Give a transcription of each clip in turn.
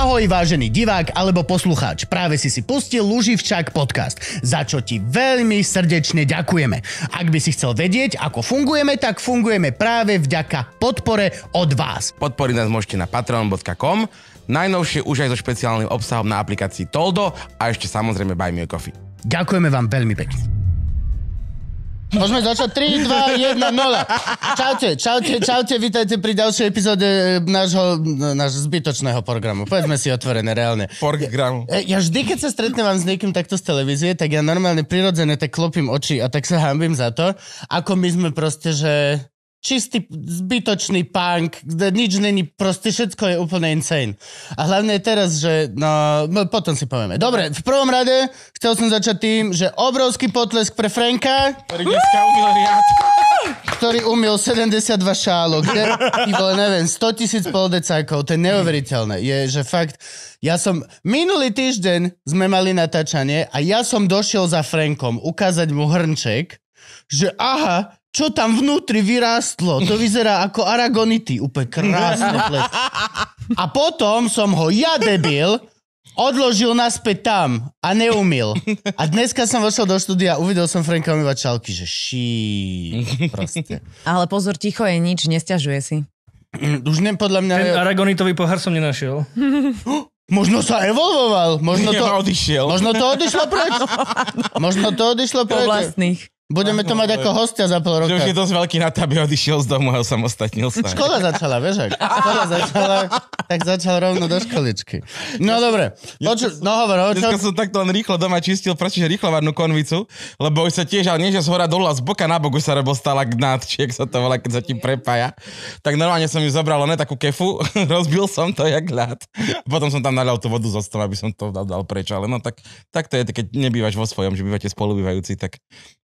Ahoj vážený divák alebo poslucháč, práve si si pustil Luživčák podcast, za čo ti veľmi srdečne ďakujeme. Ak by si chcel vedieť, ako fungujeme, tak fungujeme práve vďaka podpore od vás. Podporiť nás môžete na patreon.com, najnovšie už aj so špeciálnym obsahom na aplikácii Toldo a ešte samozrejme Buy Me Coffee. Ďakujeme vám veľmi pekne. Môžeme začať 3, 2, 1, 0. Čaute, čaute, čaute, vítajte pri ďalšej epizóde eh, nášho, nášho zbytočného programu. Povedzme si otvorené, reálne. Program. Ja, ja vždy, keď sa stretnem s niekým takto z televízie, tak ja normálne prirodzene tak klopím oči a tak sa hambím za to, ako my sme proste, že čistý zbytočný punk, kde nič není, proste všetko je úplne insane. A hlavne teraz, že, no, no potom si povieme. Dobre, v prvom rade chcel som začať tým, že obrovský potlesk pre Franka, ktorý dneska umil riad. Ktorý umil 72 šálok. Kde, vole, neviem, 100 tisíc poldecákov, to je neuveriteľné. Je, že fakt, ja som, minulý týždeň sme mali natáčanie a ja som došiel za Frankom ukázať mu hrnček, že aha, čo tam vnútri vyrástlo. To vyzerá ako aragonity. Úplne krásne plec. A potom som ho ja debil odložil naspäť tam a neumil. A dneska som vošiel do štúdia a uvidel som Franka umývať čalky, že ší, proste. Ale pozor, ticho je nič, nesťažuje si. Už ne, podľa mňa... Ten aragonitový pohár som nenašiel. Možno sa evolvoval. Možno to, odišiel. Možno to odišlo preč. No, možno to odišlo preč. Po vlastných. Budeme to no, mať ako hostia za pol roka. Že už je dosť veľký na to, aby odišiel z domu a osamostatnil sa. Škola začala, vieš ak? Škola začala, tak začal rovno do školičky. No ja, dobre, poču, ja, no hovor, o Dneska som takto len rýchlo doma čistil, prečo rýchlo varnú konvicu, lebo už sa tiež, ale nie že z hora a z boka na boku sa robil stala gnát, či sa to volá, keď sa ti prepája. Tak normálne som ju zobral ne takú kefu, rozbil som to jak gnát. Potom som tam nalial tú vodu zo stola, aby som to dal, dal preč, ale no tak, tak to je, keď nebývaš vo svojom, že bývate spolubývajúci, tak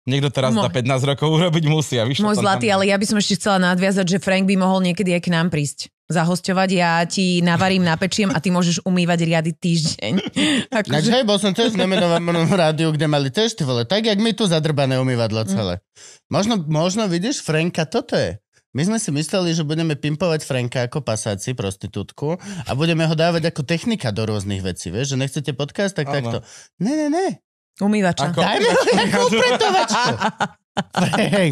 Niekto teraz Mo- za 15 rokov urobiť musí. A Môj zlatý, tam... ale ja by som ešte chcela nadviazať, že Frank by mohol niekedy aj k nám prísť zahosťovať, ja ti navarím, napečiem a ty môžeš umývať riady týždeň. Ako Takže že... hej, bol som tiež v nemenovanom rádiu, kde mali tiež ty vole, tak jak my tu zadrbané umývadlo mm. celé. Mm. Možno, možno vidíš, Franka, toto je. My sme si mysleli, že budeme pimpovať Franka ako pasáci, prostitútku a budeme ho dávať ako technika do rôznych vecí, vieš, že nechcete podcast, tak Áno. takto. Ne, ne, ne, Umývača. Ako? ako upretovačku. Hej,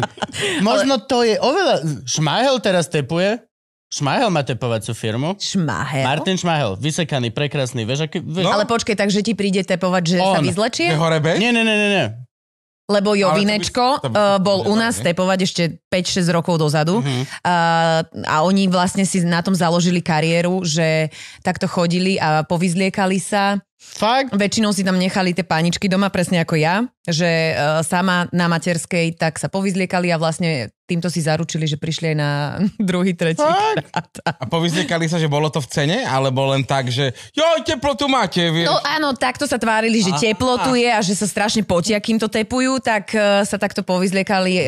možno Ale... to je oveľa... Šmajhel teraz tepuje. Šmajhel má tepovacú firmu. Šmahel? Martin Šmahel, vysekaný, prekrásny vežak. Vež... No. Ale počkej, takže ti príde tepovať, že On. sa vyzlečie? Nie, Nie, nie, nie, nie. Lebo Jovinečko to by, to by, uh, bol u nás tepovať ešte 5-6 rokov dozadu uh-huh. uh, a oni vlastne si na tom založili kariéru, že takto chodili a povyzliekali sa Fakt? Väčšinou si tam nechali tie páničky doma, presne ako ja, že e, sama na materskej tak sa povyzliekali a vlastne týmto si zaručili, že prišli aj na druhý, tretí Fakt? krát. A povyzliekali sa, že bolo to v cene? Alebo len tak, že jo, teplotu máte, vieš? No áno, takto sa tvárili, že teplotu je a že sa strašne potia, kým to tepujú, tak e, sa takto povyzliekali e,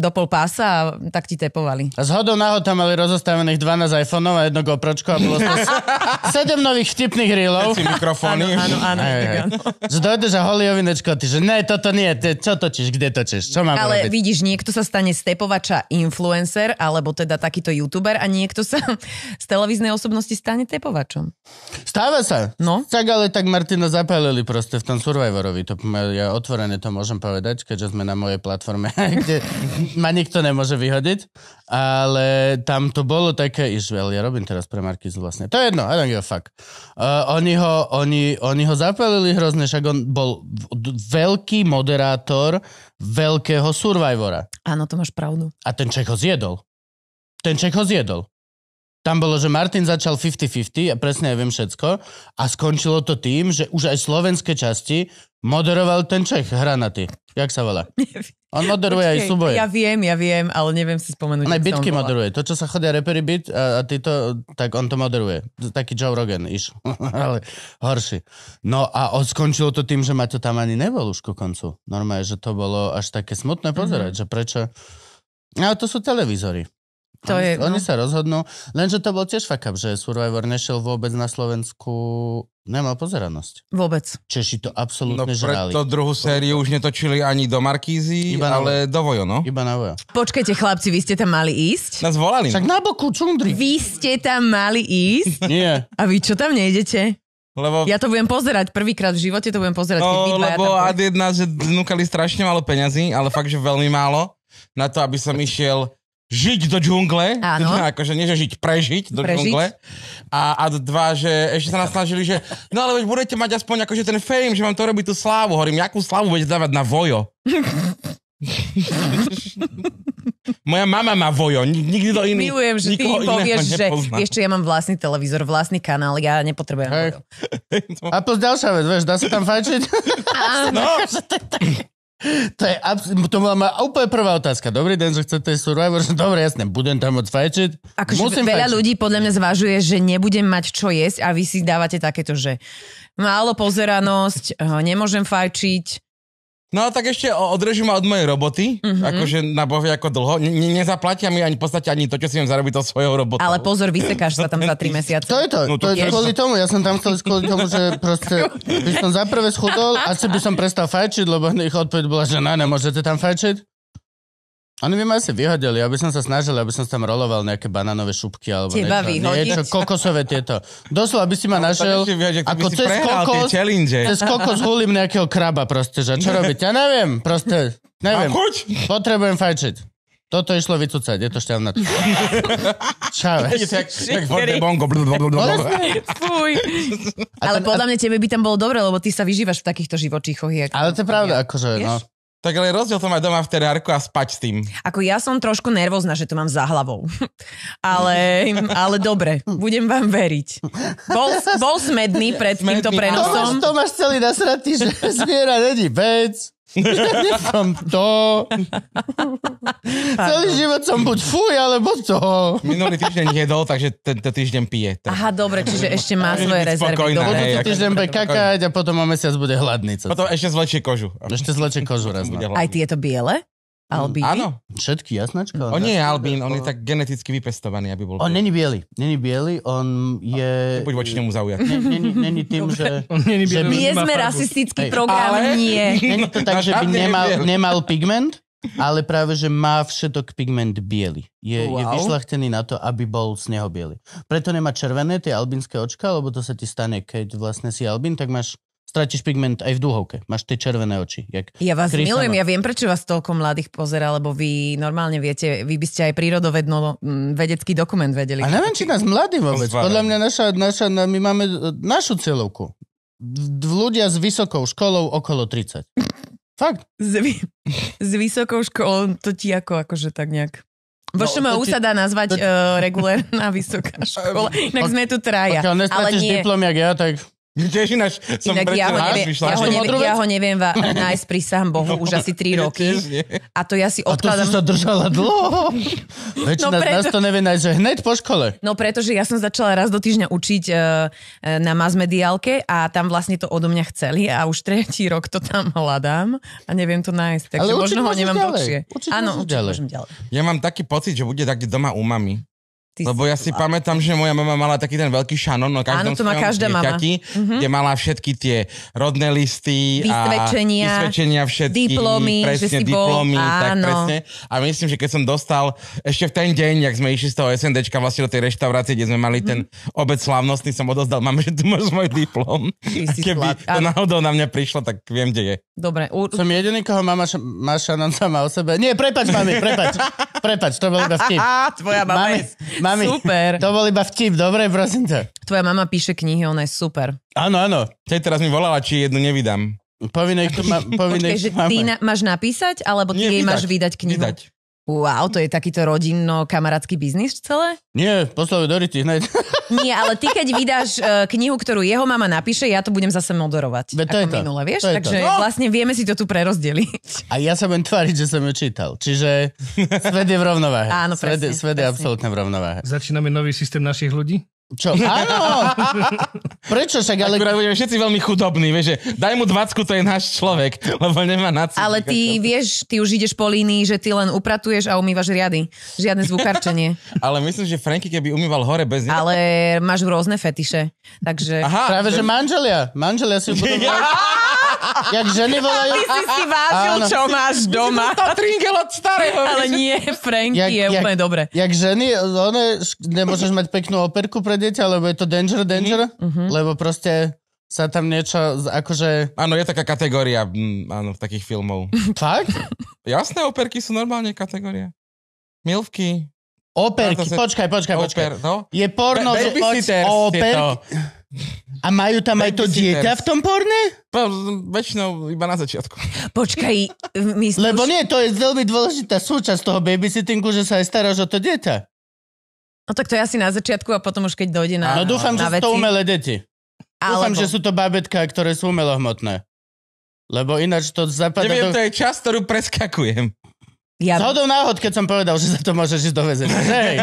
do pol pása a tak ti tepovali. A zhodou náhod tam mali rozostavených 12 iPhoneov a jedno GoPročko a bolo 7 nových vtipných rílov. mikrofón áno, áno, áno, áno. Že dojdu, že ovinečko, ty, že ne, toto nie, ty, čo točíš, kde točíš, čo mám Ale robiť? vidíš, niekto sa stane stepovača influencer, alebo teda takýto youtuber a niekto sa z televíznej osobnosti stane stepovačom. Stáva sa. No. Tak ale tak Martina zapálili proste v tom Survivorovi. To, ja otvorene to môžem povedať, keďže sme na mojej platforme, kde ma nikto nemôže vyhodiť ale tam to bolo také, Izrael, ja robím teraz pre Markizu vlastne, to je jedno, I don't give a fuck. Uh, oni, ho, oni, oni ho zapalili hrozne, však on bol veľký moderátor veľkého Survivora. Áno, to máš pravdu. A ten Čech ho zjedol. Ten Čech ho zjedol. Tam bolo, že Martin začal 50-50 a presne ja viem všetko a skončilo to tým, že už aj slovenské časti Moderoval ten Čech, Hranaty. Jak sa volá? On moderuje Počkej, aj súboje. Ja viem, ja viem, ale neviem si spomenúť. aj bitky moderuje. To, čo sa chodia repery bit a, a títo, tak on to moderuje. Taký Joe Rogan, iš. ale horší. No a on skončilo to tým, že ma to tam ani nebol už ku koncu. Normálne, že to bolo až také smutné mhm. pozerať, mm-hmm. že prečo... Ale to sú televízory. To oni, je, no. oni sa rozhodnú, lenže to bol tiež fakt, že Survivor nešiel vôbec na Slovensku Nemal pozeranosť. Vôbec. Češi to absolútne no, žrali. No druhú sériu už netočili ani do Markízy, Iba na ale do Vojo, no. Iba na Vojo. Počkajte, chlapci, vy ste tam mali ísť? Nás volali. No. Však na boku, čundri. Vy ste tam mali ísť? Nie. A vy čo tam nejdete? Lebo... Ja to budem pozerať, prvýkrát v živote to budem pozerať. No, lebo ja ad jedna, že dnúkali strašne málo peňazí, ale fakt, že veľmi málo, na to, aby som išiel žiť do džungle, Áno. teda akože nie, že žiť, prežiť do prežiť. džungle. A, a dva, že ešte sa nás snažili, že no ale veď budete mať aspoň akože ten fame, že vám to robí tú slávu. Hovorím, jakú slávu budete dávať na vojo? Moja mama má vojo, to iný. Milujem, že ty im povieš, že ešte ja mám vlastný televízor, vlastný kanál, ja nepotrebujem hey. vojo. A to ďalšia vec, vieš, dá sa tam fajčiť? Áno. No. To, je abs- to bola moja úplne prvá otázka. Dobrý deň, že chcete Survivor? Dobre, jasne, budem tam moc fajčiť. Ako, Musím veľa fajčiť. ľudí podľa mňa zvažuje, že nebudem mať čo jesť a vy si dávate takéto, že málo pozeranosť, eh, nemôžem fajčiť, No a tak ešte odrežím ma od mojej roboty, mm-hmm. akože na bohvie ako dlho. N- nezaplatia mi ani v podstate ani to, čo si viem zarobiť to svojou robotou. Ale pozor, vysekáš sa tam za 3 mesiace. To je to, no, to, to je to. kvôli tomu. Ja som tam chcel kvôli tomu, že proste by som za prvé schudol, asi by som prestal fajčiť, lebo ich odpoveď bola, že ne, nemôžete tam fajčiť. Oni by ma asi vyhodili, aby som sa snažil, aby som tam roloval nejaké banánové šupky alebo Teba niečo, niečo, kokosové tieto. Doslova by si ma no, našiel, vyhodil, ako cez kokos, cez kokos hulím nejakého kraba proste, že čo robiť? Ja neviem, proste, neviem. Potrebujem fajčiť. Toto išlo vycúcať, je to šťavná. Čau. Ale podľa mňa tebe by tam bolo dobre, lebo ty sa vyžívaš v takýchto živočíchoch. Ale to je pravda, akože, no. Tak ale rozdiel to mať doma v terárku a spať s tým. Ako ja som trošku nervózna, že to mám za hlavou. ale, ale dobre, budem vám veriť. Bol, bol smedný pred smedný. týmto prenosom. Tomáš, Tomáš celý nasratý, že zviera není vec. som to. Celý život som buď fuj, alebo to. Minulý týždeň jedol, takže tento týždeň pije. Tak. Aha, dobre, čiže ešte má svoje rezervy. Do budúci akože- týždeň bude kakať a potom o mesiac bude hladný. Potom ešte zlečie kožu. Ešte zlečie kožu raz. Aj tieto biele? Albíny? Áno. Všetky, jasnačka. On nie je albín, on je tak geneticky vypestovaný, aby bol... On není biely, není biely, on je... Buď voči nemu zaujatý. Není, tým, že... Nie sme rasistický program, nie. Není to tak, že by nemal, pigment, ale práve, že má všetok pigment biely. Je, wow. je vyšľachtený na to, aby bol z neho biely. Preto nemá červené tie albínske očka, lebo to sa ti stane, keď vlastne si albín, tak máš stratíš pigment aj v dúhovke. Máš tie červené oči. Jak ja vás Kristano. milujem, ja viem, prečo vás toľko mladých pozera, lebo vy normálne viete, vy by ste aj prírodovedno mm, vedecký dokument vedeli. A neviem, či nás mladí vôbec. Podľa mňa naša, naša, my máme e, našu celovku. Ľudia s vysokou školou okolo 30. Fakt. S, vy, s vysokou školou to ti ako, akože tak nejak... Bože, no, má ti... sa dá nazvať to... uh, regulérna vysoká škola. Inak sme tu traja. Pokiaľ nie... diplom, jak ja, tak... Tiež ináč som Inak ja ho, neviem, ja, ho neviem, ja ho neviem va- nájsť, sám Bohu, no, už asi 3 no, roky. A to ja si odkladám... A to si sa držala dlho. Väčšina no preto... nás to nevie nájsť, že hneď po škole. No pretože ja som začala raz do týždňa učiť uh, na masmediálke a tam vlastne to odo mňa chceli a už tretí rok to tam hľadám a neviem to nájsť. Takže Ale možno ho nemám ďalej. dlhšie. Áno, ďalej. ďalej. Ja mám taký pocit, že bude tak doma u mami. Ty Lebo ja si pamätám, že moja mama mala taký ten veľký šanon No každom Áno, to má každá dieťati, Mm-hmm. kde mala všetky tie rodné listy vysvedčenia, a vysvedčenia všetky, diplomy, presne, že si diplomy, bol, tak áno. presne. A myslím, že keď som dostal, ešte v ten deň, jak sme išli z toho SNDčka vlastne do tej reštaurácie, kde sme mali mhm. ten obec slávnostný, som odozdal, máme, že tu máš môj diplom. Ty a keby to náhodou na mňa prišlo, tak viem, kde je. Dobre. U... Som jediný, koho mama š- má šanon sama o sebe. Nie, prepač, mami, prepač. prepač, to bol iba Tvoja mama mami, Mami, super. to bol iba vtip, dobre, prosím ťa. Tvoja mama píše knihy, ona je super. Áno, áno. Tej teraz mi volala, či jednu nevydám. Povinnej to, ma, povinnej Počkej, že ty na, máš napísať, alebo ty Nie, jej vydať, máš vydať knihu? Vydať. Wow, to je takýto rodinno-kamarátsky biznis celé? Nie, poslali do Rity hneď. Nie, ale ty keď vydáš e, knihu, ktorú jeho mama napíše, ja to budem zase moderovať. Ve, to ako je to. minule, vieš? To Takže to. No! vlastne vieme si to tu prerozdeliť. A ja sa budem tváriť, že som ju čítal. Čiže svet je v rovnováhe. Áno, presne. Svet, svet je absolútne v rovnováhe. Začíname nový systém našich ľudí? Čo? Áno! Prečo však, ale... Akurát budeme všetci veľmi chudobní, vieš, že daj mu 20, to je náš človek, lebo nemá na Ale ty vieš, ty už ideš po línii, že ty len upratuješ a umývaš riady. Žiadne zvukarčenie. ale myslím, že Franky, keby umýval hore bez nej... Ale máš rôzne fetiše. Takže... Aha, Práve, že manželia. Manželia si budú... Ja. Jak ženy volajú... Ty si si vážil, áno. čo máš doma. To tringel od starého. Ale nie, Franky jak, je jak, úplne dobre. Jak ženy, one, nemôžeš mať peknú operku pre dieťa, lebo je to danger, danger. Mm-hmm. Lebo proste sa tam niečo, akože... Áno, je taká kategória, mm, áno, takých filmov. Tak? Jasné, operky sú normálne kategória. Milvky, Operky, no, počkaj, počkaj, Oper, počkaj. no? Je porno z o operky. A majú tam aj to dieťa v tom porne? No, väčšinou iba na začiatku. Počkaj, myslíš... Lebo nie, to je veľmi dôležitá súčasť toho babysittingu, že sa aj staráš o to dieťa. No tak to je asi na začiatku a potom už keď dojde na No dúfam, na že sú to umelé deti. Alebo... Dúfam, že sú to babetka, ktoré sú umelohmotné. Lebo ináč to zapadá Neviem, do... to je čas, ktorú preskakujem. Ja... Zhodou náhod, keď som povedal, že za to môžeš ísť do väzenia. Hej.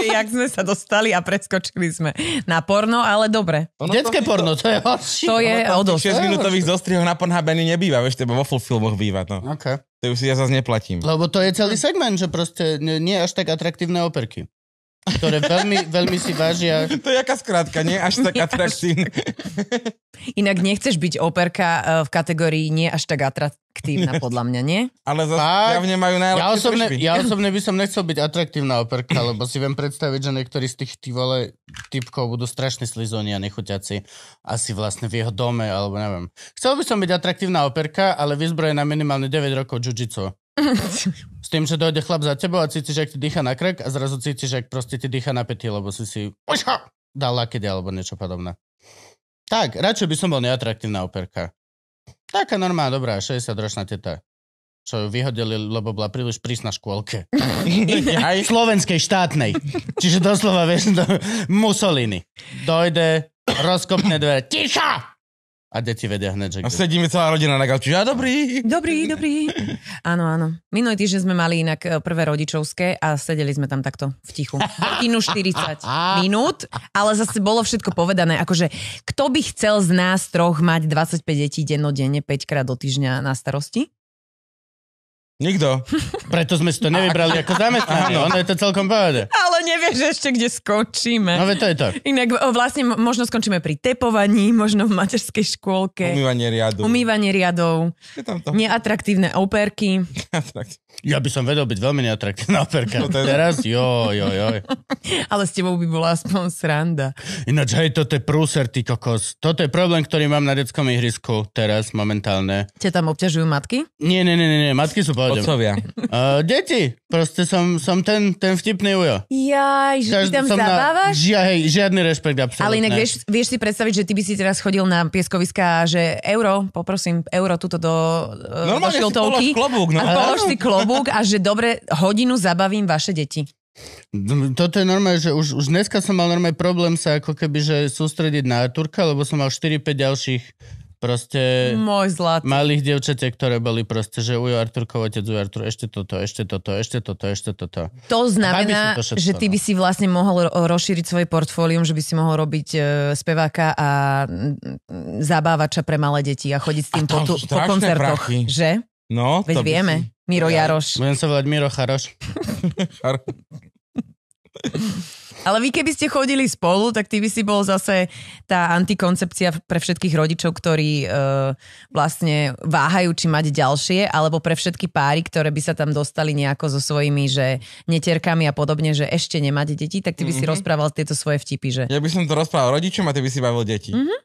jak sme sa dostali a preskočili sme na porno, ale dobre. Ono Detské to porno, to je horšie. To je o dosť. 6 minútových zostrihov na Pornhub nebýva, vieš, teba vo full filmoch býva. No. Okay. To už si ja zase neplatím. Lebo to je celý segment, že proste nie až tak atraktívne operky ktoré veľmi, veľmi si vážia. To je jaká skrátka, nie? Až tak atraktívne. Inak nechceš byť operka eh, v kategórii nie až tak atrak- atraktívna, podľa mňa, nie? Ale zase javne majú najlepšie ja osobne, ja osobne by som nechcel byť atraktívna operka, lebo si viem predstaviť, že niektorí z tých ty vole typkov budú strašne slizóni a nechuťaci. Asi vlastne v jeho dome, alebo neviem. Chcel by som byť atraktívna operka, ale vyzbrojená minimálne 9 rokov jiu S tým, že dojde chlap za tebou a cítiš, že ti dýcha na krk a zrazu cítiš, že proste ti dýcha na pety, lebo si si dal lakede alebo niečo podobné. Tak, radšej by som bol neatraktívna operka. Taká normálna, dobrá, 60-ročná teta čo ju vyhodili, lebo bola príliš prísna škôlke. Aj slovenskej štátnej. Čiže doslova, vieš, do Mussolini. Dojde, rozkopne dvere. Ticha! A deti vedia hneď, že... A sedíme celá rodina na gauči, a dobrý. Dobrý, dobrý. Áno, áno. Minulý týždeň sme mali inak e, prvé rodičovské a sedeli sme tam takto v tichu. Inú 40 minút, ale zase bolo všetko povedané, akože kto by chcel z nás troch mať 25 detí dennodenne 5 krát do týždňa na starosti? Nikto. Preto sme si to nevybrali ako zamestnanie. Ono je to celkom pohode. Ale nevieš ešte, kde skončíme. No to je to. Inak vlastne možno skončíme pri tepovaní, možno v materskej škôlke. Umývanie riadov. Umývanie riadov. Neatraktívne operky. ja by som vedel byť veľmi neatraktívna operka. No teda. Teraz? Jo, jo, jo. Ale s tebou by bola aspoň sranda. Ináč, hej, toto je prúser, ty kokos. Toto je problém, ktorý mám na detskom ihrisku teraz momentálne. Te tam obťažujú matky? Nie, nie, nie, nie. Matky sú Otcovia. Uh, deti, proste som, som ten, ten vtipný ujo. Jaj, že ty tam zabávaš? Na, žia, hej, žiadny rešpekt, absolútne. Ale inak vieš, vieš si predstaviť, že ty by si teraz chodil na pieskoviska, že euro, poprosím, euro tuto do e, Normálne do šiltovky, si klobúk, no. A polož si klobúk a že dobre, hodinu zabavím vaše deti. Toto je normálne, že už, už dneska som mal normálne problém sa ako keby že sústrediť na Turka, lebo som mal 4-5 ďalších Proste Môj zlatý. malých devčatie, ktoré boli proste, že ujo Arturkov, otec ujo Artur, ešte toto, ešte toto, ešte toto, ešte toto. To znamená, to všetko, že ty no. by si vlastne mohol rozšíriť svoje portfólium, že by si mohol robiť e, speváka a mm, zabávača pre malé deti a chodiť s tým po, tu, po koncertoch. Prachy. Že? No, Veď to vieme. Si... Miro Jaroš. Budem sa volať Miro Charoš. Ale vy keby ste chodili spolu, tak ty by si bol zase tá antikoncepcia pre všetkých rodičov, ktorí e, vlastne váhajú, či mať ďalšie, alebo pre všetky páry, ktoré by sa tam dostali nejako so svojimi, že netierkami a podobne, že ešte nemáte deti, tak ty by mm-hmm. si mhm. rozprával tieto svoje vtipy, že? Ja by som to rozprával rodičom a ty by si bavil deti. Mm-hmm.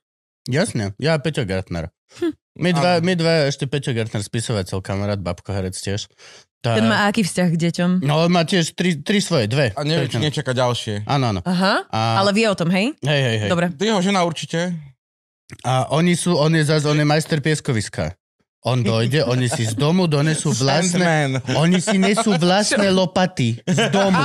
Jasne, ja a Peťo Gartner. Hm. My, dva, my dva, ešte Peťo Gartner, spisovateľ, kamarát, babko herec tiež. Tá. Ten má aký vzťah k deťom? No, on má tiež tri, tri svoje, dve. A neviem, či nečaká ďalšie. Áno, áno. Aha, a... ale vie o tom, hej? Hej, hej, hej. Dobre. Jeho žena určite. A oni sú, on je zase, on je majster pieskoviska. On dojde, oni si z domu donesú vlastné... Sandman. Oni si nesú vlastné lopaty z domu.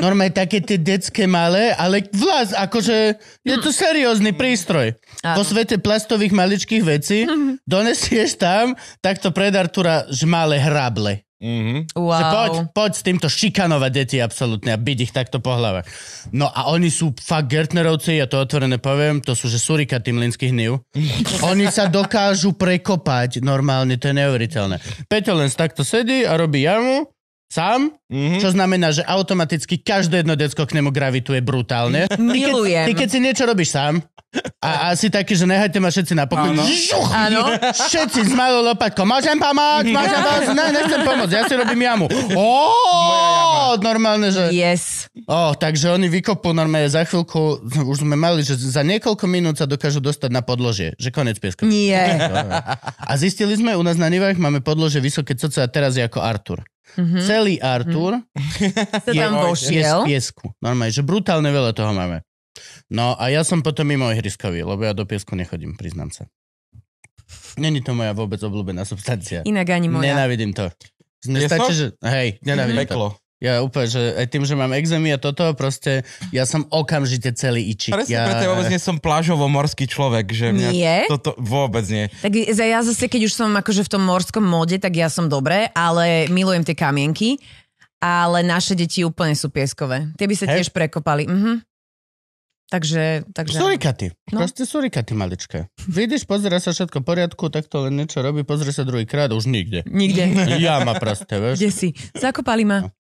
Normálne také tie detské malé, ale vlast, akože je to seriózny prístroj. Aj. Po svete plastových maličkých vecí donesieš tam, takto predartúra žmále hrable. Mm-hmm. Wow. Že poď, poď s týmto šikanovať deti absolútne a byť ich takto po hlave. No a oni sú fakt Gertnerovci, ja to otvorene poviem, to sú že surika tým linských hniv. oni sa dokážu prekopať normálne, to je neuveriteľné. Peto len takto sedí a robí jamu sám, mm-hmm. čo znamená, že automaticky každé jedno decko k nemu gravituje brutálne. Milujem. Ty keď, ty keď si niečo robíš sám a, a si taký, že nehajte ma všetci na pokoj. Áno. Všetci s malou lopatkou. Môžem pomôcť, môžem pomôcť. Ne, nechcem pomôcť, ja si robím jamu. Oh, normálne, že... Yes. Ó, takže oni vykopú normálne za chvíľku, už sme mali, že za niekoľko minút sa dokážu dostať na podložie, že konec piesku. Nie. A zistili sme, u nás na Nivách máme podlože vysoké coca a teraz je ako Artur. Mm-hmm. Celý Artur mm-hmm. je, tam je z piesku. Normálne, že brutálne veľa toho máme. No a ja som potom mimo ihriskový, lebo ja do piesku nechodím, priznám sa. Není to moja vôbec obľúbená substancia. Inak ani moja. Nenávidím to. Nestačí, že... Hej, nenávidím Peklo. to. Ja úplne, že aj tým, že mám exémy a toto, proste ja som okamžite celý ičik. Presne, ja... preto ja vôbec nie som plážovo-morský človek, že mňa nie? toto vôbec nie. Tak ja zase, keď už som akože v tom morskom móde, tak ja som dobré, ale milujem tie kamienky, ale naše deti úplne sú pieskové. Tie by sa Hej. tiež prekopali. Mhm. Takže, takže... Surikaty. No. Proste surikaty maličké. Vidíš, pozera sa všetko v poriadku, tak to len niečo robí, pozrie sa druhýkrát, už nikde. Nikde. ma proste, vieš. Kde si? Zakopali ma. No.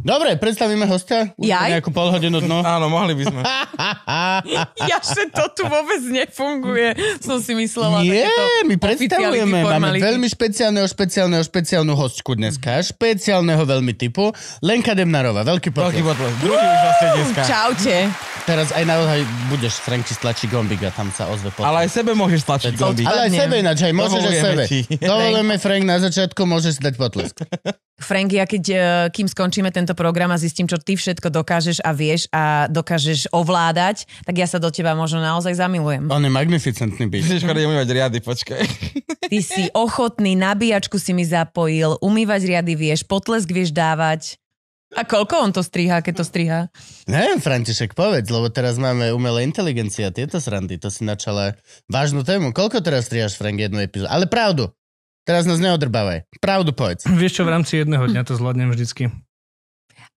Dobre, predstavíme hostia. Ja? Nejakú polhodinu dno. Áno, mohli by sme. ja, že to tu vôbec nefunguje. Som si myslela Nie, my predstavujeme. Máme veľmi špeciálneho, špeciálneho, špeciálnu hostku dneska. Špeciálneho veľmi typu. Lenka Demnarová, Veľký potlesk. Veľký potlesk. Druhý už vlastne dneska. Čaute. Teraz aj naozaj budeš Franky stlačí gombík a tam sa ozve potlesk. Ale aj sebe môžeš stlačiť gombík. Ale aj sebe ináč, aj môžeš aj sebe. Dovolujeme Frank na začiatku, môžeš dať potlesk. Frank, ja keď, e, kým skončí skončíme tento program a zistím, čo ty všetko dokážeš a vieš a dokážeš ovládať, tak ja sa do teba možno naozaj zamilujem. On je magnificentný byt. Chceš chodiť umývať riady, počkaj. Ty si ochotný, nabíjačku si mi zapojil, umývať riady vieš, potlesk vieš dávať. A koľko on to striha, keď to striha? Neviem, František, povedz, lebo teraz máme umelé inteligencia, tieto srandy, to si načala vážnu tému. Koľko teraz strihaš, Frank, jednu epizódu? Ale pravdu, teraz nás neodrbávaj. Pravdu povedz. Vieš čo, v rámci jedného dňa to zvládnem vždycky.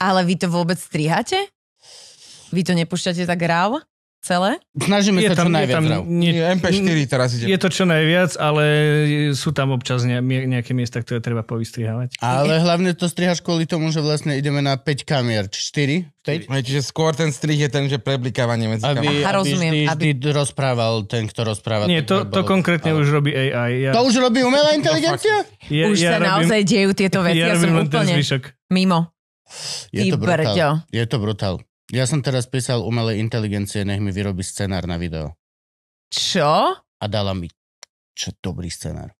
Ale vy to vôbec strihate? Vy to nepúšťate tak rau? Celé? Snažíme je sa tam, čo najviac. Tam, nie, nie, MP4 teraz ide. Je to čo najviac, ale sú tam občas ne, nejaké miesta, ktoré treba povystrihávať. Ale hlavne to strihaš kvôli tomu, že vlastne ideme na 5 kamier. 4? 5? Čiže skôr ten strih je ten, že preblikávanie medzi aby, kamerami. Aha, rozumiem. Vždy, aby... vždy rozprával ten, kto rozpráva. Nie, to, to konkrétne ale... už robí AI. Ja... To už robí umelá inteligencia? ja, už ja sa robím... naozaj dejú tieto veci. Ja, ja som úplne mimo. Je Ty to brutál. Brďo. Je to brutál. Ja som teraz písal umelej inteligencie, nech mi vyrobí scenár na video. Čo? A dala mi čo dobrý scenár.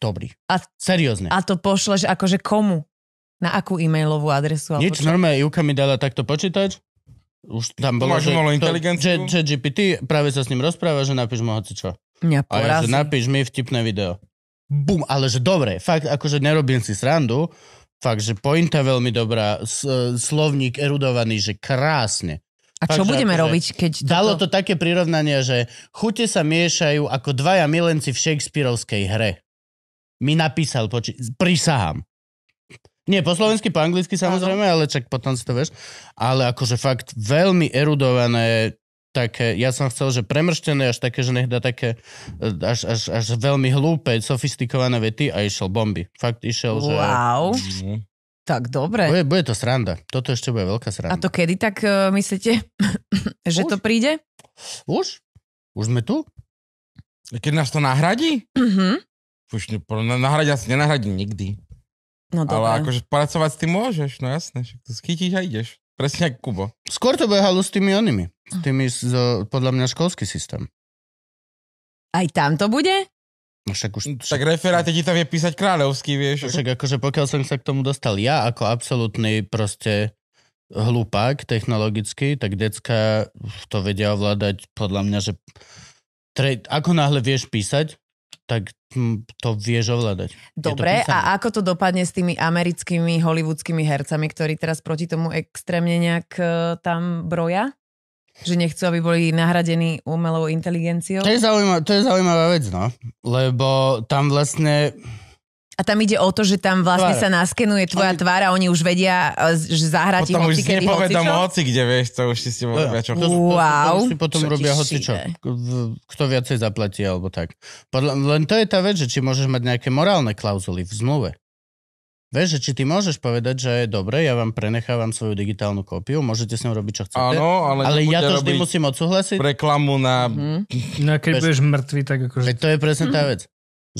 Dobrý. A, Seriózne. A to pošleš akože komu? Na akú e-mailovú adresu? Nič, čo? normálne Juka mi dala takto počítač. Už tam bolo, že, že, že GPT, práve sa s ním rozpráva, že napíš mu hoci čo. Mňa a ja, že napíš mi vtipné video. Bum, ale že dobre, fakt, akože nerobím si srandu, že pointa veľmi dobrá, e, slovník erudovaný, že krásne. A čo Fakt, budeme že, akože robiť, keď... Toto... Dalo to také prirovnania, že chute sa miešajú ako dvaja milenci v Shakespeareovskej hre. Mi napísal, poči... prisahám. Nie, po slovensky, po anglicky samozrejme, ale čak potom si to vieš. Ale akože fakt veľmi erudované, také, ja som chcel, že premrštené, až také, že nech dá také e, až, až, až veľmi hlúpe, sofistikované vety a išiel bomby. Fakt išiel, wow. že... Wow. Mm. Tak dobre. Bude, bude to sranda. Toto ešte bude veľká sranda. A to kedy tak uh, myslíte, že Už? to príde? Už? Už sme tu? Keď nás to nahradí? Mhm. Už ne, nahradí nenahradí nikdy. No dobre. Ale akože pracovať s tým môžeš, no jasné, však to schytíš a ideš. Presne ako Kubo. Skôr to behalo s tými onými. S tými, z, podľa mňa, školský systém. Aj tam to bude? No však už, však... Tak referáty ti tam vie písať kráľovský, vieš. Však akože pokiaľ som sa k tomu dostal ja ako absolútny proste hlupák technologicky, tak decka to vedia ovládať podľa mňa, že tre, ako náhle vieš písať, tak hm, to vieš ovládať. Dobre, a ako to dopadne s tými americkými hollywoodskými hercami, ktorí teraz proti tomu extrémne nejak e, tam broja? Že nechcú, aby boli nahradení umelou inteligenciou? To je, zaujímavá, to je zaujímavá vec, no. Lebo tam vlastne a tam ide o to, že tam vlastne Tvár. sa naskenuje tvoja tvára a oni už vedia, e, že zahrať ti hoci, už Potom už hoci, kde vieš, to už si s tebou robia čo. Wow. To, to, to, to už si potom čo robia hoci čo. Kto viacej zaplatí alebo tak. Podľa, len to je tá vec, že či môžeš mať nejaké morálne klauzuly v zmluve. Vieš, že či ty môžeš povedať, že je dobre, ja vám prenechávam svoju digitálnu kópiu, môžete s ňou robiť, čo chcete. Áno, ale, ale ja to vždy musím odsúhlasiť. Reklamu na... Mm. No keď budeš mŕtvý, tak akože... Veď to je presne tá mhm. vec.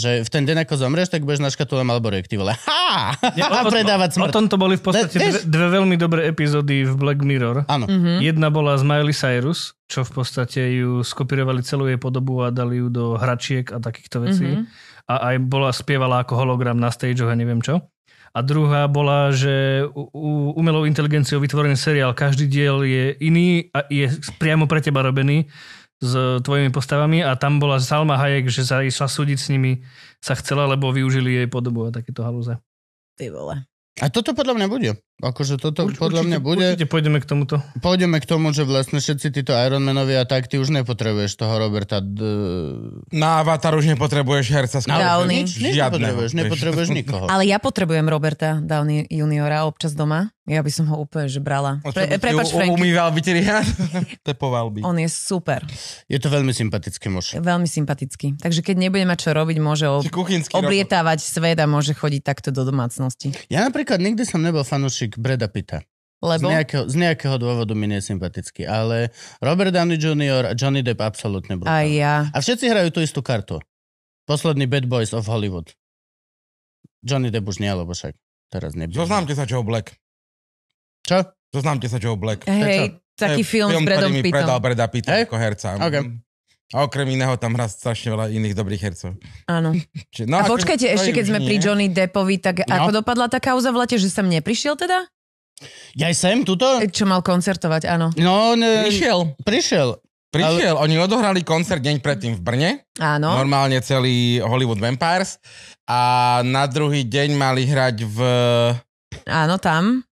Že v ten deň, ako zomrieš, tak budeš na škatulem alebo rekty, vole. Ha! Ja, o, o, predávať smrť. O tomto boli v podstate dve, dve veľmi dobré epizódy v Black Mirror. Áno. Mm-hmm. Jedna bola z Miley Cyrus, čo v podstate ju skopirovali celú jej podobu a dali ju do hračiek a takýchto vecí. Mm-hmm. A aj bola, spievala ako hologram na stage a neviem čo. A druhá bola, že u, umelou inteligenciou vytvorený seriál, každý diel je iný a je priamo pre teba robený s tvojimi postavami a tam bola Salma Hayek, že sa išla súdiť s nimi, sa chcela, lebo využili jej podobu a takéto halúze. Ty vole. A toto podľa mňa bude. Akože toto Urč, podľa určite, mňa bude... Určite pôjdeme k tomuto. Pôjdeme k tomu, že vlastne všetci títo Ironmanovi a tak, ty už nepotrebuješ toho Roberta... D... Na Avatar už nepotrebuješ herca. Na Downey. Nič, nič nepotrebuješ, nepotrebuješ nikoho. Ale ja potrebujem Roberta Downey juniora občas doma. Ja by som ho úplne že brala. Pre, prepač, u, Frank. Umýval by ja? Tepoval by. On je super. Je to veľmi sympatický muž. Veľmi sympatický. Takže keď nebude mať čo robiť, môže ob... oblietávať robot. svet a môže chodiť takto do domácnosti. Ja napríklad nikdy som nebol fanúšik fanúšik Breda Pitta. Lebo? Z nejakého, z nejakého dôvodu mi nesympatický, ale Robert Downey Jr. a Johnny Depp absolútne brutálne. A ja. A všetci hrajú tú istú kartu. Posledný Bad Boys of Hollywood. Johnny Depp už nie, lebo však teraz nebude. Zoznámte sa Joe Black. Čo? Zoznámte sa Joe Black. Hej, taký film, film s Bredom Pittom. Predal Breda Pitta hey? ako herca. Okay. Mhm. A okrem iného tam hrá strašne veľa iných dobrých hercov. Áno. Či, no, a počkajte, ako, ešte keď sme nie. pri Johnny Deppovi, tak no. ako dopadla tá kauza v lete, že sem neprišiel teda? Ja sem, tuto? E, čo mal koncertovať, áno. No, ne, prišiel. Prišiel. Prišiel, ale... oni odohrali koncert deň predtým v Brne. Áno. Normálne celý Hollywood Vampires. A na druhý deň mali hrať v Áno, tam.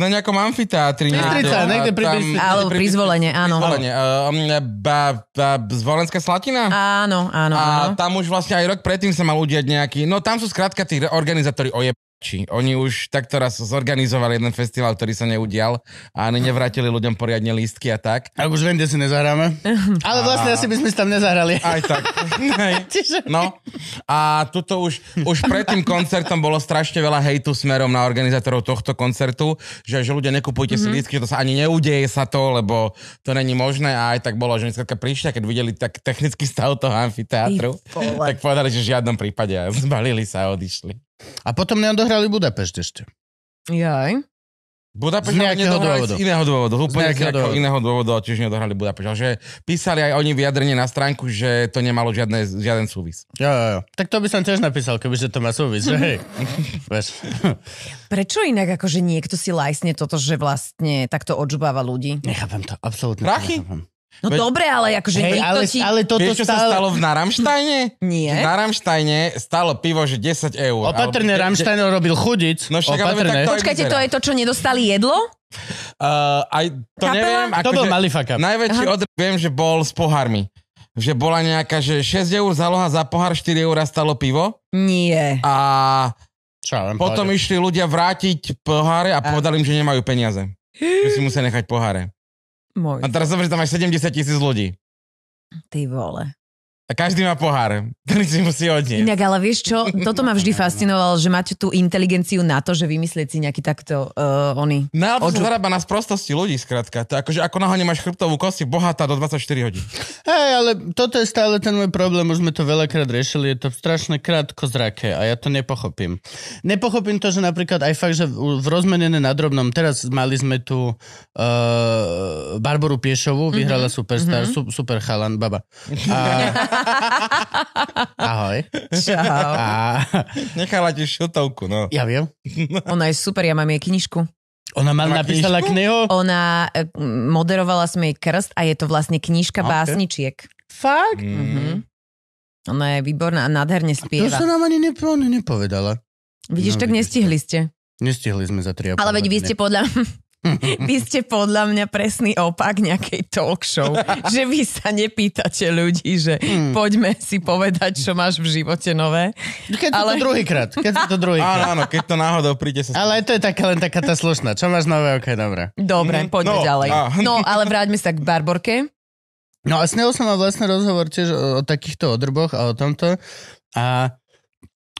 Na nejakom amfiteátri. Bystrica, niekde pri Bystrici. Alebo pri zvolenie, áno. Zvolenie. Uh, ba, ba, Zvolenská slatina? Áno, áno. A áno. tam už vlastne aj rok predtým sa mal udiať nejaký, no tam sú skrátka tí organizátori oje či oni už takto raz zorganizovali jeden festival, ktorý sa neudial a ani nevrátili ľuďom poriadne lístky a tak. A už viem, kde si nezahráme. Ale vlastne a... asi by sme si tam nezahrali. Aj tak. No. A tuto už, už pred tým koncertom bolo strašne veľa hejtu smerom na organizátorov tohto koncertu, že, že ľudia nekupujte mm-hmm. si mhm. lístky, že to sa ani neudeje sa to, lebo to není možné a aj tak bolo, že dneska prišli a keď videli tak technický stav toho amfiteátru, tak povedali, že v žiadnom prípade zbalili sa a odišli. A potom neodohrali Budapešť ešte. Jaj. Budapešť z nejakého dôvodu. Z iného dôvodu, úplne z nejakého dôvodu. iného dôvodu, čiže neodohrali Budapešť. Ale že písali aj oni vyjadrenie na stránku, že to nemalo žiadne, žiaden súvis. Jo, jo, jo. Tak to by som tiež napísal, kebyže to má súvis, že hej. Prečo inak akože niekto si lajsne toto, že vlastne takto odžubáva ľudí? Nechápem to, absolútne. Prachy? Nechápem. No Veď, dobre, ale akože hej, ale, ti... ale toto Vieš, čo stále... sa stalo v na Ramštajne? Nie. V Naramštajne stalo pivo, že 10 eur. Opatrne, alebo... Ramštajne robil chudic. No však, Opatrne. Ale to Počkajte, to je to, čo nedostali jedlo? Uh, aj, to Kapela? neviem. Ako, to akože bol malý fuck up. Najväčší odr- viem, že bol s pohármi že bola nejaká, že 6 eur záloha za pohár, 4 eur stalo pivo. Nie. A čo, potom pohľadom. išli ľudia vrátiť poháre a, a povedali im, že nemajú peniaze. Že si musia nechať poháre. Môj. A teraz že tam máš 70 tisíc ľudí. Ty vole. A každý má pohár, ktorý si musí odniesť. Inak, ale vieš čo, toto ma vždy fascinovalo, že máte tú inteligenciu na to, že vymyslieť si nejaký takto uh, oni. No, odžu... zarába na sprostosti ľudí, skrátka. To akože ako náhodne máš chrbtovú kosti bohatá do 24 hodín. Hej, ale toto je stále ten môj problém, už sme to veľakrát riešili, je to strašne krátko zrake a ja to nepochopím. Nepochopím to, že napríklad aj fakt, že v rozmenené na drobnom, teraz mali sme tu uh, Barboru Piešovu, vyhrala mm-hmm. Superstar, mm-hmm. super chalan, baba. A... Ahoj. Čau. A... Nechala ti šutovku, no. Ja viem. Ona je super, ja mám jej knižku. Ona má napísala knihu? Ona e, moderovala sme jej krst a je to vlastne knižka okay. básničiek. Fakt? Mm-hmm. Ona je výborná a nádherne spieva. A to sa nám ani nepo, nepovedala. Vidíš, no, tak vidíš nestihli ste. Nestihli sme za a Ale veď vy ste podľa Vy ste podľa mňa presný opak nejakej talk show, že vy sa nepýtate ľudí, že hmm. poďme si povedať, čo máš v živote nové. Keď ale... to druhýkrát, keď to druhýkrát. Áno, áno, keď to náhodou príde sa... Ale to je taká, len taká tá slušná. Čo máš nové, ok, dobre. Dobre, mm, poďme no, ďalej. Á. No, ale vráťme sa k Barborke. No a s ňou som mal vlastný rozhovor tiež o, o takýchto odrboch a o tomto. A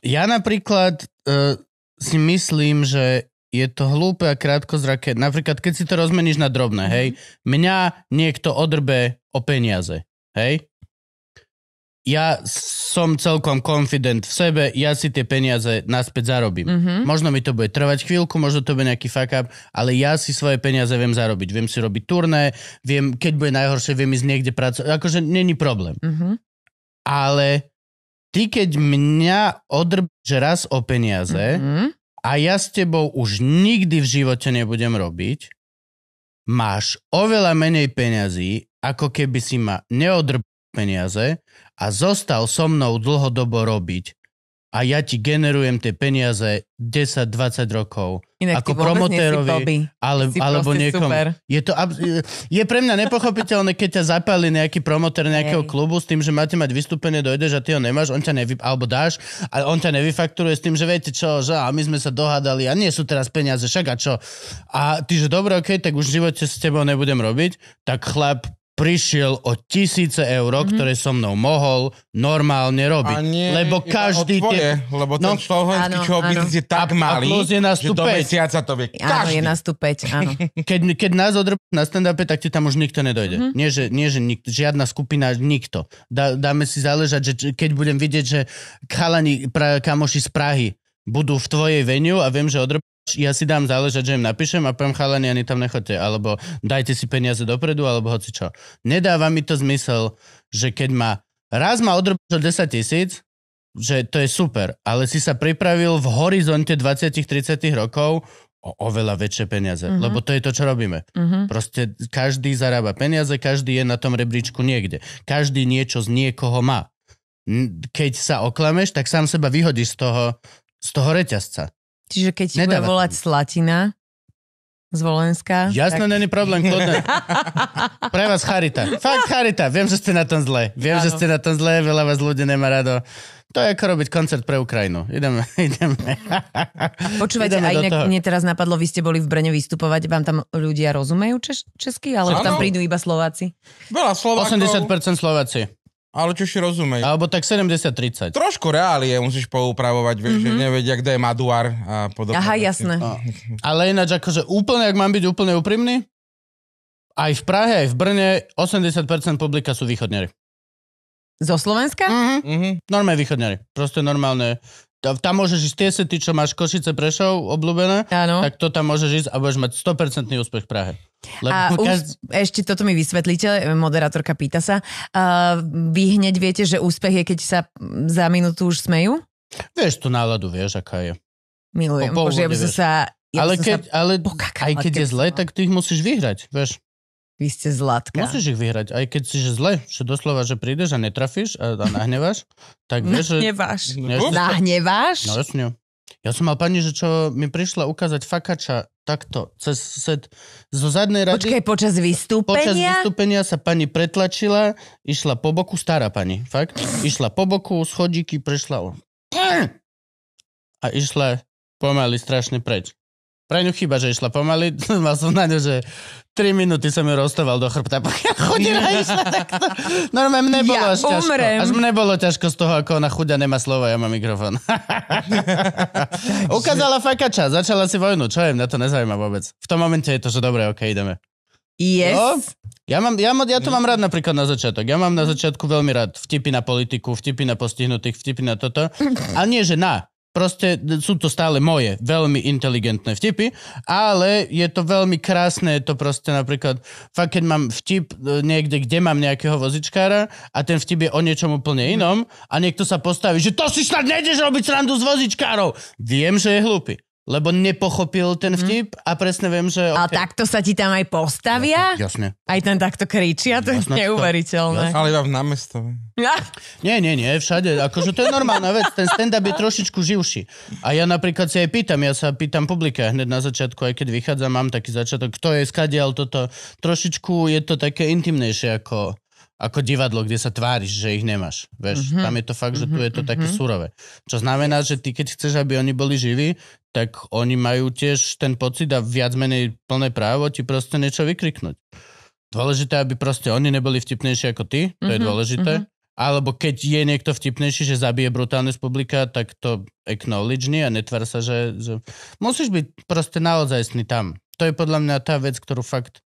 ja napríklad uh, si myslím, že je to hlúpe a krátkozraké. Napríklad, keď si to rozmeníš na drobné, hej, mňa niekto odrbe o peniaze, hej. Ja som celkom confident v sebe, ja si tie peniaze naspäť zarobím. Mm-hmm. Možno mi to bude trvať chvíľku, možno to bude nejaký fuck up, ale ja si svoje peniaze viem zarobiť. Viem si robiť turné, viem, keď bude najhoršie, viem ísť niekde pracovať. Akože není problém. Mm-hmm. Ale ty, keď mňa odrbe raz o peniaze, mm-hmm a ja s tebou už nikdy v živote nebudem robiť, máš oveľa menej peňazí, ako keby si ma neodrbal peniaze a zostal so mnou dlhodobo robiť a ja ti generujem tie peniaze 10-20 rokov Inak ako promotérovi, ale, si alebo niekomu. Super. Je, to, je pre mňa nepochopiteľné, keď ťa zapáli nejaký promotér nejakého klubu s tým, že máte mať vystúpenie, dojdeš a ty ho nemáš, on ťa nevy, alebo dáš, a on ťa nevyfakturuje s tým, že viete čo, že a my sme sa dohádali a nie sú teraz peniaze, však a čo. A ty, že dobre, ok, tak už v živote s tebou nebudem robiť, tak chlap prišiel o tisíce eur, mm-hmm. ktoré so mnou mohol normálne robiť. A nie, lebo každý... Tvoje, tie... Lebo ten no, slovenský showbiznis je tak malý, a je na že do mesiaca to vie každý. Áno, je na stupeť, áno. Keď, keď nás odrb na stand upe tak ti tam už nikto nedojde. Mm-hmm. Nie, že, nie, že nik, žiadna skupina, nikto. Dá, dáme si záležať, že keď budem vidieť, že chalani, pra, kamoši z Prahy budú v tvojej veniu a viem, že odrb ja si dám záležať, že im napíšem a poviem chalani, ani tam nechoďte, alebo dajte si peniaze dopredu, alebo hoci čo. Nedáva mi to zmysel, že keď ma raz ma odrobilo 10 tisíc, že to je super, ale si sa pripravil v horizonte 20-30 rokov o oveľa väčšie peniaze, uh-huh. lebo to je to, čo robíme. Uh-huh. Proste každý zarába peniaze, každý je na tom rebríčku niekde. Každý niečo z niekoho má. Keď sa oklameš, tak sám seba vyhodíš z toho, z toho reťazca. Čiže keď ti bude volať Slatina z Volenska. Jasné, tak... není problém, kľudne. Pre vás charita. Fakt charita. Viem, že ste na tom zle. Viem, ano. že ste na tom zle, veľa vás ľudí nemá rado. To je ako robiť koncert pre Ukrajinu. Ideme, ideme. Počúvajte, ideme aj inak mne teraz napadlo, vy ste boli v Brne vystupovať, vám tam ľudia rozumejú češ- česky, ale tam prídu iba Slováci? Veľa Slovákov. 80% Slováci. Ale čo si rozumej. Alebo tak 70-30. Trošku reálie musíš poupravovať, vieš, mm-hmm. že mhm. nevedia, kde je Maduar a podobne. Aha, jasné. A. Ale ináč akože úplne, ak mám byť úplne úprimný, aj v Prahe, aj v Brne 80% publika sú východňari. Zo Slovenska? Mm-hmm. mm-hmm. Normálne východňari. Proste normálne. Tam môžeš ísť tie sety, čo máš Košice, Prešov, obľúbené, Áno. tak to tam môžeš ísť a budeš mať 100% úspech v Prahe. Lebo a každý... už, ešte toto mi vysvetlíte, moderátorka pýta sa. Uh, vy hneď viete, že úspech je, keď sa za minútu už smejú? Vieš tú náladu, vieš, aká je. Milujem, po bože, ja by som sa... Ja ale, keď, sa ale pokakala, aj keď, keď je zle, tak ty ich musíš vyhrať, vieš. Vy ste zlatka. Musíš ich vyhrať, aj keď si že zle, že doslova, že prídeš a netrafíš a, a nahneváš, tak vieš, že... Nahneváš. Nahneváš? No jasne. Ja som mal pani, že čo mi prišla ukázať fakača takto, cez set, zo zadnej rady... Počkaj, počas vystúpenia? Počas vystúpenia sa pani pretlačila, išla po boku, stará pani, fakt, išla po boku, schodíky prešla a išla pomaly strašne preč. Pre ňu chyba, že išla pomaly. Mal som na ňu, že 3 minúty som ju roztoval do chrbta, pokiaľ chudina išla takto. Normálne bolo ja až ťažko. Umrem. Až mne bolo ťažko z toho, ako ona chudia nemá slovo, ja mám mikrofón. Ukázala fakača, začala si vojnu, čo je, mňa to nezaujíma vôbec. V tom momente je to, že dobre, ok, ideme. Yes. No, ja, mám, ja, ja to mám rád napríklad na začiatok. Ja mám na začiatku veľmi rád vtipy na politiku, vtipy na postihnutých, vtipy na toto. A nie, že na. Proste sú to stále moje veľmi inteligentné vtipy, ale je to veľmi krásne, je to proste napríklad, fakt keď mám vtip e, niekde, kde mám nejakého vozičkára a ten vtip je o niečom úplne inom a niekto sa postaví, že to si snad nejdeš robiť srandu s vozičkárov. Viem, že je hlúpy lebo nepochopil ten mhm. vtip mm. a presne viem, že... Okay. A takto sa ti tam aj postavia? Jasne. jasne. Aj tam takto kričia, to jasne, je neuveriteľné. Jasne. Ale iba v námesto. Ja. Nie, nie, nie, všade. Akože to je normálna vec, ten stand-up je trošičku živší. A ja napríklad si aj pýtam, ja sa pýtam publika hneď na začiatku, aj keď vychádzam, mám taký začiatok, kto je skadial toto. Trošičku je to také intimnejšie ako ako divadlo, kde sa tváriš, že ich nemáš. Vieš, mm-hmm. tam je to fakt, že tu mhm, je to mm-hmm. také mhm. surové. Čo znamená, že ty keď chceš, aby oni boli živí, tak oni majú tiež ten pocit a viac menej plné právo ti proste niečo vykriknúť. Dôležité, aby proste oni neboli vtipnejší ako ty, to mm-hmm. je mhm, dôležité. Mm-hmm. Alebo keď je niekto vtipnejší, že zabije brutálne z publika, tak to acknowledge a netvár sa, že, že... Musíš byť proste naozajstný tam. To je podľa mňa tá vec, ktorú fakt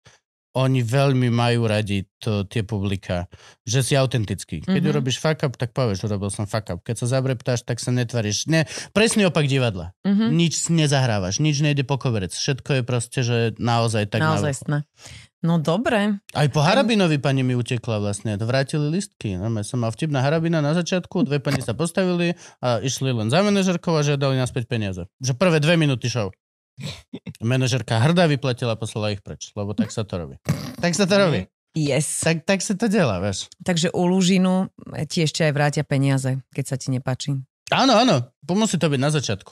oni veľmi majú radi to, tie publika, že si autentický. Keď mm-hmm. urobíš fuck up, tak povieš, urobil som fuck up. Keď sa zabreptáš, tak sa netvaríš. Ne, presný opak divadla. Mm-hmm. Nič nezahrávaš, nič nejde po koverec. Všetko je proste, že naozaj tak Naozaj No dobre. Aj po Harabinovi pani mi utekla vlastne. Vrátili listky. No, ja som mal vtip na Harabina na začiatku, dve pani sa postavili a išli len za manažerkou a žiadali naspäť peniaze. Že prvé dve minúty show. Manažerka hrdá vyplatila a poslala ich preč, lebo tak sa to robí. Tak sa to robí. Yes. Tak, tak sa to delá, vieš. Takže u Lužinu ti ešte aj vrátia peniaze, keď sa ti nepáči. Áno, áno. Musí to byť na začiatku.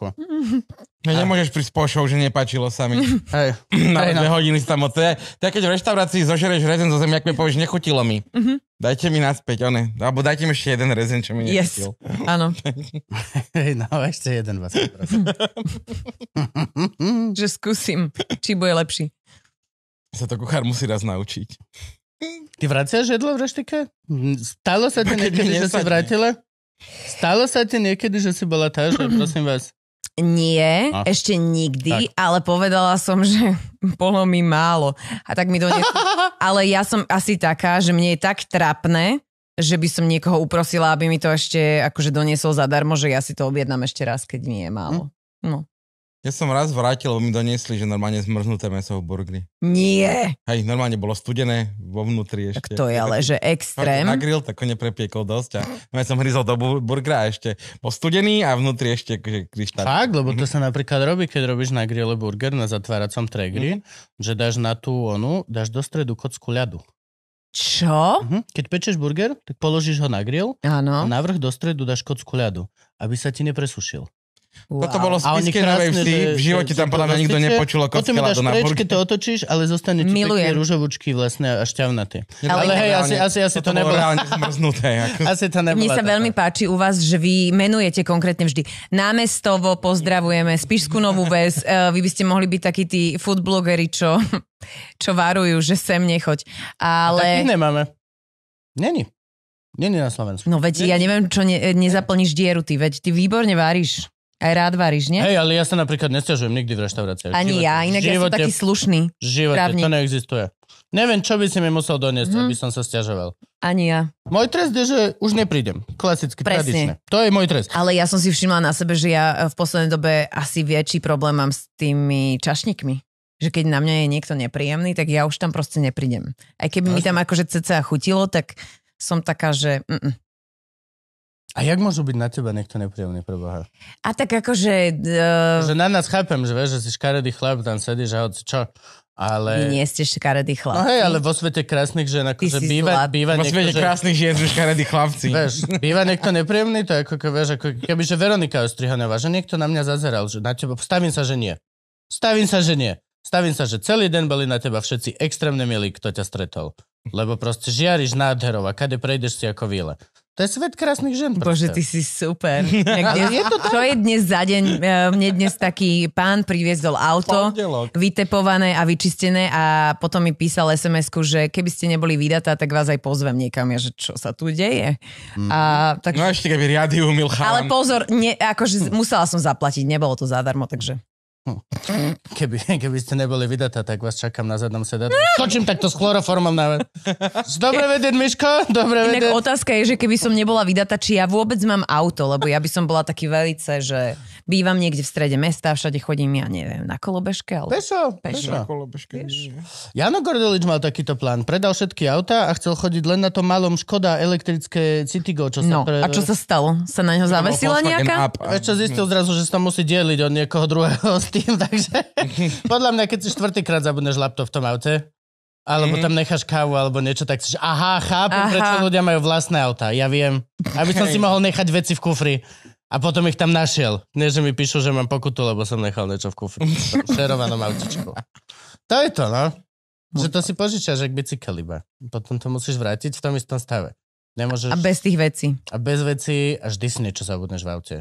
Ja nemôžeš prísť pošou, že nepáčilo sa mi. Hej. Na Hej, dve no. hodiny tam od... keď v reštaurácii zožereš rezen zo mi povieš, nechutilo mi. Uh-huh. Dajte mi naspäť, one. Alebo dajte mi ešte jeden rezen, čo mi yes. Áno. no, ešte jeden vás Že skúsim, či bude lepší. Sa to kuchár musí raz naučiť. Ty vraciaš jedlo v reštike? Stalo sa ti niekedy, že si vrátila? Stalo sa ti niekedy, že si bola tá, že prosím vás, nie, Ach. ešte nikdy, tak. ale povedala som, že bolo mi málo. A tak mi donesú. ale ja som asi taká, že mne je tak trapné, že by som niekoho uprosila, aby mi to ešte akože doniesol zadarmo, že ja si to objednám ešte raz, keď mi je málo. Hm. No. Ja som raz vrátil, lebo mi doniesli, že normálne zmrznuté meso v burgeri. Nie. Hej, normálne bolo studené vo vnútri ešte. Tak to je ale, že extrém. Na grill tak ho neprepiekol dosť a ja som hryzol do burgera a ešte bol studený a vnútri ešte kryštál. Fakt, lebo to mhm. sa napríklad robí, keď robíš na grille burger na zatváracom tregri, mm-hmm. že dáš na tú onu, dáš do stredu kocku ľadu. Čo? Mhm. Keď pečeš burger, tak položíš ho na grill Áno. a navrh do stredu dáš kocku ľadu, aby sa ti nepresušil. Wow. Toto bolo v spiske Novej Vsi, v živote tam podľa mňa nikto nepočul o Potom dáš prečky, to otočíš, ale zostane ti pekné rúžovúčky vlastne a šťavnaté. Ale, ale hej, asi, asi, asi to, to nebolo. zmrznuté. Asi to nebolo. Mne sa veľmi páči u vás, že vy menujete konkrétne vždy. Námestovo pozdravujeme Spišskú Novú Ves. Eh, vy by ste mohli byť takí tí food blogeri, čo, čo varujú, že sem nechoď. Ale... A tak nemáme. Není. Není na Slovensku. No veď Není. ja neviem, čo ne, nezaplníš dieru ty, veď ty výborne váriš. Aj rád varíš, nie? Hej, ale ja sa napríklad nestiažujem nikdy v reštauráciách. Ani živote, ja, inak živote, ja som taký slušný. živote, právnik. to neexistuje. Neviem, čo by si mi musel doniesť, mm-hmm. aby som sa stiažoval. Ani ja. Môj trest je, že už neprídem. Klasicky, Presne. tradične. To je môj trest. Ale ja som si všimla na sebe, že ja e, v poslednej dobe asi väčší problém mám s tými čašníkmi. Že keď na mňa je niekto nepríjemný, tak ja už tam proste neprídem. Aj keby Jasne. mi tam akože cca chutilo, tak som taká, že... Mm-mm. A jak môžu byť na teba niekto nepríjemný pre Boha? A tak akože... Uh... Že na nás chápem, že vieš, že si škaredý chlap, tam sedíš a hoci čo. Ale... Vy nie ste škaredý chlap. No hej, ale vo svete krásnych žien, akože býva, zlad. býva Vo svete že... krásnych žien sú škaredí chlapci. Vieš, býva niekto nepríjemný, to je ako, keby, vieš, ako keby, že Veronika Ostrihanová, že niekto na mňa zazeral, že na teba, stavím sa, že nie. Stavím sa, že nie. Stavím sa, že celý den boli na teba všetci extrémne milí, kto ťa stretol. Lebo proste žiariš nádherov a kade prejdeš si ako výle. To je svet krásnych žen. Proste. Bože, ty si super. je to tak? Čo je dnes za deň? E, mne dnes taký pán priviezol auto, Pondelok. vytepované a vyčistené a potom mi písal sms že keby ste neboli vydatá, tak vás aj pozvem niekam. Ja, že čo sa tu deje? Mm. A, tak... No ešte keby riady umil chalán. Ale pozor, ne, akože musela som zaplatiť, nebolo to zadarmo, takže... Keby, keby ste neboli vydatá, tak vás čakám na zadnom sedadle. Skočím takto s chloroformom na Dobre vedieť, Miško, dobre vedieť. Inak otázka je, že keby som nebola vydatá, či ja vôbec mám auto, lebo ja by som bola taký velice, že bývam niekde v strede mesta, všade chodím, ja neviem, na kolobežke, ale... Peso, peso. Na kolobežke. Jano Gordelič mal takýto plán. Predal všetky auta a chcel chodiť len na tom malom Škoda elektrické Citigo, čo sa no, pre... a čo sa stalo? Sa na ňo zavesila nejaká? Vieš čo, zistil zrazu, že sa musí dieliť od niekoho druhého tým, takže podľa mňa, keď si štvrtýkrát zabudneš laptop v tom aute, alebo mm. tam necháš kávu alebo niečo, tak si, aha, chápem, aha. prečo ľudia majú vlastné auta, Ja viem. Aby som si mohol nechať veci v kufri. A potom ich tam našiel. Nie, že mi píšu, že mám pokutu, lebo som nechal niečo v kufri. V Šerovanom autičku. To je to, no. Že to si požičiaš, ak bicykel iba. Potom to musíš vrátiť v tom istom stave. Nemôžeš... A bez tých vecí. A bez vecí a vždy si niečo zabudneš v aute.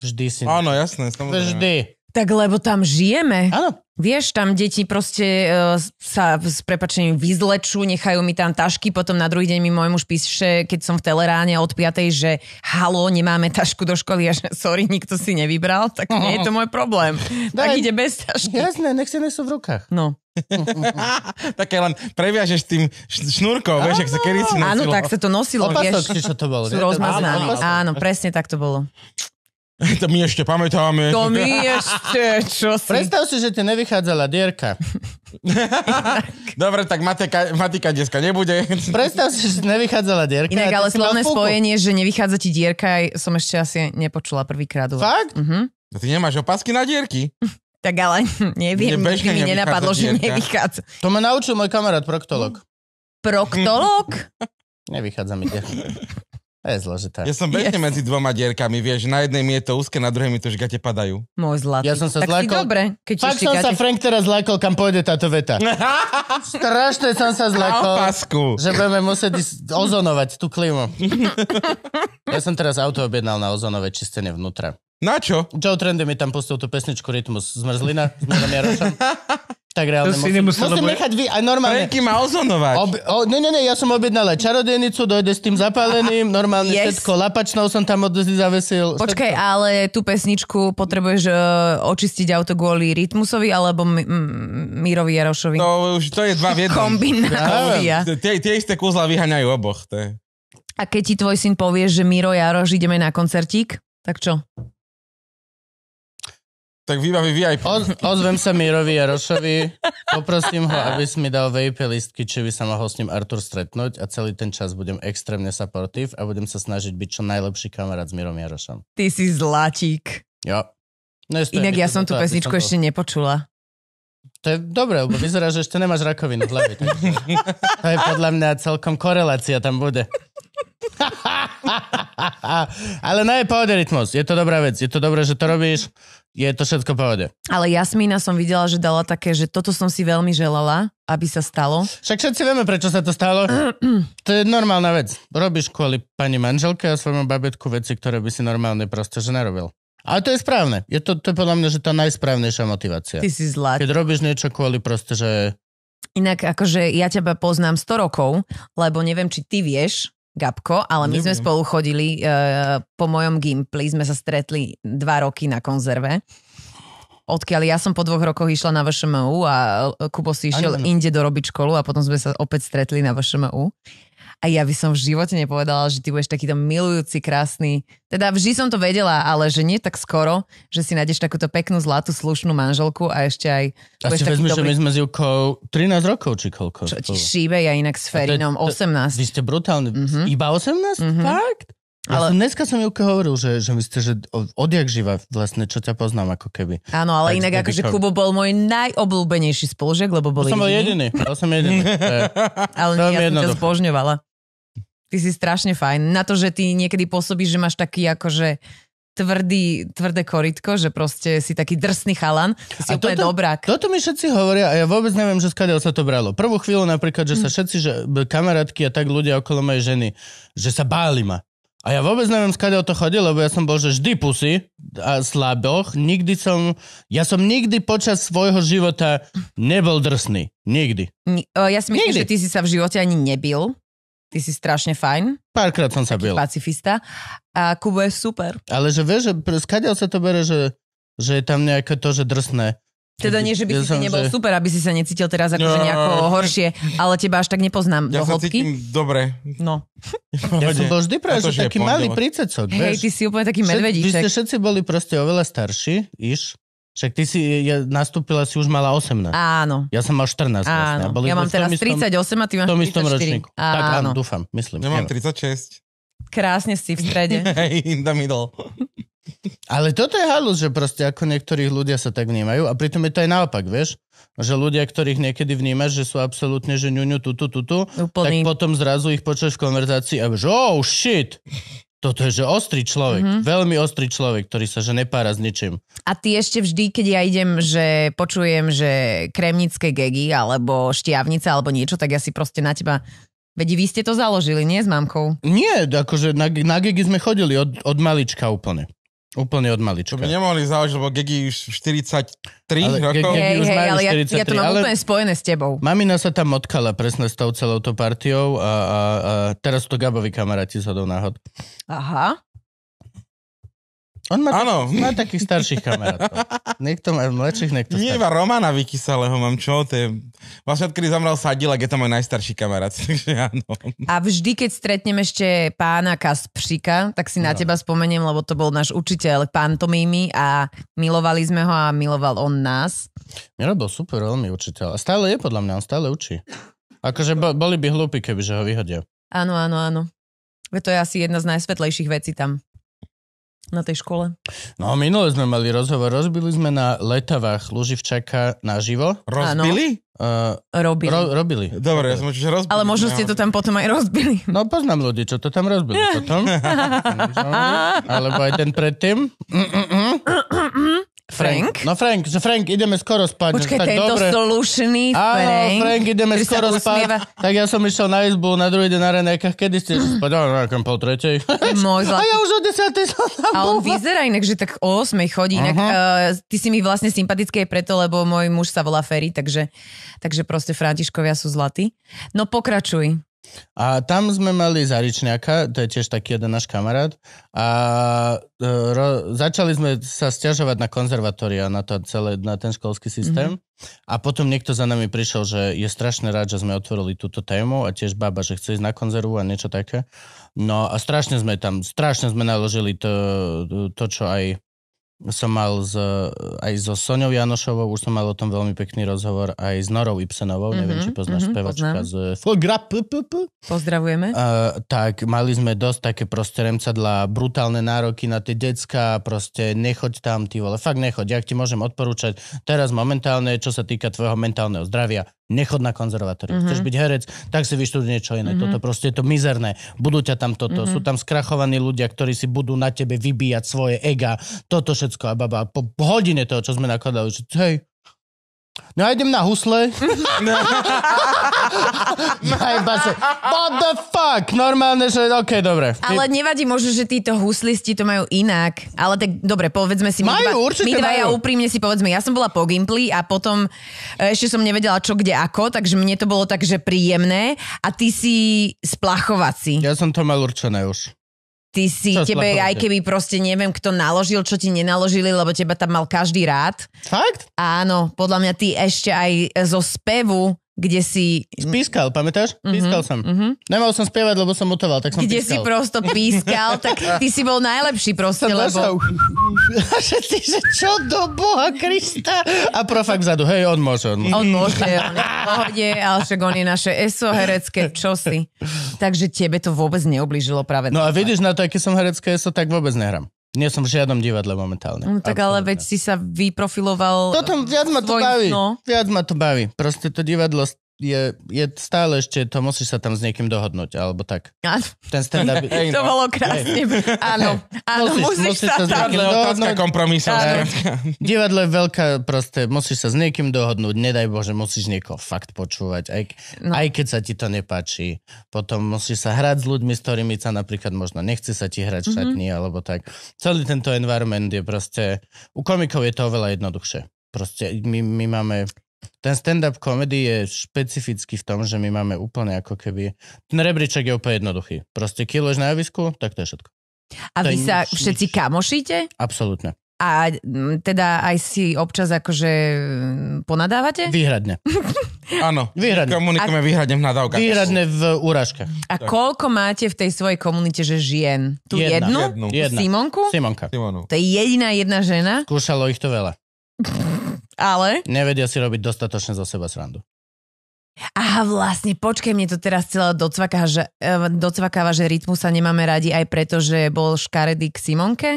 Vždy si... Áno, jasné. Samozrejme. Vždy. Tak lebo tam žijeme. Áno. Vieš, tam deti proste e, sa s prepačením vyzlečú, nechajú mi tam tašky, potom na druhý deň mi môj muž píše, keď som v Teleráne od 5. že halo, nemáme tašku do školy a že sorry, nikto si nevybral, tak nie je to môj problém. Daj, tak ide bez tašky. Jasné, nech sa nesú v rukách. No. Také len previažeš tým šnúrkou, vieš, ak sa kedy si nosilo. Áno, tak sa to nosilo, vieš. čo to bolo. rozmaznáni. áno, presne tak to bolo. To my ešte pamätáme. To my ešte, čo si... Predstav si, že ti nevychádzala dierka. Dobre, tak matika, matika dneska nebude. Predstav si, že nevychádzala dierka. Inak, ale slovné spojenie, že nevychádza ti dierka, som ešte asi nepočula prvýkrát. Fakt? Uh-huh. No ty nemáš opasky na dierky? Tak ale neviem, nikdy mi nenapadlo, že nevychádza. To ma naučil môj kamarát proktolog. Proktolog? Nevychádza mi dierka. je zložité. Ja som bežne yes. medzi dvoma dierkami, vieš, na jednej mi je to úzke, na druhej mi to žgate padajú. Môj zlatý. Ja som sa tak zlákol. dobre, keď Fakt som sa Frank teraz zlákol, kam pôjde táto veta. Strašne som sa zlákol. Opasku. Že budeme musieť ozonovať tú klimu. ja som teraz auto objednal na ozonové čistenie vnútra. Na čo? Joe Trendy mi tam pustil tú pesničku Rytmus Zmrzlina s Tak reálne to si musím, musím nechať vy, aj normálne. Preky ma ozonovať. Ob, o, ne, ne, ne, ja som aj čarodenicu, dojde s tým zapáleným, normálne yes. všetko, lapačnou som tam odezli zavesil. Počkaj, všetko. ale tú pesničku potrebuješ uh, očistiť auto kvôli Rytmusovi alebo Mirovi Jarošovi? To už to je dva v jednom. Kombinácia. Tie, tie isté kúzla vyhaňajú oboch. A keď ti tvoj syn povie, že Miro Jaroš ideme na koncertík, tak čo? tak vybaví VIP. Od, ozvem sa Mirovi Jarošovi, poprosím ho, aby si mi dal VIP listky, či by sa mohol s ním Artur stretnúť a celý ten čas budem extrémne supportiv a budem sa snažiť byť čo najlepší kamarát s Mirom Jarošom. Ty si zlatík. Jo. No Inak ja som tú pesničku ešte to... nepočula. To je dobré, lebo vyzerá, že ešte nemáš rakovinu v hlavi. To je podľa mňa celkom korelácia tam bude. Ale je pohode rytmus. Je to dobrá vec. Je to dobré, že to robíš je to všetko povede. Ale Jasmína som videla, že dala také, že toto som si veľmi želala, aby sa stalo. Však všetci vieme, prečo sa to stalo. to je normálna vec. Robíš kvôli pani manželke a svojmu babetku veci, ktoré by si normálne proste že nerobil. Ale to je správne. Je to, to je podľa mňa, že tá najsprávnejšia motivácia. Ty si zlá. Keď robíš niečo kvôli proste, že... Inak akože ja ťa poznám 100 rokov, lebo neviem, či ty vieš, Gabko, ale my Neviem. sme spolu chodili, uh, po mojom gimpli sme sa stretli dva roky na konzerve odkiaľ ja som po dvoch rokoch išla na VŠMU a Kubo si išiel inde dorobiť školu a potom sme sa opäť stretli na VŠMU. A ja by som v živote nepovedala, že ty budeš takýto milujúci, krásny. Teda vždy som to vedela, ale že nie tak skoro, že si nájdeš takúto peknú, zlatú, slušnú manželku a ešte aj... A si vezmi, dobrý... že my sme s Jukou 13 rokov, či koľko? Čo ti šíbe, ja inak s Ferinom 18. Vy ste brutálni. Mm-hmm. Iba 18? Mm-hmm. Fakt? Ale... som, dneska som Juke hovoril, že, že my ste, že odjak živa vlastne, čo ťa poznám ako keby. Áno, ale tak, inak ako, že Kubo bol môj najobľúbenejší spolužiak, lebo bol To som bol jediný, bol som jediný. ale nie, ja som ťa zbožňovala. Ty si strašne fajn. Na to, že ty niekedy pôsobíš, že máš taký akože tvrdý, tvrdé koritko, že proste si taký drsný chalan, ty si a úplne toto, dobrák. Toto mi všetci hovoria a ja vôbec neviem, že skadiaľ sa to bralo. Prvú chvíľu napríklad, že sa hm. všetci, že kamarátky a tak ľudia okolo mojej ženy, že sa báli ma. A ja vôbec neviem, o to chodil, lebo ja som bol, že vždy pusy a slaboch. Nikdy som, ja som nikdy počas svojho života nebol drsný. Nikdy. Ni- ja si myslím, nikdy. že ty si sa v živote ani nebil. Ty si strašne fajn. Párkrát som sa bil. Pacifista. A Kubo je super. Ale že vieš, že skadiaľ sa to bere, že, že je tam nejaké to, že drsné. Teda nie, že by ja si som, nebol že... super, aby si sa necítil teraz ako no. nejako horšie, ale teba až tak nepoznám ja do hĺbky. Ja dobre. No. Ja som bol vždy práve že taký malý prícecok. Hej, ty si úplne taký medvedíček. Vy ste všetci boli proste oveľa starší, iš. Však ty si ja, nastúpila, si už mala 18. Áno. Ja som mal 14 vlastne. áno. vlastne. ja mám teraz 38 a ty máš 34. Ročníku. Áno. Tak áno, dúfam, myslím. Ja mám 36. Krásne si v strede. In the middle. Ale toto je halus, že proste ako niektorých ľudia sa tak vnímajú a pritom je to aj naopak, vieš? Že ľudia, ktorých niekedy vnímaš, že sú absolútne, že ňuňu tu, tu, tu, tu, tak potom zrazu ich počuješ v konverzácii a vieš, oh shit, toto je že ostrý človek, mm-hmm. veľmi ostrý človek, ktorý sa že nepára s ničím. A ty ešte vždy, keď ja idem, že počujem, že kremnické gegy alebo štiavnica, alebo niečo, tak ja si proste na teba Vedi vy ste to založili, nie s mamkou? Nie, akože na, na gegy sme chodili od, od malička úplne. Úplne od malička. To by nemohli zaujíť, lebo Gegi už 43 ale rokov. Hej, hej, už hej, ale 43, ja, ja to mám ale... úplne spojené s tebou. Mamina sa tam odkala presne s tou celou to partiou a, a, a teraz to Gabovi kamaráti sa do náhod. Aha. On má, ano. Taký, má takých starších kamarátov. niekto má mladších, niekto starších. Iba Romana Vykysalého mám čo, to je... Vlastne odkedy zamral Sadilak, je to môj najstarší kamarát, takže áno. A vždy, keď stretnem ešte pána Kaspříka, tak si no. na teba spomeniem, lebo to bol náš učiteľ Tomými a milovali sme ho a miloval on nás. Miro bol super veľmi učiteľ. A stále je podľa mňa, on stále učí. Akože boli by hlúpi, kebyže ho vyhodia. Áno, áno, áno. to je asi jedna z najsvetlejších vecí tam na tej škole? No, minule sme mali rozhovor. Rozbili sme na letavách Luživčaka naživo. Rozbili? Uh, robili. Ro- robili. Dobre, ja som čiže rozbili. Ale možno ste to tam potom aj rozbili. No, poznám ľudí, čo to tam rozbili potom. Alebo aj ten predtým. Mm, mm, mm. Frank? No Frank, že Frank, ideme skoro spať. Počkaj, tak tento dobre. slušný Frank. Áno, Frank, ideme skoro spať. Tak ja som išiel na izbu na druhý deň na renekách. Kedy ste išli spať? Áno, nejakom pol tretej. Môj zlatý. A ja už o desiatej som tam A on vyzerá inak, že tak o 8 chodí. Inak, uh-huh. uh, ty si mi vlastne sympatický preto, lebo môj muž sa volá Ferry, takže, takže proste Františkovia sú zlatí. No pokračuj. A tam sme mali Zaričňaka, to je tiež taký jeden náš kamarát. A e, ro, začali sme sa stiažovať na konzervatória, na, to celé, na ten školský systém. Mm-hmm. A potom niekto za nami prišiel, že je strašne rád, že sme otvorili túto tému a tiež baba, že chce ísť na konzervu a niečo také. No a strašne sme tam, strašne sme naložili to, to čo aj som mal z, aj so Soňou Janošovou, už som mal o tom veľmi pekný rozhovor, aj s Norou Ipsenovou, mm-hmm, neviem, či mhm, poznáš mm-hmm, spevačka poznám. z Fogra. Pozdravujeme. Uh, tak mali sme dosť také proste remcadla, brutálne nároky na tie decka, proste nechoď tam, ty vole, fakt nechoď, ja ti môžem odporúčať. Teraz momentálne, čo sa týka tvojho mentálneho zdravia, Nechod na konzervatóriu. Mm-hmm. Chceš byť herec, tak si vyštuduj niečo iné. Mm-hmm. Toto proste je to mizerné. Budú ťa tam toto. Mm-hmm. Sú tam skrachovaní ľudia, ktorí si budú na tebe vybíjať svoje ega. Toto všetko a baba. Po hodine toho, čo sme nakladali, že hej, No idem na husle. na What the fuck? Normálne, že OK, dobre. Ale nevadí možno, že títo huslisti to majú inak. Ale tak dobre, povedzme si. Majú, my dva, určite my dva, majú. ja úprimne si povedzme, ja som bola po Gimply a potom e, ešte som nevedela čo, kde, ako, takže mne to bolo tak, že príjemné a ty si splachovací. Ja som to mal určené už ty si, čo tebe aj keby proste neviem, kto naložil, čo ti nenaložili, lebo teba tam mal každý rád. Fakt? Áno, podľa mňa ty ešte aj zo spevu kde si... Spískal, pamätáš? Uh-huh, mhm, pískal som. Uh-huh. Nemal som spievať, lebo som mutoval, tak som Kde pískal. si prosto pískal, tak ty si bol najlepší proste, som lebo... Som... Všetci, že čo do Boha Krista? A profak vzadu, hej, on môže, on môže. On môže, on je v pohode, ale však on je naše ESO herecké, čo si. Takže tebe to vôbec neoblížilo práve. No a vidíš, na to, aké som herecké ESO, tak vôbec nehrám. Nie som v žiadnom divadle momentálne. No tak Absolutne. ale veď si sa vyprofiloval... Toto viac ma to baví. No. Viac ma to baví. Proste to divadlo je, je stále ešte, to musíš sa tam s niekým dohodnúť, alebo tak. Áno. Ten stand-up... Hey, to no. bolo krásne. Áno, áno, musíš, musíš, musíš sa, sa tam... s je otázka kompromisov. Divadlo je veľká, proste, musíš sa s niekým dohodnúť, nedaj Bože, musíš niekoho fakt počúvať, aj, no. aj keď sa ti to nepáči. Potom musíš sa hrať s ľuďmi, s ktorými sa napríklad možno nechce sa ti hrať mm-hmm. šatní, alebo tak. Celý tento environment je proste... U komikov je to oveľa jednoduchšie. Proste my, my máme... Ten stand-up comedy je špecifický v tom, že my máme úplne ako keby... Ten rebríček je úplne jednoduchý. Proste kiluješ na javisku, tak to je všetko. A to vy nič, sa všetci nič. kamošíte? Absolútne. A mm, teda aj si občas akože mm, ponadávate? Výhradne. Áno, výhradne. komunikujeme a... výhradne v nadávkach. Výhradne v úražkách. A tak. koľko máte v tej svojej komunite, že žien? Tu jedna. jednu? Jednu. Simonku? Simonka. Simonu. To je jediná jedna žena? Skúšalo ich to veľa. ale... Nevedia si robiť dostatočne zo seba srandu. A vlastne, počkaj, mne to teraz celé docvaká, že, eh, docvakáva, že rytmu sa nemáme radi aj preto, že bol škaredý k Simonke?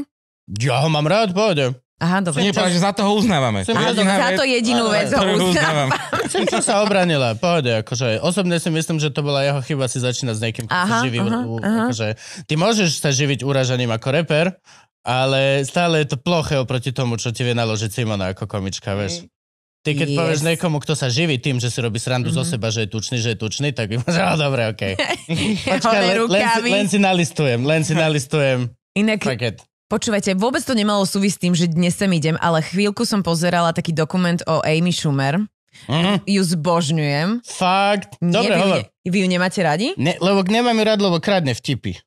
Ja ho mám rád, povedem. Aha, dobre. Nie, že za to ho uznávame. Sem Áno, za to jedinú vec, ho uznávam. čo sa obranila, pohode, akože osobne si myslím, že to bola jeho chyba si začínať s nejakým, kto sa živí. Aha, u, aha. Akože, ty môžeš sa živiť uražaním ako reper, ale stále je to ploché oproti tomu, čo ti vie naložiť Simona ako komička, vieš. Ty keď yes. povieš niekomu, kto sa živí tým, že si robí srandu mm-hmm. zo mhm. seba, že je tučný, že je tučný, tak by že dobre, okej. Okay. len, len, si, len si nalistujem, len si nalistujem. Inak, Paket. počúvajte, vôbec to nemalo súvisť s tým, že dnes sem idem, ale chvíľku som pozerala taký dokument o Amy Schumer. mm Ju zbožňujem. Fakt? Dobre, Nie, vy, Vy ju nemáte radi? Ne, lebo nemám ju rád, lebo kradne vtipy.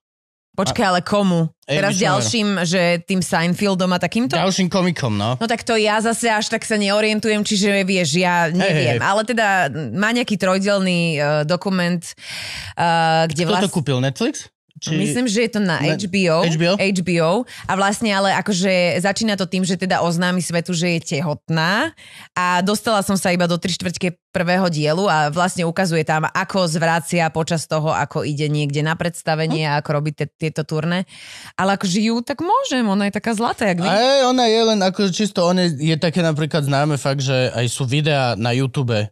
Počkaj, ale komu? Amy Teraz Schumer. ďalším, že tým Seinfeldom a takýmto? Ďalším komikom, no. No tak to ja zase až tak sa neorientujem, čiže vieš, ja neviem. Hey, hey. Ale teda má nejaký trojdelný uh, dokument, uh, kde vlastne... Kto to kúpil, Netflix? Či... Myslím, že je to na HBO, na... HBO. HBO. A vlastne ale akože začína to tým, že teda oznámi svetu, že je tehotná. A dostala som sa iba do 3 štvrtke prvého dielu a vlastne ukazuje tam, ako zvracia počas toho, ako ide niekde na predstavenie hm. a ako robí te, tieto turné. Ale ako žijú, tak môžem. Ona je taká zlatá, jak vy. Aj, ona je len ako čisto, on je, je také napríklad známe fakt, že aj sú videá na YouTube.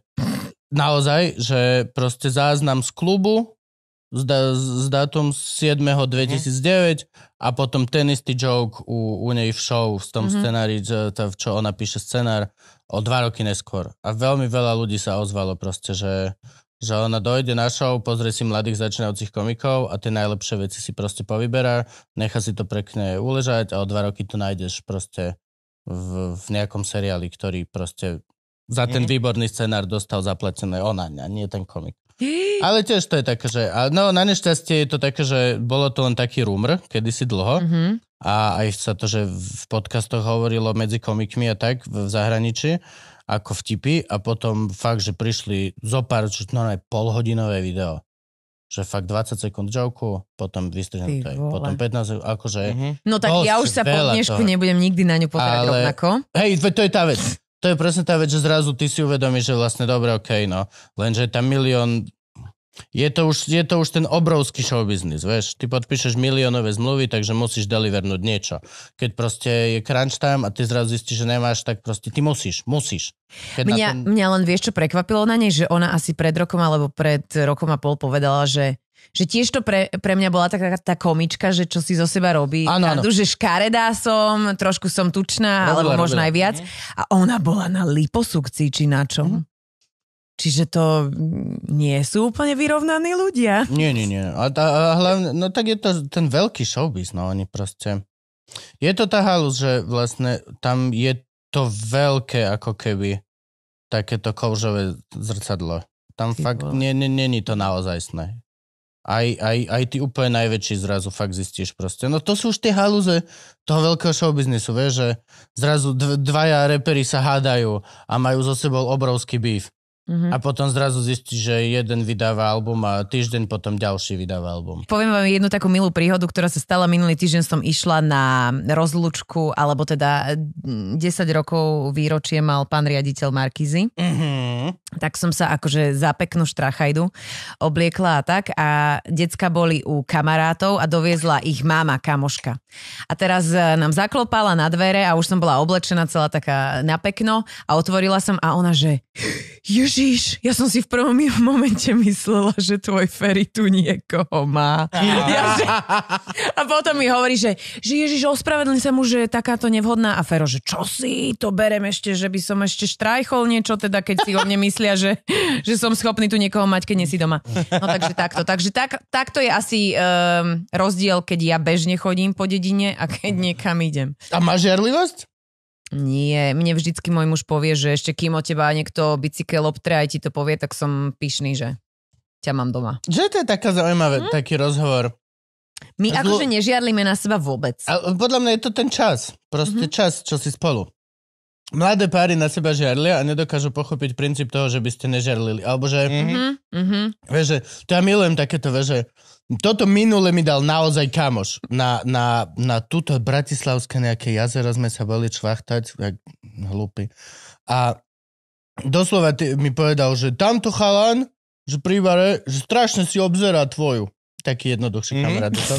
Naozaj, že proste záznam z klubu, s, da- s datum 7. 2009 mm-hmm. a potom ten istý joke u, u nej v show, v tom mm-hmm. scenári, čo ona píše scenár, o dva roky neskôr. A veľmi veľa ľudí sa ozvalo proste, že, že ona dojde na show, pozrie si mladých začínajúcich komikov a tie najlepšie veci si proste povyberá, nechá si to pekne uležať a o dva roky to nájdeš proste v, v nejakom seriáli, ktorý proste za ten mm-hmm. výborný scenár dostal zaplatené ona, nie ten komik. Ale tiež to je také, že... No, na nešťastie je to také, že bolo to len taký rumor, kedysi dlho. Mm-hmm. A aj sa to, že v podcastoch hovorilo medzi komikmi a tak v zahraničí ako vtipy a potom fakt, že prišli zo pár, čo no, polhodinové video že fakt 20 sekúnd joke, potom vystrihnem to, potom 15 akože... Uh-huh. No tak ja už sa po dnešku toho. nebudem nikdy na ňu pozerať Ale... rovnako. Hej, to je tá vec to je presne tá vec, že zrazu ty si uvedomíš, že vlastne dobre, okej, okay, no. Lenže tam milión je to, už, je to už ten obrovský business, vieš. Ty podpíšeš miliónové zmluvy, takže musíš delivernúť niečo. Keď proste je crunch time a ty zrazu zistíš, že nemáš, tak proste ty musíš, musíš. Keď mňa, tom... mňa len vieš, čo prekvapilo na nej, že ona asi pred rokom alebo pred rokom a pol povedala, že že tiež to pre, pre mňa bola taká tá komička, že čo si zo seba robí. Ano, áno. Že škaredá som, trošku som tučná, robila, alebo možno aj viac. Mhm. A ona bola na liposukcii, či na čom. Mm. Čiže to mm, nie sú úplne vyrovnaní ľudia. Nie, nie, nie. A, a, a hlavne, no tak je to ten veľký showbiz, no oni proste... Je to tá halus, že vlastne tam je to veľké ako keby takéto koužové zrcadlo. Tam Ty fakt není nie, nie, nie to naozajstné aj, aj, aj ty úplne najväčší zrazu fakt zistíš proste. No to sú už tie halúze toho veľkého showbiznisu, vieš, že zrazu dvaja reperi sa hádajú a majú zo sebou obrovský býv. Mm-hmm. A potom zrazu zistí, že jeden vydáva album a týždeň potom ďalší vydáva album. Poviem vám jednu takú milú príhodu, ktorá sa stala minulý týždeň. Som išla na rozlúčku, alebo teda 10 mm, rokov výročie mal pán riaditeľ Markizy. Mm-hmm. Tak som sa akože za peknú štrachajdu obliekla a tak a decka boli u kamarátov a doviezla ich máma, kamoška. A teraz e, nám zaklopala na dvere a už som bola oblečená celá taká na pekno a otvorila som a ona, že Jež Ježiš, ja som si v prvom momente myslela, že tvoj Ferry tu niekoho má. A, ja, že... a potom mi hovorí, že, že Ježiš, ospravedlň sa mu, že je takáto nevhodná. A Fero, že čo si, to berem ešte, že by som ešte štrajchol niečo, teda keď si o mne myslia, že, že som schopný tu niekoho mať, keď nesi doma. No takže takto. Takže tak, takto je asi um, rozdiel, keď ja bežne chodím po dedine a keď niekam idem. A máš žiarlivosť? Nie, mne vždycky môj muž povie, že ešte kým o teba niekto bicykel obtre aj ti to povie, tak som pyšný, že ťa mám doma. Že to je taká zaujímavá, hm? taký rozhovor. My Zlo... akože nežiarlíme na seba vôbec. A e, podľa mňa je to ten čas. Proste mm-hmm. čas, čo si spolu. Mladé páry na seba žiarlia a nedokážu pochopiť princíp toho, že by ste nežiarlili. Alebo že... Mm-hmm. Mm-hmm. Vieš, že, to ja milujem takéto, vieš, že toto minule mi dal naozaj kamoš. Na, na, na túto bratislavské nejaké jazero sme sa boli čvachtať, jak hlúpi. A doslova ty, mi povedal, že tamto chalan, že pri že strašne si obzera tvoju. Taký jednoduchší mm-hmm. kamarát. To.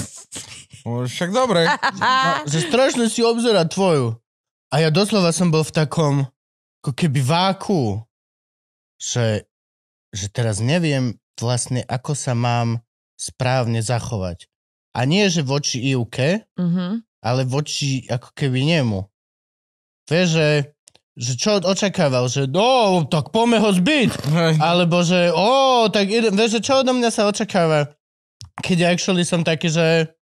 Však dobre. No, že strašne si obzera tvoju. A ja doslova som bol v takom ako keby váku, že, že teraz neviem vlastne, ako sa mám správne zachovať. A nie, že voči Ivke, mm-hmm. ale voči ako keby nemu. Vieš, že, že čo očakával, že no, tak poďme ho zbiť. Alebo že o, tak idem, vieš, že čo odo mňa sa očakáva. Keď actually som taký, že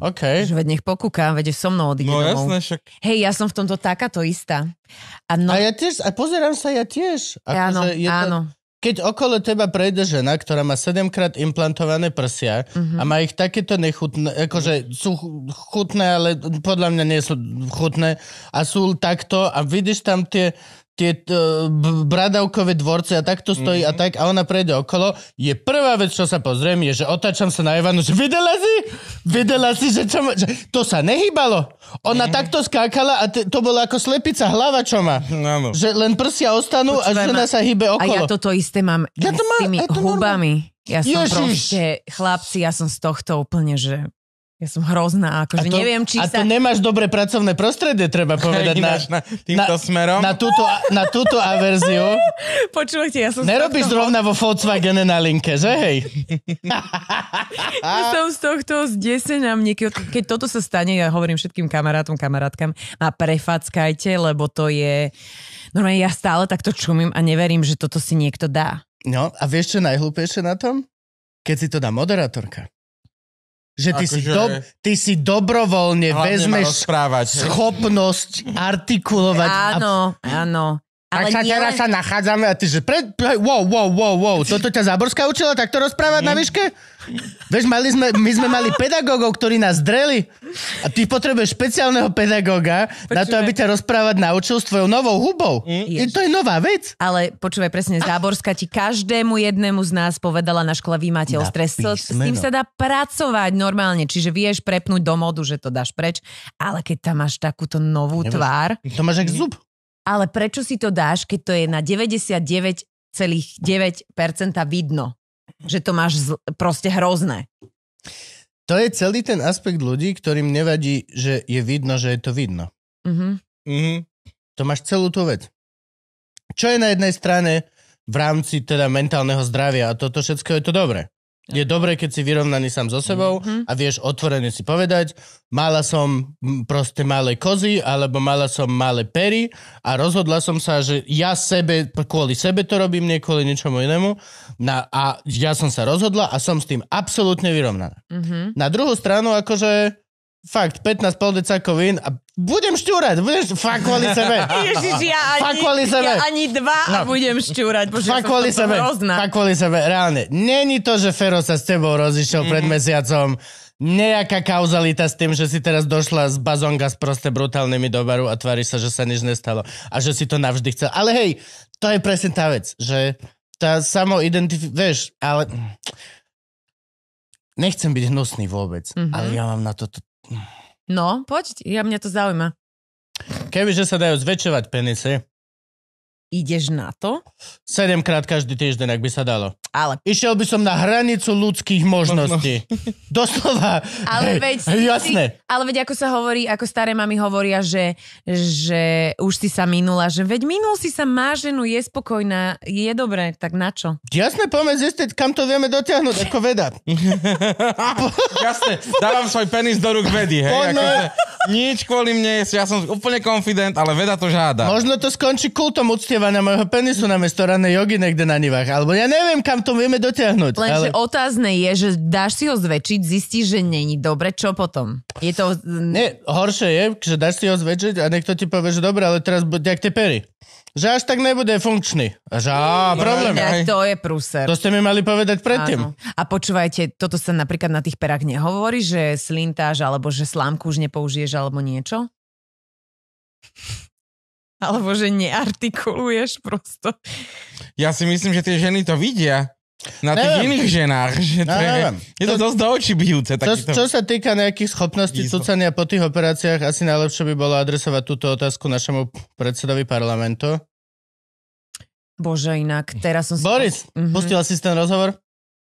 OK. Že veď nech pokúka, veď so mnou odíde No domov. jasné, však. Hej, ja som v tomto takáto istá. A, no... a ja tiež, a pozerám sa ja tiež. Ako, áno, je áno. To, keď okolo teba prejde žena, ktorá má 7 krát implantované prsia mm-hmm. a má ich takéto nechutné, akože sú chutné, ale podľa mňa nie sú chutné a sú takto a vidíš tam tie tie bradavkové dvorce a takto stojí mm-hmm. a mhm. tak a ona prejde okolo, je prvá vec, čo sa pozriem, je, že otáčam sa na Ivanu, že videla si? Videla si, že, čo ma, že to sa nehybalo. Ona mm-hmm. takto skákala a t- to bola ako slepica hlava, čo má. No, no. Že len prsia ostanú Počúvaj a žena ma... sa hýbe okolo. A ja toto isté mám ja to má, s tými to hubami. Normálne. Ja som Ježiš. proste, chlapci, ja som z tohto úplne, že ja som hrozná, akože to, neviem, či a sa... A to nemáš dobre pracovné prostredie, treba povedať. na, na, týmto na, smerom. Na túto, na túto averziu. Počúvajte, ja som... Nerobíš tohto... zrovna vo Volkswagene na linke, že hej? ja som z tohto zdesená. keď toto sa stane, ja hovorím všetkým kamarátom, kamarátkam, ma prefackajte, lebo to je... Normálne ja stále takto čumím a neverím, že toto si niekto dá. No a vieš, čo najhlúpejšie na tom? Keď si to dá moderátorka. Že ty, si, že... Akože- Do, ty si dobrovoľne Hlavne vezmeš schopnosť artikulovať. Áno, a... áno. Ale tak nielen... teraz sa nachádzame a ty že pred... Wow, wow, wow, wow. Toto ťa Záborská učila takto rozprávať mm. na výške? Vieš, mali sme, my sme mali pedagógov, ktorí nás dreli a ty potrebuješ špeciálneho pedagóga počúvaj. na to, aby ťa rozprávať naučil s tvojou novou hubou. Mm. To je nová vec. Ale počúvaj presne, ah. Záborská ti každému jednému z nás povedala na škole, vy máte ostré s tým sa dá pracovať normálne, čiže vieš prepnúť do modu, že to dáš preč, ale keď tam máš takúto novú Nemáš, tvár... To máš jak mm. zub ale prečo si to dáš, keď to je na 99,9% vidno, že to máš zl- proste hrozné? To je celý ten aspekt ľudí, ktorým nevadí, že je vidno, že je to vidno. Uh-huh. Uh-huh. To máš celú tú vec. Čo je na jednej strane v rámci teda mentálneho zdravia a toto všetko je to dobré. Je dobré, keď si vyrovnaný sám so sebou mm-hmm. a vieš otvorene si povedať, mala som proste malé kozy, alebo mala som malé pery a rozhodla som sa, že ja sebe, kvôli sebe to robím, nie kvôli ničomu inému. Na, a ja som sa rozhodla a som s tým absolútne vyrovnaná. Mm-hmm. Na druhú stranu, akože fakt 15 poldecákovín a budem šťúrať, budem šťúrať, fakt kvôli sebe. Ježiš, ja ani, fakt kvôli sebe. Ja ani dva no. a budem šťúrať, bože, fakt kvôli sebe, hrozná. fakt kvôli sebe, reálne. Není to, že Fero sa s tebou rozišiel mm-hmm. pred mhm. mesiacom, nejaká kauzalita s tým, že si teraz došla z bazonga s proste brutálnymi do baru a tváriš sa, že sa nič nestalo a že si to navždy chcel. Ale hej, to je presne tá vec, že tá samoidentifikácia, vieš, ale nechcem byť hnusný vôbec, mm-hmm. ale ja mám na toto No, poď, ja mňa to zaujíma. Kebyže sa dajú zväčšovať penise, Ideš na to? Sedemkrát každý týždeň, ak by sa dalo. Ale... Išiel by som na hranicu ľudských možností. Možno. Doslova. Ale veď, hey, jasné. Si, ale veď ako sa hovorí, ako staré mami hovoria, že, že už si sa minula, že veď minul si sa, má ženu, je spokojná, je dobré, tak na čo? Jasné, poďme zistiť, kam to vieme dotiahnuť, ako veda. jasné, dávam svoj penis do rúk vedy, hej. Poďme. Akože, nič kvôli mne, ja som úplne confident, ale veda to žáda. Možno to skončí kultom úctie na môjho penisu na mesto ranej jogy niekde na nivách. Alebo ja neviem, kam to vieme dotiahnuť. Lenže ale... otázne je, že dáš si ho zväčšiť, zistíš, že není dobre, čo potom? Je to... Nie, horšie je, že dáš si ho zväčšiť a niekto ti povie, že dobre, ale teraz bude jak tie pery. Že až tak nebude funkčný. Že á, problém. Ja, to je prúser. To ste mi mali povedať predtým. Áno. A počúvajte, toto sa napríklad na tých perách nehovorí, že slintáž alebo že slámku už nepoužiješ, alebo niečo? alebo že neartikuluješ prosto. Ja si myslím, že tie ženy to vidia. Na tých neviem. iných ženách. Že to je, je to, to dosť do očí bijúce. Čo, Čo sa týka nejakých schopností cucania po tých operáciách, asi najlepšie by bolo adresovať túto otázku našemu predsedovi parlamentu. Bože, inak teraz som si... Boris, mm-hmm. pustila si ten rozhovor?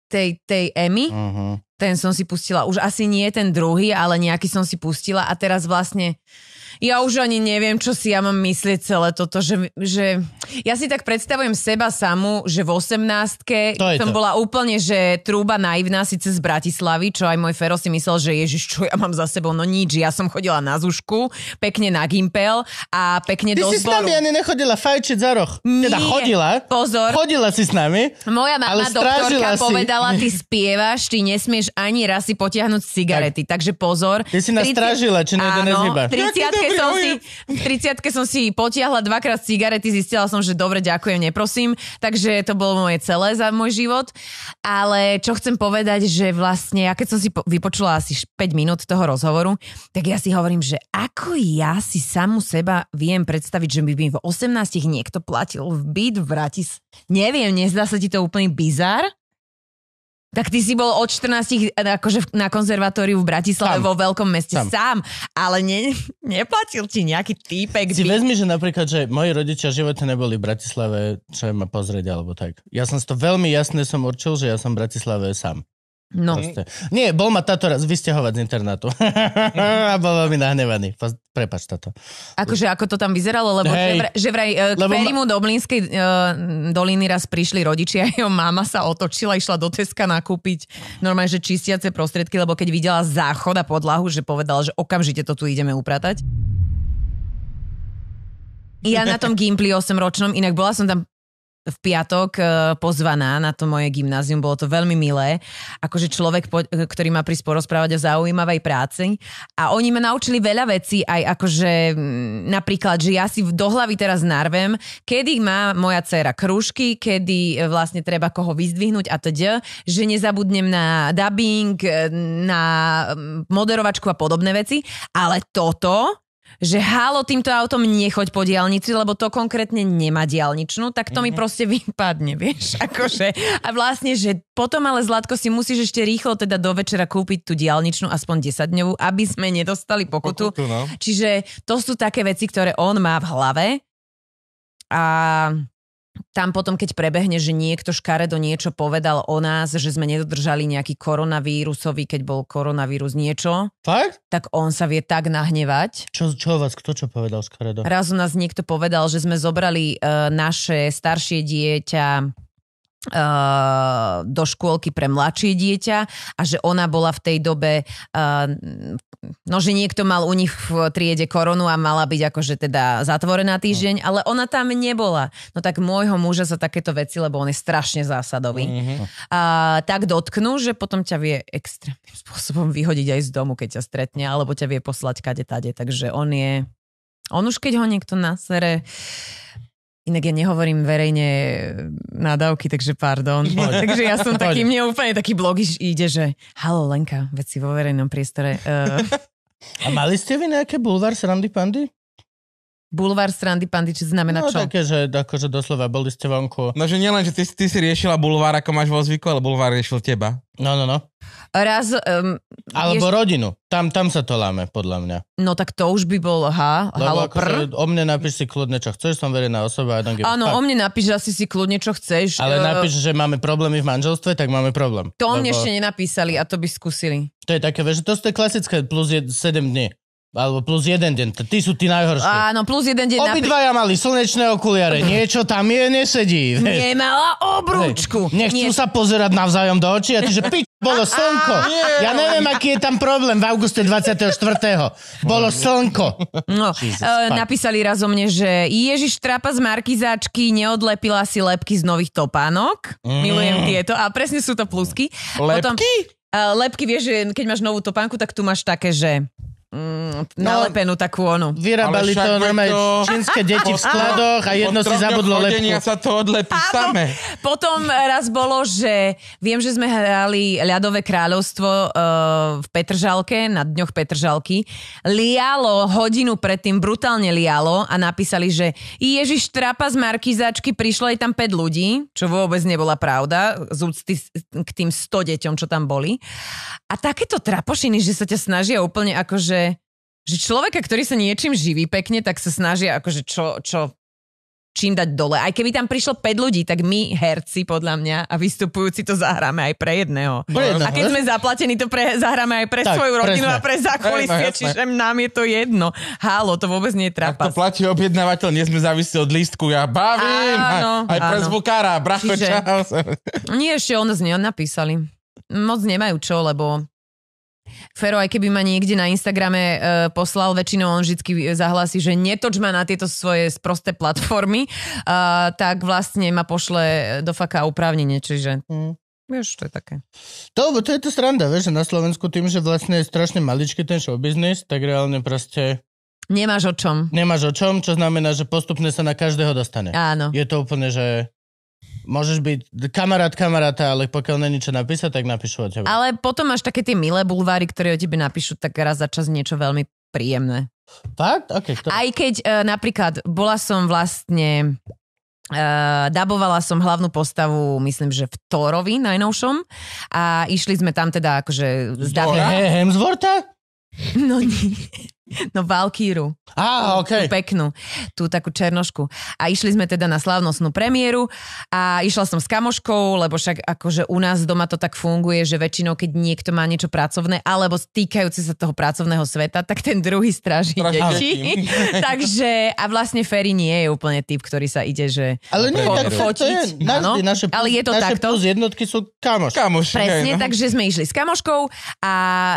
Tej, tej Emmy? Uh-huh. Ten som si pustila. Už asi nie ten druhý, ale nejaký som si pustila a teraz vlastne ja už ani neviem, čo si ja mám myslieť celé toto, že, že ja si tak predstavujem seba samu, že v 18 som to. bola úplne, že trúba naivná, síce z Bratislavy, čo aj môj Fero si myslel, že ježiš, čo ja mám za sebou, no nič, ja som chodila na zušku, pekne na gimpel a pekne Ty do si zboru. s nami ani nechodila fajčiť za roh. Teda nie, teda chodila. Pozor. Chodila si s nami. Moja mama doktorka si. povedala, ty spievaš, ty nesmieš ani raz si potiahnuť cigarety, tak. takže pozor. Ty si nás 30... strážila, či nejde nezhyba. 30 som si, v 30 som si potiahla dvakrát cigarety, zistila som, že dobre, ďakujem, neprosím. Takže to bolo moje celé za môj život. Ale čo chcem povedať, že vlastne, ja keď som si vypočula asi 5 minút toho rozhovoru, tak ja si hovorím, že ako ja si samu seba viem predstaviť, že by mi v 18 niekto platil v byt v Bratis. Neviem, nezdá sa ti to úplný bizar? Tak ty si bol od 14 eh, akože na konzervatóriu v Bratislave sám. vo veľkom meste sám, sám ale ne, neplatil ti nejaký týpek. Si by... vezmi, že napríklad, že moji rodičia živote neboli v Bratislave, čo ma pozrieť alebo tak. Ja som to veľmi jasne som určil, že ja som v Bratislave sám. No. Proste. Nie, bol ma táto raz vysťahovať z internátu. a bol veľmi nahnevaný. Prepač táto. Akože ako to tam vyzeralo, lebo hey. že, vraj, že vraj e, k lebo ma... do Blínskej uh, e, doliny raz prišli rodičia a jeho mama sa otočila, išla do Teska nakúpiť normálne, že čistiace prostriedky, lebo keď videla záchod a podlahu, že povedala, že okamžite to tu ideme upratať. Ja na tom Gimply 8 ročnom, inak bola som tam v piatok e, pozvaná na to moje gymnázium, bolo to veľmi milé. Akože človek, e, ktorý má prísť porozprávať o zaujímavej práci. A oni ma naučili veľa vecí, aj akože napríklad, že ja si do hlavy teraz narvem, kedy má moja dcera kružky, kedy e, vlastne treba koho vyzdvihnúť a teď, teda, že nezabudnem na dubbing, na moderovačku a podobné veci, ale toto že halo, týmto autom nechoď po diálnici, lebo to konkrétne nemá diálničnú, tak to mm-hmm. mi mhm. proste vypadne, vieš, akože. A vlastne, že potom ale Zlatko si musíš ešte rýchlo teda do večera kúpiť tú diálničnú, aspoň 10 dňovú, aby sme nedostali pokutu. pokutu no. Čiže to sú také veci, ktoré on má v hlave a tam potom, keď prebehne, že niekto škaredo niečo povedal o nás, že sme nedodržali nejaký koronavírusový, keď bol koronavírus niečo, Fakt? tak on sa vie tak nahnevať. Čo, čo vás, kto čo povedal škaredo? Raz u nás niekto povedal, že sme zobrali uh, naše staršie dieťa Eh, do škôlky pre mladšie dieťa a že ona bola v tej dobe, eh, no že niekto mal u nich v triede koronu a mala byť akože teda zatvorená týždeň, no. ale ona tam nebola. No tak môjho muža za takéto veci, lebo on je strašne zásadový, mm-hmm. a, tak dotknú, že potom ťa vie extrémnym spôsobom vyhodiť aj z domu, keď ťa stretne, alebo ťa vie poslať kade tade. Takže on je, on už keď ho niekto nasere, Inak ja nehovorím verejne nadávky, takže pardon. takže ja som taký, Poď. mne úplne taký blog ide, že halo Lenka, veci vo verejnom priestore. Uh... A mali ste vy nejaké bulvár srandy pandy? Bulvár srandy pandiči znamená no, čo? No také, že akože doslova boli ste vonku. No že nielen, že ty, ty si riešila bulvár, ako máš vo zvyku, ale bulvár riešil teba. No, no, no. Raz... Um, Alebo ješ... rodinu. Tam, tam sa to láme, podľa mňa. No tak to už by bol, ha, halo, akože prr. Sa, O mne napíš si kľudne, čo chceš, som verejná osoba. Áno, o mne napíš asi si kľudne, čo chceš. Ale uh... napíš, že máme problémy v manželstve, tak máme problém. To Lebo... mne ešte nenapísali a to by skúsili. To je také, že to sú klasické plus je 7 dní. Alebo plus jeden deň. Tí sú tí najhoršie. Áno, plus jeden deň. Obidvaja napr- mali slnečné okuliare. Niečo tam je, nesedí. Vieš. Nemala obrúčku. Hej. Nechcú Nie. sa pozerať navzájom do očí a tyže pič, bolo slnko. Ja neviem, aký je tam problém v auguste 24. Bolo slnko. No, uh, napísali raz o mne, že Ježiš trapa z Markizáčky neodlepila si lepky z nových topánok. Mm. Milujem tieto. A presne sú to plusky. Lepky? Potom, uh, lepky, vieš, že keď máš novú topánku, tak tu máš také, že mm, no, nalepenú takú onu. Vyrábali to normálne to... čínske deti v skladoch a jedno si zabudlo lepku. sa to odlepí Áno. same. Potom raz bolo, že viem, že sme hrali ľadové kráľovstvo uh, v Petržalke, na dňoch Petržalky. Lialo hodinu predtým, brutálne lialo a napísali, že Ježiš Trapa z Markizačky, prišlo aj tam 5 ľudí, čo vôbec nebola pravda, z úcty k tým 100 deťom, čo tam boli. A takéto trapošiny, že sa ťa snažia úplne akože že človeka, ktorý sa niečím živí pekne, tak sa snažia akože čo, čo čím dať dole. Aj keby tam prišlo 5 ľudí, tak my, herci, podľa mňa, a vystupujúci to zahráme aj pre jedného. No, pre jedného a keď ne? sme zaplatení, to pre, zahráme aj pre tak, svoju rodinu presne. a pre zákulisie, čiže nám je to jedno. Hálo, to vôbec nie je trápas. Ak to platí objednávateľ, nie sme závisí od lístku, ja bavím. Áno, aj, aj áno. pre zvukára, bracho, čiže, čau. Nie, ešte o nás napísali. Moc nemajú čo, lebo Fero, aj keby ma niekde na Instagrame e, poslal, väčšinou on vždy e, zahlasí, že netoč ma na tieto svoje sprosté platformy, e, tak vlastne ma pošle do faka oprávnenie, čiže... Mm. Vieš, to je také. To, to je to sranda, vieš, že na Slovensku tým, že vlastne je strašne maličký ten business, tak reálne proste Nemáš o čom. Nemáš o čom, čo znamená, že postupne sa na každého dostane. Áno. Je to úplne, že Môžeš byť kamarát kamaráta, ale pokiaľ není čo napísať, tak napíšu o tebe. Ale potom máš také tie milé bulváry, ktoré o tebe napíšu tak raz za čas niečo veľmi príjemné. Tak? Okay, to... Aj keď uh, napríklad bola som vlastne Uh, dabovala som hlavnú postavu, myslím, že v Thorovi najnovšom a išli sme tam teda akože z Davida. Hemswortha? No nie. No Valkíru. Á, ah, ok. Tú peknú, tú takú černošku. A išli sme teda na slávnostnú premiéru a išla som s kamoškou, lebo však akože u nás doma to tak funguje, že väčšinou, keď niekto má niečo pracovné alebo týkajúce sa toho pracovného sveta, tak ten druhý stráži deti. Takže a vlastne Ferry nie je úplne typ, ktorý sa ide, že Ale nie, po, tak fotiť. To je, naši, naše, ale je to naše takto. Plus jednotky sú kamoš. kamoš Presne, hej, no. takže sme išli s kamoškou a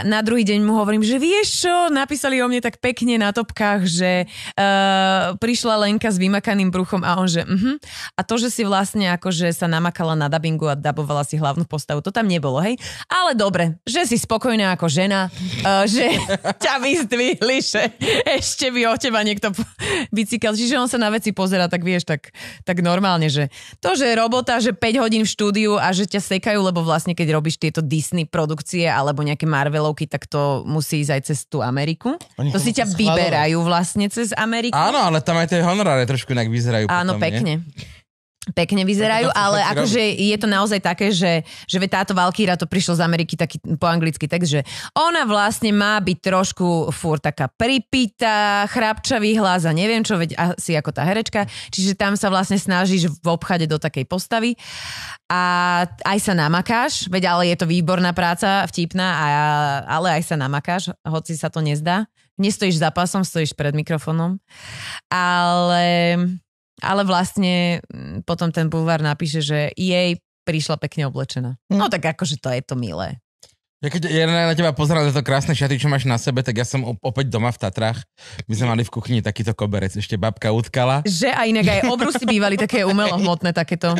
na druhý deň mu hovorím, že vieš čo, napísali o mne tak pekne na topkách, že uh, prišla Lenka s vymakaným bruchom a on že uh-huh. A to, že si vlastne akože sa namakala na dabingu a dabovala si hlavnú postavu, to tam nebolo, hej? Ale dobre, že si spokojná ako žena, uh, že ťa vyzdvihli, že ešte by o teba niekto bicykel. Čiže on sa na veci pozera, tak vieš, tak, tak normálne, že to, že robota, že 5 hodín v štúdiu a že ťa sekajú, lebo vlastne keď robíš tieto Disney produkcie alebo nejaké Marvelovky, tak to musí ísť aj cez tú Ameriku. Oni to si ťa vyberajú vlastne cez Ameriku. Áno, ale tam aj tie honoráre trošku inak vyzerajú. Áno, potom, pekne. Nie? pekne vyzerajú, ale akože je to naozaj také, že, že táto Valkýra to prišlo z Ameriky taký po anglicky text, že ona vlastne má byť trošku fur taká pripita, chrápčavý hlas a neviem čo, veď asi ako tá herečka, čiže tam sa vlastne snažíš v obchade do takej postavy a aj sa namakáš, veď ale je to výborná práca, vtipná, a, ale aj sa namakáš, hoci sa to nezdá nestojíš za pasom, stojíš pred mikrofónom. Ale, ale vlastne mm, potom ten bulvár napíše, že jej prišla pekne oblečená. Mm. No tak akože to je to milé. Ja keď ja na teba pozerám na to krásne šaty, čo máš na sebe, tak ja som opäť doma v Tatrách. My sme mali v kuchyni takýto koberec, ešte babka utkala. Že a inak aj obrusy bývali také umelohmotné takéto.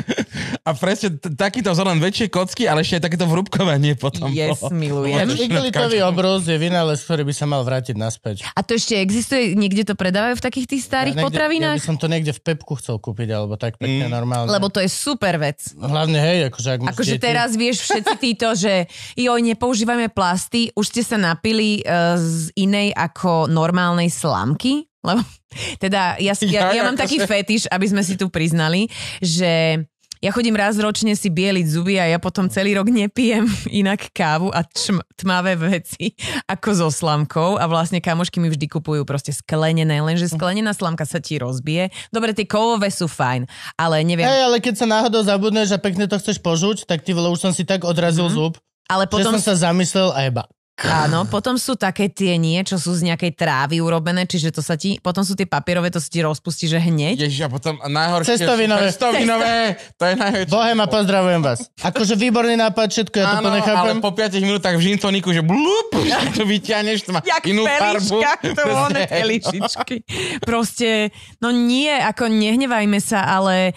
A presne takýto vzor väčšie kocky, ale ešte aj takéto vrúbkovanie potom. Yes, bolo. milujem. Igelitový obrus je vynález, ktorý by sa mal vrátiť naspäť. A to ešte existuje, niekde to predávajú v takých tých starých ja potravinách? Ja by som to niekde v Pepku chcel kúpiť, alebo tak pekne mm. normálne. Lebo to je super vec. Hlavne hej, akože ak Akože teraz vieš všetci títo, že jo, nepou používame plasty, už ste sa napili uh, z inej ako normálnej slamky? Lebo teda ja, ja, ja, ja mám taký se... fetiš, aby sme si tu priznali, že ja chodím raz ročne si bieliť zuby a ja potom celý rok nepijem inak kávu a čm, tmavé veci ako so slamkou a vlastne kamošky mi vždy kupujú proste sklenené, lenže sklenená slamka sa ti rozbije. Dobre, tie kovové sú fajn, ale neviem. Hej, ale keď sa náhodou zabudneš a pekne to chceš požuť, tak ty vole, už som si tak odrazil mm-hmm. zub ale potom... Že som sa zamyslel a jeba. Áno, potom sú také tie nie, čo sú z nejakej trávy urobené, čiže to sa ti, potom sú tie papierové, to si ti rozpustí, že hneď. Ježiš, a potom najhoršie... Cestovinové. Cestovinové, to je najhoršie. Bohem a pozdravujem vás. Akože výborný nápad, všetko, ja Áno, to nechápem. ale po 5 minútach v žintoniku, že blup, to vyťaneš, to má Jak inú farbu. Jak to one pelišičky. Proste, no nie, ako nehnevajme sa, ale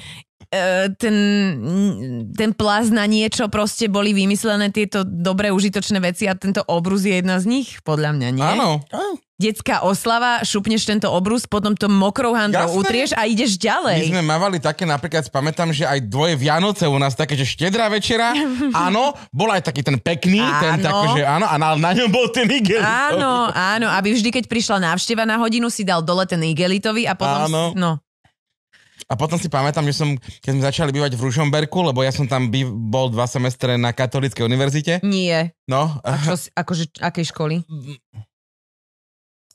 E, ten, ten plaz na niečo, proste boli vymyslené tieto dobré, užitočné veci a tento obrus je jedna z nich, podľa mňa, nie? Áno. Detská oslava, šupneš tento obrus, potom to mokrou handou utrieš a ideš ďalej. My sme mávali také, napríklad pamätám, že aj dvoje Vianoce u nás, také, že štedrá večera, áno, bol aj taký ten pekný, áno. ten tak, že áno, a na, na ňom bol ten igelitový. Áno, áno, aby vždy, keď prišla návšteva na hodinu, si dal dole ten igelitový a potom... Áno. No, a potom si pamätám, že som, keď sme začali bývať v Ružomberku, lebo ja som tam býv, bol dva semestre na katolíckej univerzite. Nie. No. A čo, akože, akej školy?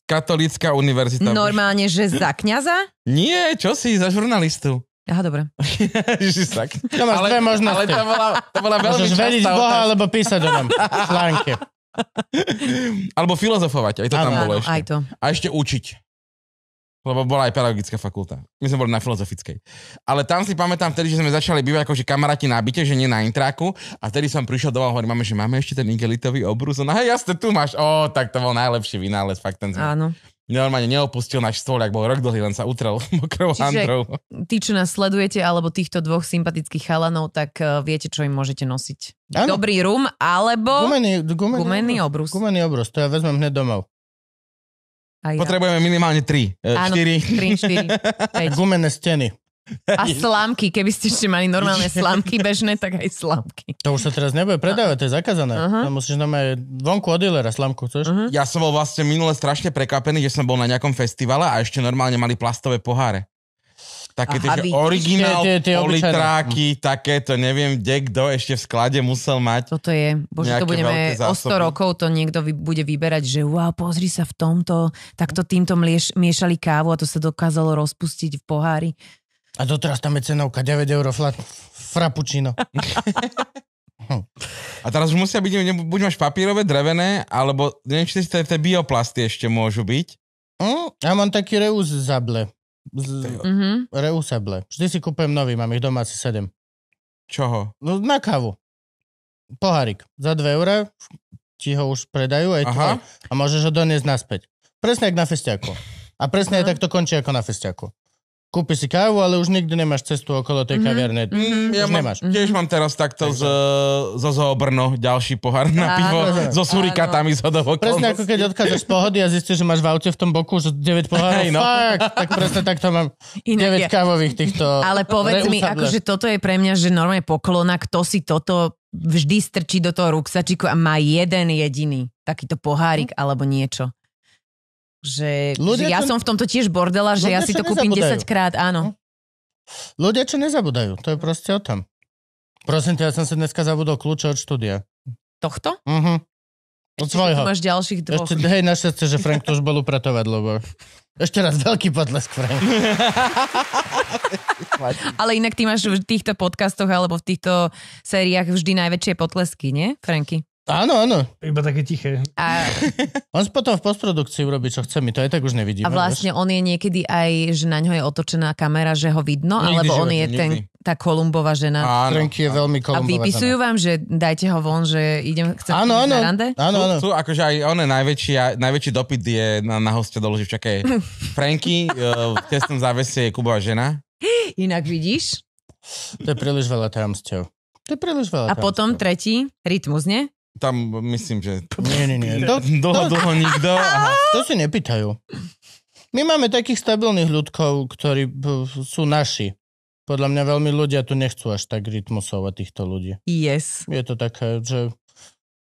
Katolícka univerzita. Normálne, že za kňaza? Nie, čo si, za žurnalistu. Aha, dobre. Ježiš, tak. To máš ale, dve možnosti. Ale to bola, to bola veľmi Môžeš veriť Boha, alebo písať o nám článke. Alebo filozofovať, aj to ano, tam bolo ano, ešte. Aj to. A ešte učiť lebo bola aj pedagogická fakulta. My sme boli na filozofickej. Ale tam si pamätám vtedy, že sme začali bývať akože kamaráti na byte, že nie na intráku. A vtedy som prišiel do a hovorím, máme, že máme ešte ten igelitový obrus. No hej, jasne, tu máš. O, tak to bol najlepší vynález, fakt ten sme. Áno. Normálne neopustil náš stôl, ak bol rok dlhý, len sa utrel mokrou handrou. tí, čo nás sledujete, alebo týchto dvoch sympatických chalanov, tak eh, viete, čo im môžete nosiť. Ano. Dobrý rum, alebo gumený, gumený, gumený obrus. Gumený obrus, to ja vezmem hneď domov. Aj ja. Potrebujeme minimálne 3, 4. 3, 4, 5. Gumené steny. A slámky, keby ste ešte mali normálne slámky bežné, tak aj slámky. To už sa teraz nebude predávať, to je zakázané. Uh-huh. Musíš musíš normálne vonku od dealera slámku, chceš? Uh-huh. Ja som bol vlastne minule strašne prekvapený, že som bol na nejakom festivale a ešte normálne mali plastové poháre. Také tie, aby, originál, tie, tie, tie politráky, mm. také, to neviem, kde kto ešte v sklade musel mať. Toto je, bože, to budeme o 100 rokov, to niekto vy, bude vyberať, že wow, pozri sa v tomto, takto týmto mlieš, miešali kávu a to sa dokázalo rozpustiť v pohári. A doteraz tam je cenovka 9 eur flat, frappuccino. A teraz už musia byť, buď máš papírové, drevené, alebo neviem, či tie, tie bioplasty ešte môžu byť. Mm, ja mám taký reus zable. Z... Mm-hmm. Reusable. Vždy si kúpem nový, mám ich doma asi 7. Čoho? No na kávu. Pohárik. Za 2 eurá ti ho už predajú aj tvoj, a môžeš ho doniesť naspäť. Presne ako na festiaku. A presne aj to končí ako na festiaku. Kúpi si kávu, ale už nikdy nemáš cestu okolo tej mhm. kaviarne. Mm, ja už mám, nemáš. Tiež mám teraz takto z, zo Zoobrno ďalší pohár na pivo áno, so surikatami z hodov Presne ako keď odchádzaš z pohody a zistíš, že máš v aute v tom boku že 9 pohárov. Hey, no. Fakt, tak presne takto mám Inak 9 ja. kávových týchto Ale povedz mi, akože toto je pre mňa, že normálne poklona, kto si toto vždy strčí do toho ruksačiku a má jeden jediný takýto pohárik hm. alebo niečo. Že, ľudia, že ja čo... som v tomto tiež bordela, že ľudia, ja si to kúpim 10 krát, áno. No. Ľudia čo nezabudajú, to je proste o tom. Prosím ťa, ja som si dneska zabudol kľúče od štúdia. Tohto? Mhm. Od svojho. Máš ďalších dvoch. Ešte, hej, našťastie, že Frank to už bol upratovať, lebo... Ešte raz veľký potlesk, Frank. Ale inak ty máš v týchto podcastoch alebo v týchto sériách vždy najväčšie potlesky, nie, Franky? Áno, áno. Iba také tiché. A... on potom v postprodukcii urobí, čo chce, my to aj tak už nevidíme. A vlastne on je niekedy aj, že na ňo je otočená kamera, že ho vidno, nikdy alebo on je nikdy. ten, tá Kolumbová žena. Áno, Franky je veľmi Kolumbová A vypisujú žena. vám, že dajte ho von, že idem, chcem áno, áno, na rande? Áno, áno. sú akože aj on je najväčší, najväčší dopyt je na, na hoste doloží všaké Franky e, v testnom závese je Kubová žena. Inak vidíš? To je príliš veľa tajomstiev. To je príliš veľa. A tajomstiev. potom tretí, rytmus, nie? Tam myslím, že... Nie, nie, nie. Do, dlho, do... dlho nikto. Aha. To si nepýtajú. My máme takých stabilných ľudkov, ktorí sú naši. Podľa mňa veľmi ľudia tu nechcú až tak rytmusovať týchto ľudí. Yes. Je to také, že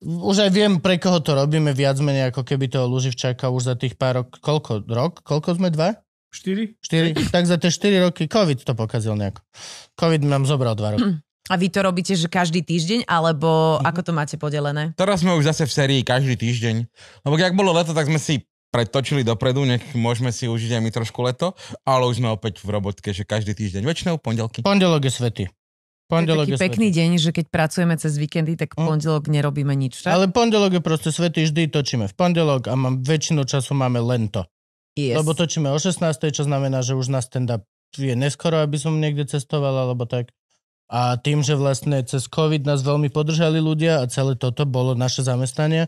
už aj viem, pre koho to robíme viac menej, ako keby toho Luživčáka už za tých pár rok, koľko, rok? Koľko sme, dva? 4? 4, tak za tie 4 roky COVID to pokazil nejako. COVID nám zobral 2 roky. Mm. A vy to robíte, že každý týždeň, alebo mhm. ako to máte podelené? Teraz sme už zase v sérii každý týždeň. Lebo keď bolo leto, tak sme si pretočili dopredu, nech môžeme si užiť aj my trošku leto, ale už sme opäť v robotke, že každý týždeň, väčšinou pondelky. Pondelok je svety. Pondelok je, je pekný svetý. deň, že keď pracujeme cez víkendy, tak v hm. pondelok nerobíme nič. Tak? Ale pondelok je proste svetý, vždy točíme v pondelok a mám, väčšinu času máme len to. Yes. Lebo točíme o 16, čo znamená, že už na stand-up je neskoro, aby som niekde cestoval alebo tak. A tým, že vlastne cez COVID nás veľmi podržali ľudia a celé toto bolo naše zamestnanie,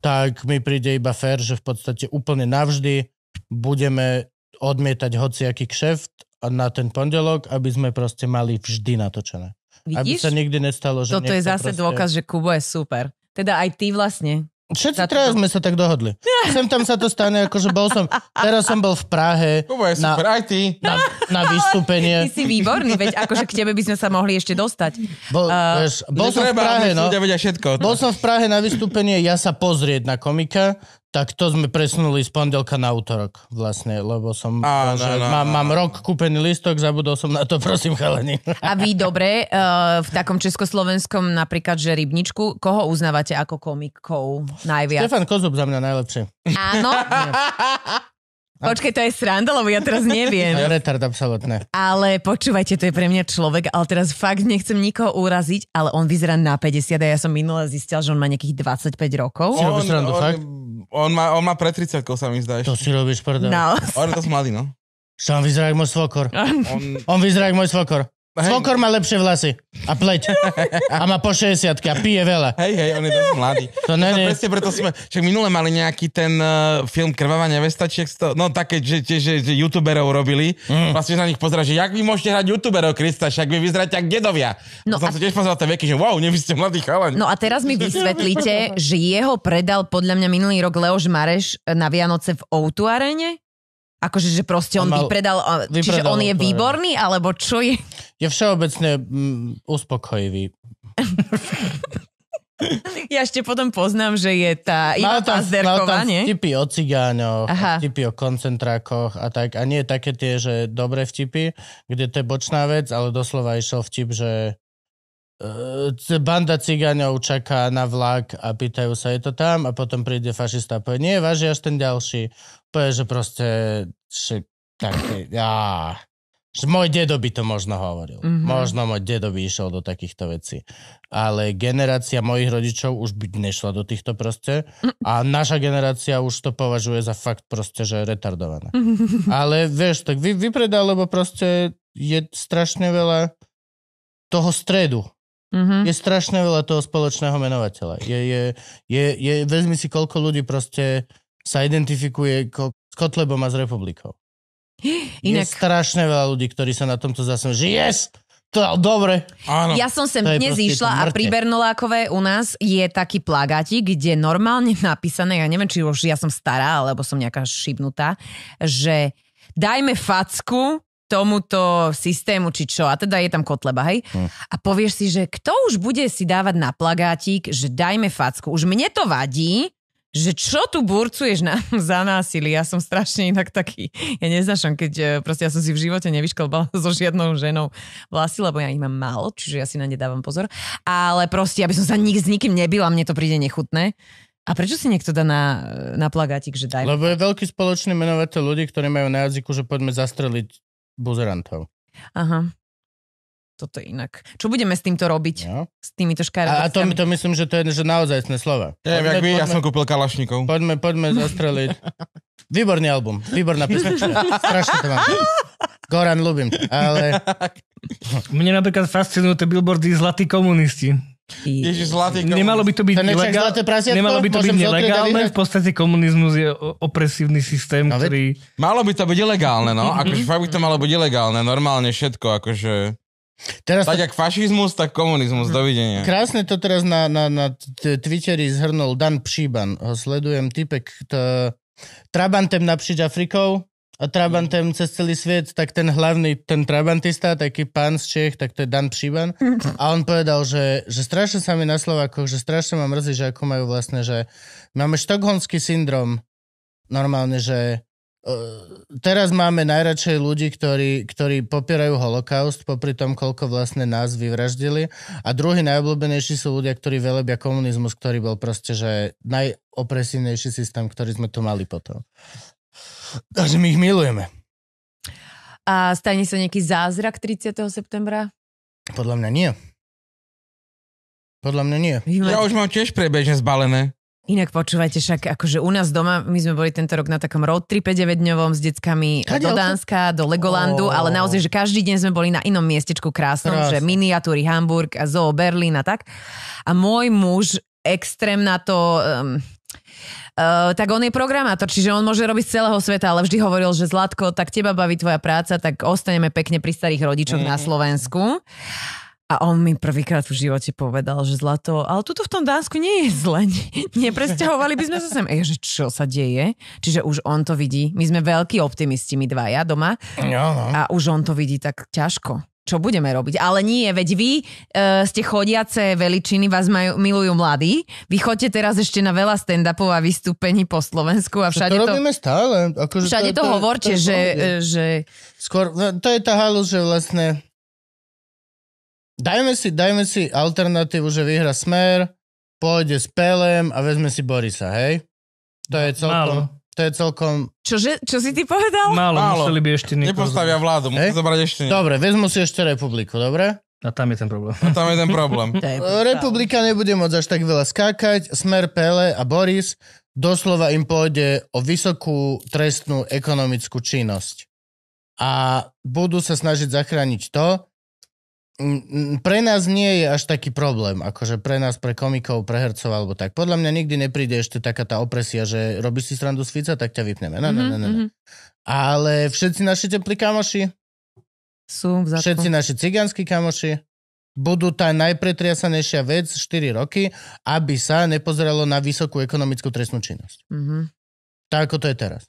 tak mi príde iba fér, že v podstate úplne navždy budeme odmietať hociaký kšeft na ten pondelok, aby sme proste mali vždy natočené. Vidíš? Aby sa nikdy nestalo, že... Toto je zase proste... dôkaz, že Kubo je super. Teda aj ty vlastne Všetci traja sme sa tak dohodli. Sem tam sa to stane, akože bol som, teraz som bol v Prahe. je na, super, aj ty. Na, na vystúpenie. Ty si výborný, veď akože k tebe by sme sa mohli ešte dostať. Bo, uh, veš, bol som treba, v Prahe, no. Všetko, bol som v Prahe na vystúpenie, ja sa pozrieť na komika, tak to sme presunuli z pondelka na útorok vlastne, lebo som... Á, no, že, no, no, mám, mám no. rok kúpený listok, zabudol som na to, prosím, chalani. A vy dobre, uh, v takom československom napríklad, že rybničku, koho uznávate ako komikov najviac? Stefan Kozub za mňa najlepšie. Áno? Počkej, to je sranda, lebo ja teraz neviem. Retard, absolútne. Ale počúvajte, to je pre mňa človek, ale teraz fakt nechcem nikoho uraziť, ale on vyzerá na 50 a ja som minule zistil, že on má nejakých 25 rokov. On, on, on on má, on má pre 30 sa mi zdá To si robíš prdel. No. On je to mladý, no. Čo on vyzerá jak môj svokor? On, on vyzerá jak môj svokor. Svokor má lepšie vlasy a pleť. A má po 60 a pije veľa. Hej, hej, on je dosť mladý. To ne, ne. Presne preto sme, však minule mali nejaký ten uh, film Krvavá nevesta, či to, no také, že, že, že, že youtuberov robili. Mm. Vlastne na nich pozera, že jak vy môžete hrať youtuberov, Krista, však vy vyzeráte ako dedovia. No som a... sa tiež pozeral tie veky, že wow, nevy ste mladý chalaň. No a teraz mi vysvetlíte, že jeho predal podľa mňa minulý rok Leoš Mareš na Vianoce v Outu arene? Akože, že proste on, on mal, vypredal, vypredal, čiže on je výborný, alebo čo je? Je všeobecne mm, uspokojivý. ja ešte potom poznám, že je tá Iva tam, Pazderková, tam nie? vtipy o cigáňoch, Aha. vtipy o koncentrákoch a tak. A nie také tie, že dobré vtipy, kde to je bočná vec, ale doslova išiel vtip, že e, banda cigáňov čaká na vlak a pýtajú sa, je to tam? A potom príde fašista a povie, nie, váži až ten ďalší. To je, že proste, že také, á, že môj dedo by to možno hovoril. Mm-hmm. Možno môj dedo by išiel do takýchto vecí. Ale generácia mojich rodičov už by nešla do týchto proste. A naša generácia už to považuje za fakt proste, že retardované. Mm-hmm. Ale vieš, tak vy, vypredal, lebo proste je strašne veľa toho stredu. Mm-hmm. Je strašne veľa toho spoločného menovateľa. Je, je, je, je, vezmi si, koľko ľudí proste sa identifikuje ko- s Kotlebom a s republikou. Inak... Je strašne veľa ľudí, ktorí sa na tomto zasnú, že yes, to, dobre. Áno. Ja som sem dnes išla a pri Bernolákové u nás je taký plagátik, kde normálne napísané, ja neviem, či už ja som stará, alebo som nejaká šibnutá, že dajme facku tomuto systému, či čo, a teda je tam Kotleba, hej? Hm. A povieš si, že kto už bude si dávať na plagátik, že dajme facku. Už mne to vadí, že čo tu burcuješ na, za násilie? Ja som strašne inak taký, ja neznašam, keď e, proste ja som si v živote nevyškolbala so žiadnou ženou vlasy, lebo ja ich mám málo, čiže ja si na ne dávam pozor. Ale proste, aby som sa nik, s nikým nebila, mne to príde nechutné. A prečo si niekto dá na, na plagátik, že daj? Lebo je veľký spoločný menovateľ ľudí, ktorí majú na jazyku, že poďme zastreliť buzerantov. Aha toto inak. Čo budeme s týmto robiť? No. S týmito škarabacami? A, to, to myslím, že to je že naozaj sné slova. Neviem, jak poďme, ja som kúpil kalašníkov. Poďme, poďme zastreliť. Výborný album, výborná pesnička. Strašne to mám. Goran, ľúbim to, ale... Mne napríklad fascinujú tie billboardy Zlatí komunisti. Ježiš, zlatý komunist. Nemalo by to byť, ilegál... Nemalo by to byť nelegálne, v podstate komunizmus je opresívny systém, no, ktorý... Malo by to byť ilegálne, no, akože fakt by to malo byť ilegálne, normálne všetko, akože... Teraz tak to... jak fašizmus, tak komunizmus. Mhm. Dovidenia. Krásne to teraz na, na, na Twitteri zhrnul Dan Příban. Ho sledujem, typek to... Trabantem napříč Afrikou a Trabantem mhm. cez celý svet, tak ten hlavný, ten Trabantista, taký pán z Čech, tak to je Dan Příban. Mhm. A on povedal, že, že strašne sa mi na Slovákoch, že strašne ma mrzí, že ako majú vlastne, že máme štokholmský syndrom normálne, že Ehm, teraz máme najradšej ľudí, ktorí, ktorí popierajú holokaust, popri tom, koľko vlastne nás vyvraždili. A druhý najobľúbenejší sú ľudia, ktorí velebia komunizmus, ktorý bol proste, že najopresívnejší systém, ktorý sme tu mali potom. Takže my ich milujeme. A stane sa nejaký zázrak 30. septembra? Podľa mňa nie. Podľa mňa nie. Ja už mám tiež prebežne zbalené. Inak počúvajte, však akože u nás doma, my sme boli tento rok na takom road tripe 9-dňovom s deckami Kade, do Dánska, do Legolandu, oh. ale naozaj, že každý deň sme boli na inom miestečku krásnom, Krásne. že miniatúry Hamburg a zoo Berlín a tak. A môj muž extrém na to... Um, Uh, tak on je programátor, čiže on môže robiť z celého sveta, ale vždy hovoril, že Zlatko, tak teba baví tvoja práca, tak ostaneme pekne pri starých rodičoch mm. na Slovensku. A on mi prvýkrát v živote povedal, že zlato, ale tuto v tom Dánsku nie je zle. Nepresťahovali by sme sa sem. Ej, že čo sa deje? Čiže už on to vidí. My sme veľkí optimisti, my ja doma. No, no. A už on to vidí tak ťažko čo budeme robiť. Ale nie, veď vy e, ste chodiace veličiny, vás majú, milujú mladí. Vy chodíte teraz ešte na veľa stand-upov a vystúpení po Slovensku a všade to... to robíme stále. Akože všade to, to, to hovorte, to, to že, že... Skôr, to je tá halus, že vlastne Dajme si, dajme si alternatívu, že vyhra Smer, pôjde s Pelem a vezme si Borisa, hej? To je celkom... Málo. To je celkom... Čože, čo si ty povedal? Málo, Málo. museli by ešte niekoho... Nepostavia vládu, musí zobrať ešte niekoho. Dobre, vezmu si ešte republiku, dobre? A tam je ten problém. A tam je ten problém. Eh, Republika nebude môcť až tak veľa skákať, Smer, Pele a Boris doslova im pôjde o vysokú trestnú ekonomickú činnosť. A budú sa snažiť zachrániť to, Mm, mm, pre nás nie je až taký problém, akože pre nás, pre komikov, pre hercov alebo tak. Podľa mňa nikdy nepríde ešte taká tá opresia, že robíš si srandu z Fica, tak ťa vypneme. No, mm-hmm, no, no, no. Ale všetci naši teplí kamoši, sú všetci naši cigánsky kamoši, budú tá najpretriasanejšia vec 4 roky, aby sa nepozeralo na vysokú ekonomickú trestnú činnosť. Mm-hmm. Tak ako to je teraz.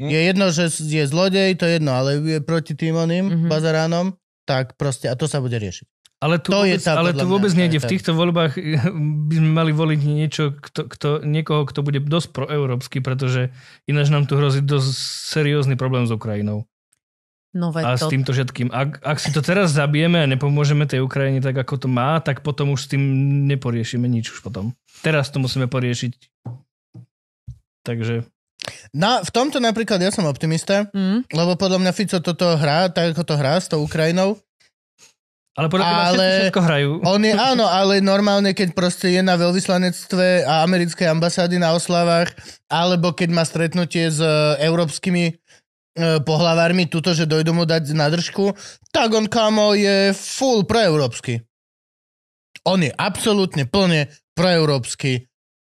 Mm. Je jedno, že je zlodej, to je jedno, ale je proti tým oným mm-hmm. bazaránom, tak proste, a to sa bude riešiť. Ale tu to vôbec, tá, ale tu vôbec mňa, nejde. V týchto voľbách eh, by sme mali voliť niečo, kto, kto, niekoho, kto bude dosť proeurópsky, pretože ináč nám tu hrozí dosť seriózny problém s Ukrajinou. No, a to... s týmto všetkým. Ak, ak si to teraz zabijeme a nepomôžeme tej Ukrajine tak, ako to má, tak potom už s tým neporiešime nič už potom. Teraz to musíme poriešiť. Takže na, v tomto napríklad ja som optimista, mm. lebo podľa mňa Fico toto hrá, tak ako to hrá s tou Ukrajinou. Ale podľa mňa ale všetko hrajú. On je, áno, ale normálne, keď proste je na veľvyslanectve a americkej ambasády na oslavách, alebo keď má stretnutie s e, európskymi e, pohlavármi tuto, že dojdú mu dať na držku, tak on kamo je full proeurópsky. On je absolútne plne proeurópsky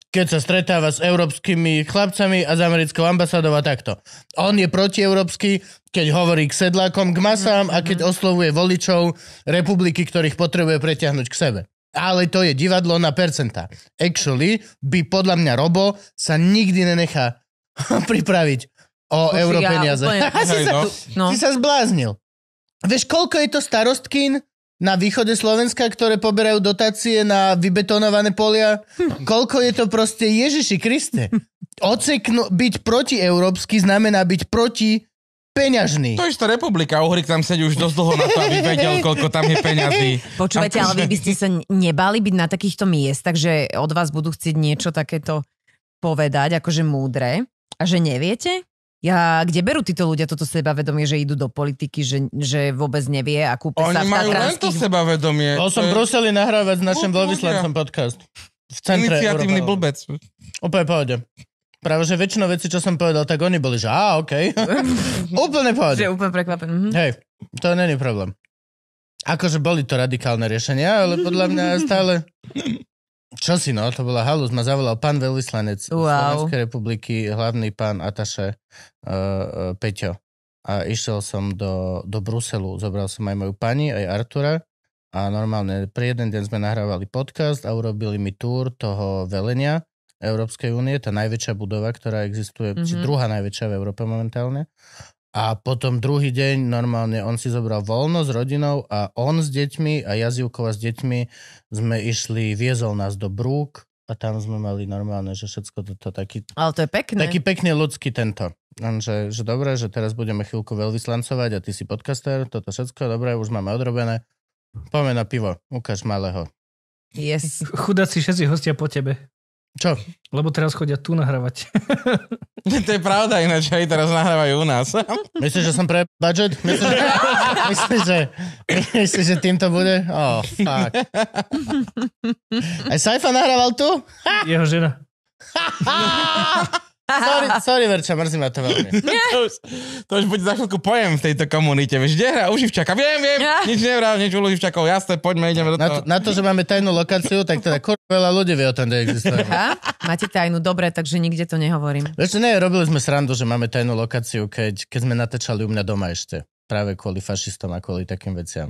keď sa stretáva s európskymi chlapcami a s americkou ambasádou a takto. On je protieurópsky, keď hovorí k sedlákom, k masám a keď mhm. oslovuje voličov republiky, ktorých potrebuje preťahnuť k sebe. Ale to je divadlo na percentá. Actually, by podľa mňa Robo sa nikdy nenechá pripraviť o európeniaze. euro ja, Úplne... si, sa, no. si no. sa zbláznil. Vieš, koľko je to starostkin na východe Slovenska, ktoré poberajú dotácie na vybetonované polia. Koľko je to proste Ježiši Kriste? Ocekno, byť protieurópsky znamená byť proti peňažný. To je to republika, Uhrik tam sedí už dosť dlho na to, aby vedel, koľko tam je peňazí. Počúvate, ale vy by ste sa nebali byť na takýchto miest, takže od vás budú chcieť niečo takéto povedať, akože múdre. A že neviete? Ja, kde berú títo ľudia toto sebavedomie, že idú do politiky, že, že vôbec nevie a kúpe Oni sa v majú len to sebavedomie. Bol som v Bruseli nahrávať s no, našim veľvyslancom podcast. V centre Iniciatívny Európa. blbec. Úplne pohode. Práve, že väčšina veci, čo som povedal, tak oni boli, že á, OK. úplne pohode. Že úplne prekvapený. Mhm. Hej, to není problém. Akože boli to radikálne riešenia, ale podľa mňa stále... Čo si no, to bola halus, ma zavolal pán veľvyslanec wow. Slovenskej republiky, hlavný pán Ataše uh, Peťo. A išiel som do, do Bruselu, zobral som aj moju pani, aj Artura a normálne pri jeden deň sme nahrávali podcast a urobili mi túr toho velenia Európskej únie, tá najväčšia budova, ktorá existuje, mm-hmm. či mhm. druhá najväčšia v Európe momentálne. A potom druhý deň normálne on si zobral voľno s rodinou a on s deťmi a Jazivkova s deťmi sme išli, viezol nás do Brúk a tam sme mali normálne, že všetko toto taký... Ale to je pekné. Taký pekný ľudský tento. Že, že dobre, že teraz budeme chvíľku veľvyslancovať a ty si podcaster, toto všetko, dobre, už máme odrobené. Poďme na pivo, ukáž malého. Yes. Chudáci všetci hostia po tebe. Čo? Lebo teraz chodia tu nahrávať. to je pravda ináč, aj teraz nahrávajú u nás. Myslíš, že som pre budget? Myslíš, že, myslíš, že, myslíš, že tým to bude? Oh, fuck. Aj Saifa nahrával tu? Jeho žena. Sorry, sorry Verča, mrzí ma to veľmi. to, už, to už bude za chvíľku pojem v tejto komunite. Vieš, kde hrá Uživčaka? Viem, viem, nič nevrá, nič u Uživčakov. Jasné, poďme, ideme do toho. Na to, na to že máme tajnú lokáciu, tak teda kur... veľa ľudí vie o tom, kde existuje. Máte tajnú, dobre, takže nikde to nehovorím. Vieš, ne, robili sme srandu, že máme tajnú lokáciu, keď, keď sme natečali u mňa doma ešte. Práve kvôli fašistom a kvôli takým veciam.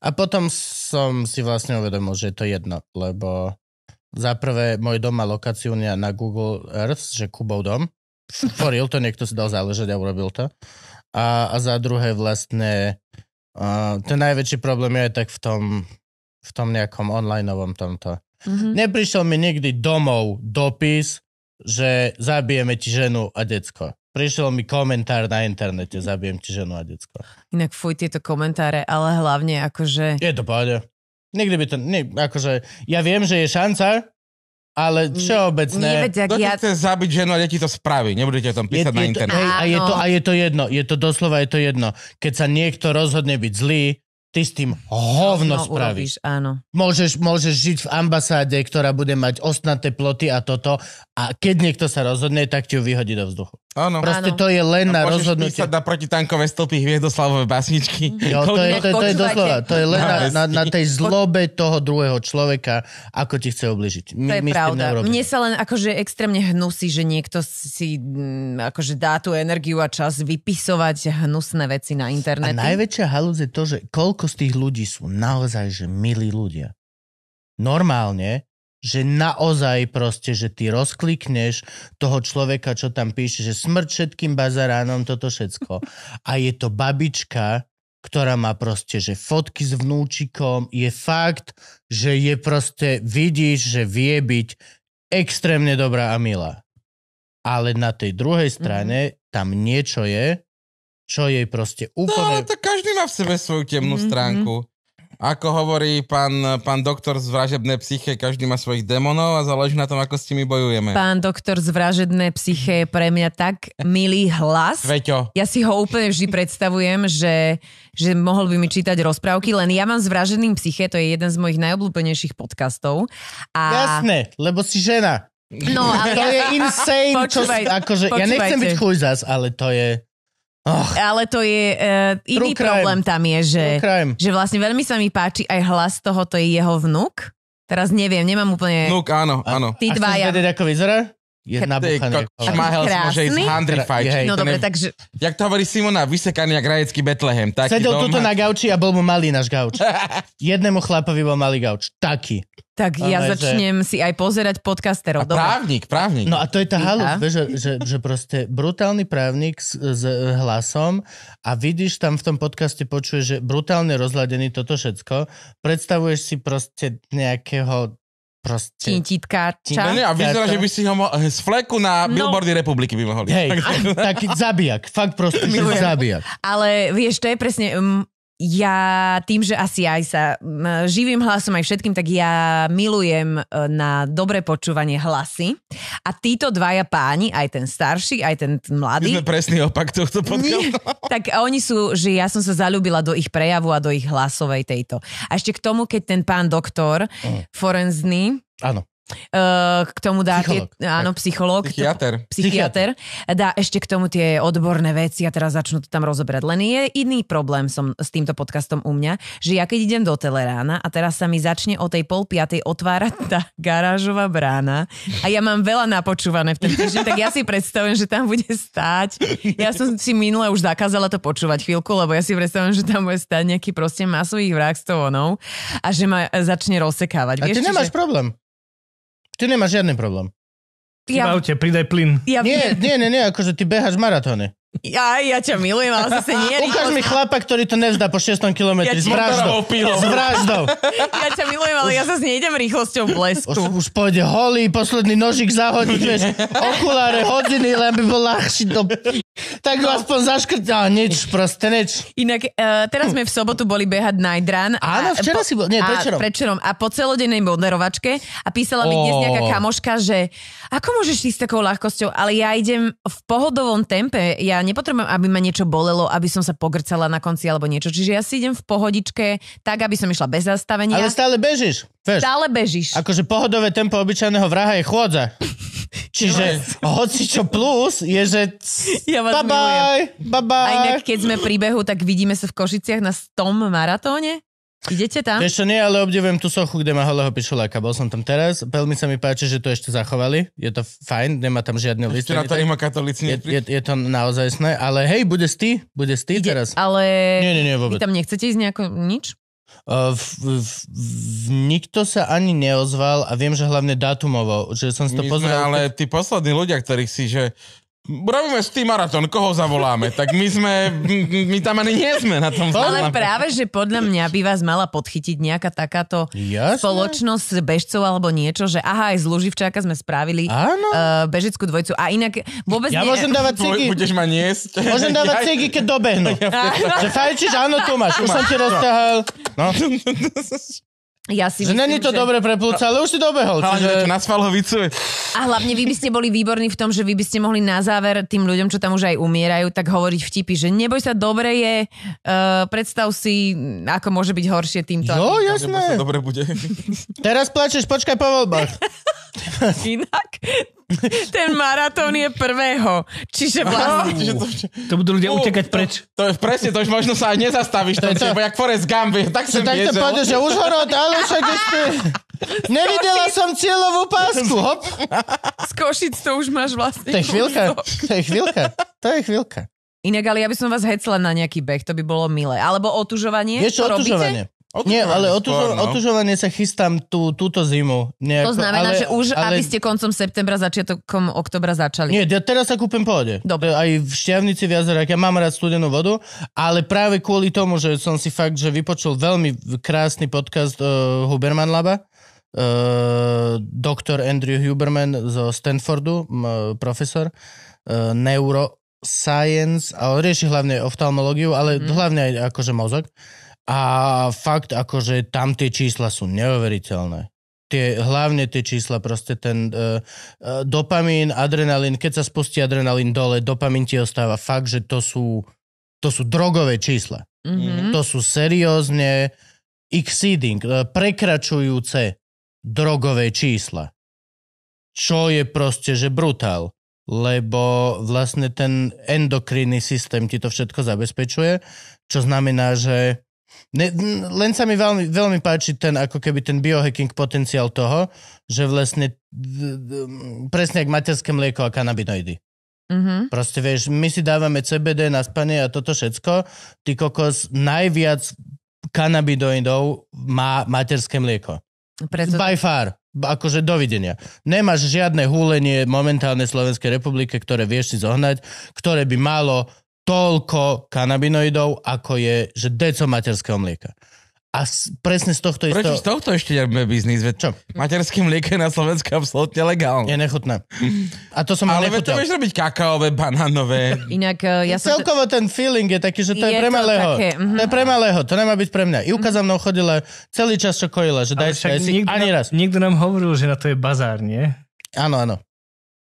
A potom som si vlastne uvedomil, že je to jedno, lebo za prvé, môj dom má lokáciu na Google Earth, že Kubov dom. Foril to, niekto si dal záležať a urobil to. A, a za druhé vlastne uh, ten najväčší problém je tak v tom, v tom nejakom onlineovom tomto. Mm-hmm. Neprišiel mi nikdy domov dopis, že zabijeme ti ženu a decko. Prišiel mi komentár na internete, zabijem ti ženu a decko. Inak fuj tieto komentáre, ale hlavne akože... Je to páde. Nikdy by to, nie, akože, ja viem, že je šanca, ale mm. všeobecné... Nie, veď, Kto ja... chce zabiť ženu, a deti to spraví. Nebudete tom písať je, na je internet. To, hej, a, je to, a je to jedno. Je to doslova je to jedno. Keď sa niekto rozhodne byť zlý, ty s tým hovno no, spravíš. áno. Môžeš, môžeš žiť v ambasáde, ktorá bude mať ostnaté ploty a toto a keď niekto sa rozhodne, tak ti ju vyhodí do vzduchu. Áno. Proste to je len na rozhodnutie. Písať na protitankové stĺpy Hviezdoslavové basničky. Jo, to, je, to, to je doslova. To je len na, na, na tej zlobe toho druhého človeka, ako ti chce obližiť. My, to je my pravda. Mne sa len akože extrémne hnusí, že niekto si mm, akože dá tú energiu a čas vypisovať hnusné veci na internet. A najväčšia halúz je to, že koľko z tých ľudí sú naozaj že milí ľudia. Normálne že naozaj proste, že ty rozklikneš toho človeka, čo tam píše, že smrť všetkým bazaránom, toto všetko. A je to babička, ktorá má proste, že fotky s vnúčikom, je fakt, že je proste, vidíš, že vie byť extrémne dobrá a milá. Ale na tej druhej mhm. strane mm-hmm. tam niečo je, čo jej proste no, úplne... No, ale tak každý má v sebe svoju temnú mm-hmm. stránku. Ako hovorí pán, pán doktor z vražebné psyche, každý má svojich démonov a záleží na tom, ako s tými bojujeme. Pán doktor z vražebné psyche je pre mňa tak milý hlas. Veťo. Ja si ho úplne vždy predstavujem, že, že mohol by mi čítať rozprávky, len ja mám s vražedným psyche, to je jeden z mojich najobľúbenejších podcastov. A... Jasné, lebo si žena. No, ale to je insane, počúvaj, čo, akože, počúvajte. ja nechcem byť chuj zas, ale to je... Oh. Ale to je, uh, iný True problém crime. tam je, že, že vlastne veľmi sa mi páči aj hlas toho, to je jeho vnuk. Teraz neviem, nemám úplne... Vnuk, áno, áno. Ty dva ja. vedieť, ako vyzerá? Je nabúchaný. Šmahel môže ísť teda- No, takže... Jak to hovorí Simona, vysekaný jak rajecký Betlehem. Taký Sedel tuto na gauči a bol mu malý náš gauč. Jednému chlapovi bol malý gauč. Taký tak ja ale začnem že... si aj pozerať podcasterov. A právnik, právnik. No a to je tá halu, že, že, že proste brutálny právnik s, s e, hlasom a vidíš tam v tom podcaste, počuješ, že brutálne rozladený toto všetko, predstavuješ si proste nejakého proste... Tintitkáča. Ne, no ne, a vyzerá, že by si ho mo- z fleku na no. billboardy republiky by mohol. Hej, tak zabijak. Fakt proste, že zabijak. Ale vieš, to je presne... Um, ja tým, že asi aj sa živým hlasom aj všetkým, tak ja milujem e, na dobre počúvanie hlasy. A títo dvaja páni, aj ten starší, aj ten mladý. My sme presný opak tohto podcastu. tak oni sú, že ja som sa zalúbila do ich prejavu a do ich hlasovej tejto. A ešte k tomu, keď ten pán doktor mm. forenzný, Áno. Eh, k tomu dá psycholog. tie, áno, psycholog. psychiater. To, psychiater dá ešte k tomu tie odborné veci a teraz začnú to tam rozobrať. Len je iný problém som s týmto podcastom u mňa, že ja keď idem do Telerána a teraz sa mi začne o tej pol piatej otvárať tá garážová brána a ja mám veľa napočúvané v ten týždeň, tak ja si predstavujem, že tam bude stáť. Ja som si minule už zakázala to počúvať chvíľku, lebo ja si predstavujem, že tam bude stáť nejaký proste masových vrah s tou onou a že ma začne rozsekávať. A ty Vieš, nemáš čiže... problém. Ty nemáš žiadny problém. Ja... V aute, pridaj plyn. Ja... Nie, nie, nie, nie, akože ty behaš maratóny. Ja, ja ťa milujem, ale zase nie. Ukáž mi chlapa, ktorý to nevzdá po 6 km Ja s vraždou. S vraždou. Ja ťa milujem, ale už, ja zase nejdem rýchlosťou blesku. Už, už pôjde holý, posledný nožik zahodí, vieš, okuláre, hodiny, len by bol ľahší. To... Tak no. aspoň zaškrtá, nič, proste nič. Inak, uh, teraz sme v sobotu boli behať night run. Áno, včera po, si bol, nie, predčerom. A, prečerom, A po celodennej moderovačke a písala mi dnes nejaká kamoška, že ako môžeš ísť s takou ľahkosťou, ale ja idem v pohodovom tempe, ja nepotrebujem, aby ma niečo bolelo, aby som sa pogrcala na konci alebo niečo. Čiže ja si idem v pohodičke, tak aby som išla bez zastavenia. Ale stále bežíš. Vieš, stále bežíš. Akože pohodové tempo obyčajného vraha je chôdza. Čiže hoci čo plus je, že ja vás bye, bye, bye, bye. Aj keď sme pri behu, tak vidíme sa v Košiciach na 100 maratóne. Idete tam? Ešte nie, ale obdivujem tú sochu, kde má holého pišuláka. Bol som tam teraz. Veľmi sa mi páči, že to ešte zachovali. Je to fajn, nemá tam žiadne listy. Ešte na to je, je, je, to naozaj sné, ale hej, bude ty, bude ty Ide, teraz. Ale nie, nie, nie, vôbec. vy tam nechcete ísť nejako nič? Uh, v, v, v, nikto sa ani neozval a viem, že hlavne datumovo, že som si to My Sme, ale tí poslední ľudia, ktorých si, že Robíme s tým maratón, koho zavoláme? Tak my sme, my tam ani nie sme na tom Ale práve, že podľa mňa by vás mala podchytiť nejaká takáto Jasne. spoločnosť s bežcov alebo niečo, že aha, aj z Luživčáka sme spravili Áno. uh, bežeckú dvojcu. A inak vôbec Ja nie... môžem dávať cigy. Budeš ma niesť. Môžem dávať ja... cigy, keď dobehnú. Ja... Že fajčíš, áno, Tomáš, Už som ti roztahal. No. Ja si že myslím, není to že... dobre pre plúca, ale už si dobehol. Čiže... Na svalhovicu. A hlavne vy by ste boli výborní v tom, že vy by ste mohli na záver tým ľuďom, čo tam už aj umierajú, tak hovoriť vtipy, že neboj sa, dobre je, uh, predstav si, ako môže byť horšie týmto. Jo, jasné. Dobre bude. Teraz plačeš, počkaj po voľbách. Inak ten maratón je prvého. Čiže vlastne... Čiže to, to budú ľudia uh, utekať preč. To, to, presne, to už možno sa aj nezastavíš. To, to, to, jak Forrest Gump, tak som tak to povedal, že už horod, ale však ešte... Nevidela som cieľovú pásku, hop. Z Košic to už máš vlastne. To je chvíľka, to je chvíľka, to je chvíľka. Inak, ale ja by som vás hecla na nejaký beh, to by bolo milé. Alebo otužovanie. Vieš čo, otužovanie. Otužovanie Nie, ale otužo- no. otužovanie sa chystám tú, túto zimu. Nejako, to znamená, ale, že už ale... aby ste koncom septembra, začiatkom oktobra začali. Nie, ja teraz sa kúpim vode. Dobre. Aj v Šťavnici, v Jazerách, ja mám rád studenú vodu, ale práve kvôli tomu, že som si fakt, že vypočul veľmi krásny podcast uh, Huberman Laba, uh, doktor Andrew Huberman zo Stanfordu, m, profesor, uh, neuroscience, a rieši hlavne oftalmológiu, ale mm. hlavne aj akože mozog. Uh, a fakt akože tam tie čísla sú neuveriteľné. Tie, hlavne tie čísla, proste ten uh, uh, dopamín, adrenalín, keď sa spustí adrenalín dole, dopamín ti ostáva fakt, že to sú, to sú drogové čísla. Mm-hmm. To sú seriózne exceeding, uh, prekračujúce drogové čísla. Čo je proste, že brutál lebo vlastne ten endokrinný systém ti to všetko zabezpečuje, čo znamená, že Ne, len sa mi veľmi, veľmi páči ten ako keby ten biohacking potenciál toho, že vlastne presne jak materské mlieko a kanabinoidy. Mm-hmm. Proste vieš, my si dávame CBD na spanie a toto všetko. Ty kokos najviac kanabinoidov má materské mlieko. Preto... By far. Akože dovidenia. Nemáš žiadne húlenie momentálne Slovenskej republike, ktoré vieš si zohnať, ktoré by malo toľko kanabinoidov, ako je, že deco materského mlieka. A s, presne z tohto Prečo istého... z tohto ešte robíme biznis? Veď Čo? Materské mlieko je na Slovensku absolútne legálne. Je nechutné. A to som Ale to vieš robiť kakaové, banánové. Inak eh, ja Celkovo to... ten feeling je taký, že to je, je pre malého. To, mm-hmm. to je pre malého, to nemá byť pre mňa. I mhm. za mnou chodila celý čas, čo kojila, že daj daj si, ani raz. Niekto nám hovoril, že na to je bazár, nie? Áno, áno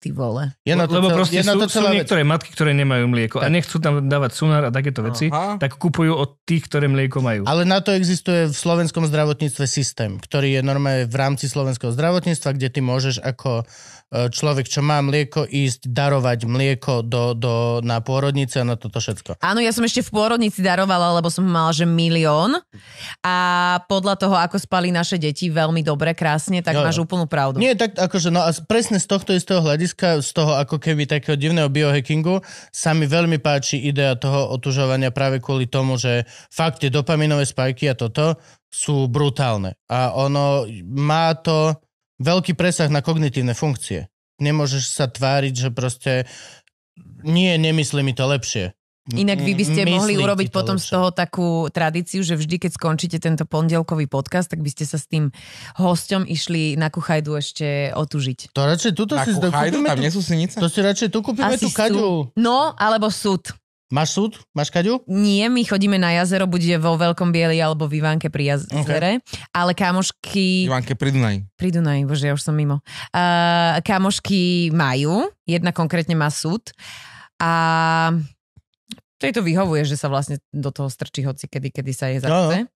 ty vole. Je na to, Lebo proste je sú, na to sú niektoré vec. matky, ktoré nemajú mlieko tak. a nechcú tam dávať sunár a takéto veci, Aha. tak kupujú od tých, ktoré mlieko majú. Ale na to existuje v slovenskom zdravotníctve systém, ktorý je normálne v rámci slovenského zdravotníctva, kde ty môžeš ako E, človek, čo má mlieko, ísť darovať mlieko do, do, na pôrodnice a na toto všetko. Áno, ja som ešte v pôrodnici darovala, lebo som mala, že milión. A podľa toho, ako spali naše deti veľmi dobre, krásne, tak jo, jo. máš úplnú pravdu. Nie, tak akože, no a presne z tohto istého hľadiska, z toho ako keby takého divného biohackingu, sa mi veľmi páči idea toho otužovania práve kvôli tomu, že fakt tie dopaminové spajky a toto sú brutálne. A ono má to veľký presah na kognitívne funkcie. Nemôžeš sa tváriť, že proste nie, nemyslí mi to lepšie. Inak vy by ste Myslí mohli urobiť potom lepšie. z toho takú tradíciu, že vždy, keď skončíte tento pondelkový podcast, tak by ste sa s tým hosťom išli na kuchajdu ešte otúžiť. To radšej tuto na si... Kuchajdu, tam nie sú To si radšej tu kúpime Asi tú kaďu. No, alebo súd. Máš súd? Máš kaďu? Nie, my chodíme na jazero, buď vo Veľkom Bieli alebo v Ivánke pri jazere, okay. ale kamošky... Ivánke pri Dunaji. Pri Dunaji, bože, ja už som mimo. Uh, kamošky majú, jedna konkrétne má súd a tej to vyhovuje, že sa vlastne do toho strčí hoci kedy, kedy sa je zachce. No.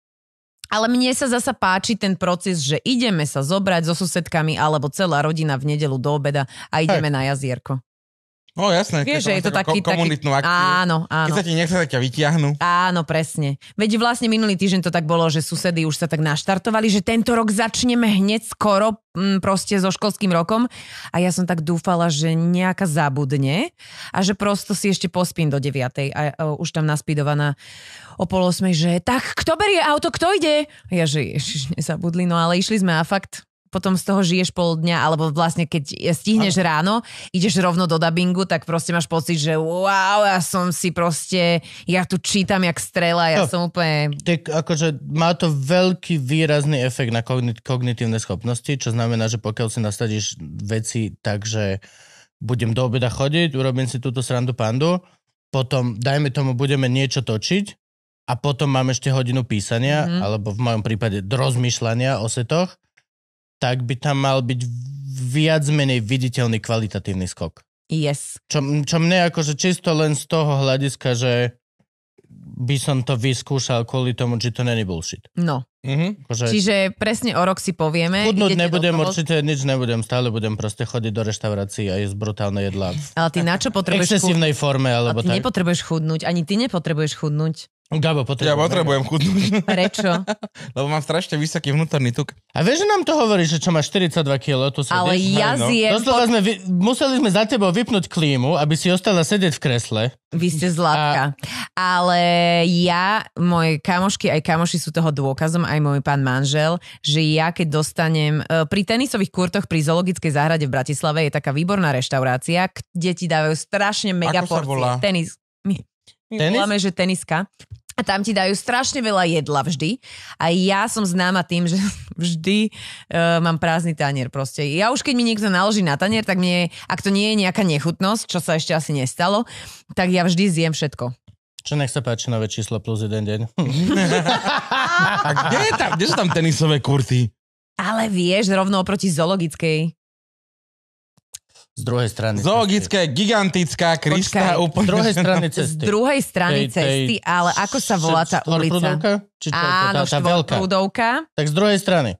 Ale mne sa zasa páči ten proces, že ideme sa zobrať so susedkami alebo celá rodina v nedelu do obeda a ideme Hej. na jazierko. No jasné. Vieš, že je to taký... Ko- komunitnú akciu. Áno, áno. Keď sa ti nechce, tak ťa vytiahnu. Áno, presne. Veď vlastne minulý týždeň to tak bolo, že susedy už sa tak naštartovali, že tento rok začneme hneď skoro m, mm, proste so školským rokom a ja som tak dúfala, že nejaká zabudne a že prosto si ešte pospím do 9. a, a už tam naspidovaná o pol 8, že tak kto berie auto, kto ide? A ja, že ježiš, nezabudli, no ale išli sme a fakt potom z toho žiješ pol dňa, alebo vlastne keď stihneš ano. ráno, ideš rovno do dubbingu, tak proste máš pocit, že wow, ja som si proste, ja tu čítam jak strela, ja no, som úplne... Tak akože má to veľký výrazný efekt na kognit- kognitívne schopnosti, čo znamená, že pokiaľ si nastavíš veci tak, že budem do obeda chodiť, urobím si túto srandu pandu, potom dajme tomu budeme niečo točiť a potom mám ešte hodinu písania, mm-hmm. alebo v mojom prípade rozmýšľania o setoch tak by tam mal byť viac menej viditeľný kvalitatívny skok. Yes. Čo, čo mne akože čisto len z toho hľadiska, že by som to vyskúšal kvôli tomu, či to není bullshit. No. Mm-hmm. akože... Čiže presne o rok si povieme. Chudnúť nebudem, toho... určite nič nebudem, stále budem proste chodiť do reštaurácií a jesť brutálne jedlá. Ale ty na čo potrebuješ... V excesívnej chud... forme, alebo ty tak. nepotrebuješ chudnúť, ani ty nepotrebuješ chudnúť. Gabo, potrebujem. Ja potrebujem chudnúť. Prečo? Lebo mám strašne vysoký vnútorný tuk. A vieš, že nám to hovorí, že čo má 42 kg, to sú Ale ja no. zjem... No. pod... sme, vy... museli sme za tebou vypnúť klímu, aby si ostala sedieť v kresle. Vy ste zlatka. A... Ale ja, moje kamošky, aj kamoši sú toho dôkazom, aj môj pán manžel, že ja keď dostanem... E, pri tenisových kurtoch pri zoologickej záhrade v Bratislave je taká výborná reštaurácia, kde ti dávajú strašne mega Ako porcie. Tenis. My My voláme, že teniska. A tam ti dajú strašne veľa jedla vždy. A ja som známa tým, že vždy uh, mám prázdny tanier proste. Ja už keď mi niekto naloží na tanier, tak mne, ak to nie je nejaká nechutnosť, čo sa ešte asi nestalo, tak ja vždy zjem všetko. Čo nech sa páči nové číslo plus jeden deň. A kde, je tam, kde sú tam tenisové kurty? Ale vieš, rovno oproti zoologickej. Z druhej strany Zoologické, cesty. gigantická, krista, úplne... Z druhej strany cesty. Z druhej strany tej, tej cesty, ale ako sa volá tá ulica? Či to, Áno, tá, tá štvorprúdovka. Tak z druhej strany.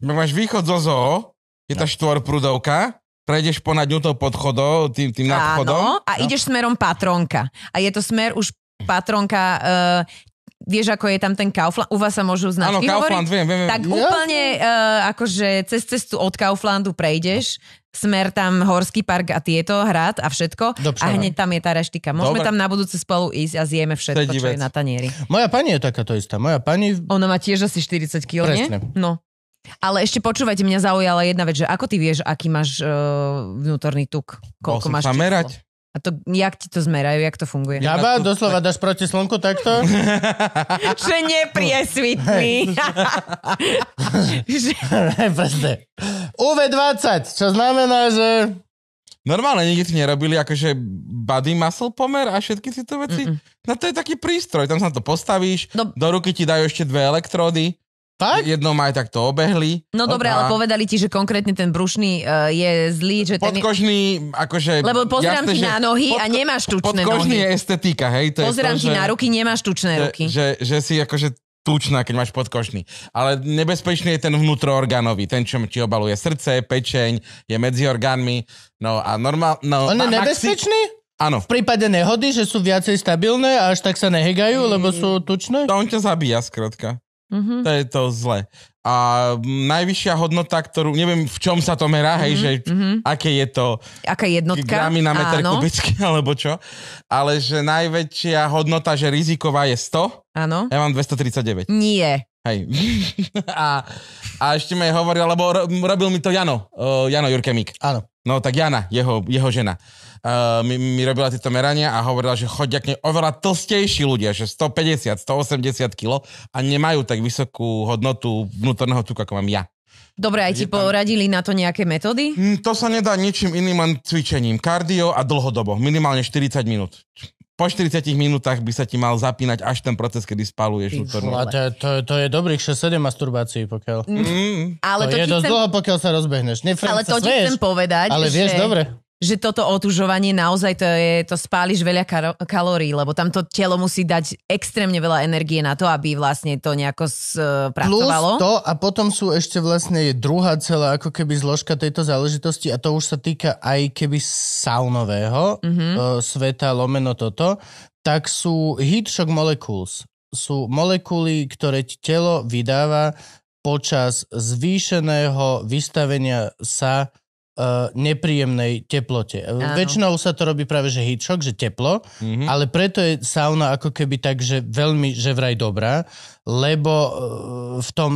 No, máš východ zo zoo, je tá no. štvorprúdovka, prejdeš ponad ňutou podchodou, tým, tým nadchodom. Áno, a no. ideš smerom patronka. A je to smer už patronka, eh, vieš, ako je tam ten Kaufland, u vás sa môžu značky Áno, Kaufland, viem, viem, viem. Tak ja? úplne uh, akože cez cestu od Kauflandu prejdeš, smer tam Horský park a tieto, hrad a všetko Dobšia, a hneď tam je tá reštika. Môžeme Dobre. tam na budúce spolu ísť a zjeme všetko, Sedí čo vec. je na tanieri. Moja pani je takáto istá. Moja pani... Ona má tiež asi 40 kg, nie? No. Ale ešte počúvajte, mňa zaujala jedna vec, že ako ty vieš, aký máš uh, vnútorný tuk? Koľko Bol máš? A to, jak ti to zmerajú, jak to funguje? Ja no, doslova dáš proti slnku takto? že nepriesvitný. UV20, čo znamená, že... Normálne nikdy si nerobili akože body muscle pomer a všetky tieto veci. Mm-mm. No to je taký prístroj, tam sa to postavíš, no, do ruky ti dajú ešte dve elektródy tak? Jedno ma aj takto obehli. No dobre, ale povedali ti, že konkrétne ten brušný uh, je zlý, že ten... Podkožný, akože... Lebo pozerám jasné, ti na nohy podko- a nemáš tučné podkožný nohy. Podkožný je estetika, hej? To pozerám je to, ti že, na ruky, nemáš tučné že, ruky. Že, že, že si akože tučná, keď máš podkošný. Ale nebezpečný je ten vnútroorgánový, ten, čo ti obaluje srdce, pečeň, je medzi orgánmi. No a normálne... No, On je nebezpečný? Áno. V prípade nehody, že sú viacej stabilné a až tak sa nehegajú, mm, lebo sú tučné? To on ťa zabíja, skrotka. Mm-hmm. To je to zle. A najvyššia hodnota, ktorú, neviem v čom sa to merá, mm-hmm. hej, že mm-hmm. aké je to... Aká jednotka? Gramy na meter Áno. kubický, alebo čo. Ale že najväčšia hodnota, že riziková je 100. Áno. Ja mám 239. Nie. Hej. A, a ešte mi hovoril, lebo robil mi to Jano, uh, Jano Jurkemík. Áno. No tak Jana, jeho, jeho žena. Ehm, mi, mi robila tieto merania a hovorila, že chodia k nej oveľa tlstejší ľudia, že 150, 180 kg a nemajú tak vysokú hodnotu vnútorného tuku, ako mám ja. Dobre, aj ti poradili na to nejaké metódy? Hm, to sa nedá ničím iným, len cvičením. Kardio a dlhodobo, minimálne 40 minút po 40 minútach by sa ti mal zapínať až ten proces, kedy spaluješ vnútornú. A to, to, to je dobrých 6-7 masturbácií, pokiaľ... Mm. Ale to, to je dosť chcem... dlho, pokiaľ sa rozbehneš. Nefrem, ale sa to ti chcem povedať, Ale že... vieš, dobre že toto otužovanie naozaj to je, to spáliš veľa kar- kalórií, lebo tam to telo musí dať extrémne veľa energie na to, aby vlastne to nejako spracovalo. E, Plus to a potom sú ešte vlastne druhá celá ako keby zložka tejto záležitosti a to už sa týka aj keby saunového mm-hmm. Uh, sveta lomeno toto, tak sú heat shock molecules. Sú molekuly, ktoré telo vydáva počas zvýšeného vystavenia sa uh, nepríjemnej teplote. Eh, Áno. Väčšinou sa to robí práve, že heat shock, že teplo, mm-hmm. ale preto je sauna ako keby tak, že veľmi, že vraj dobrá, lebo uh, v tom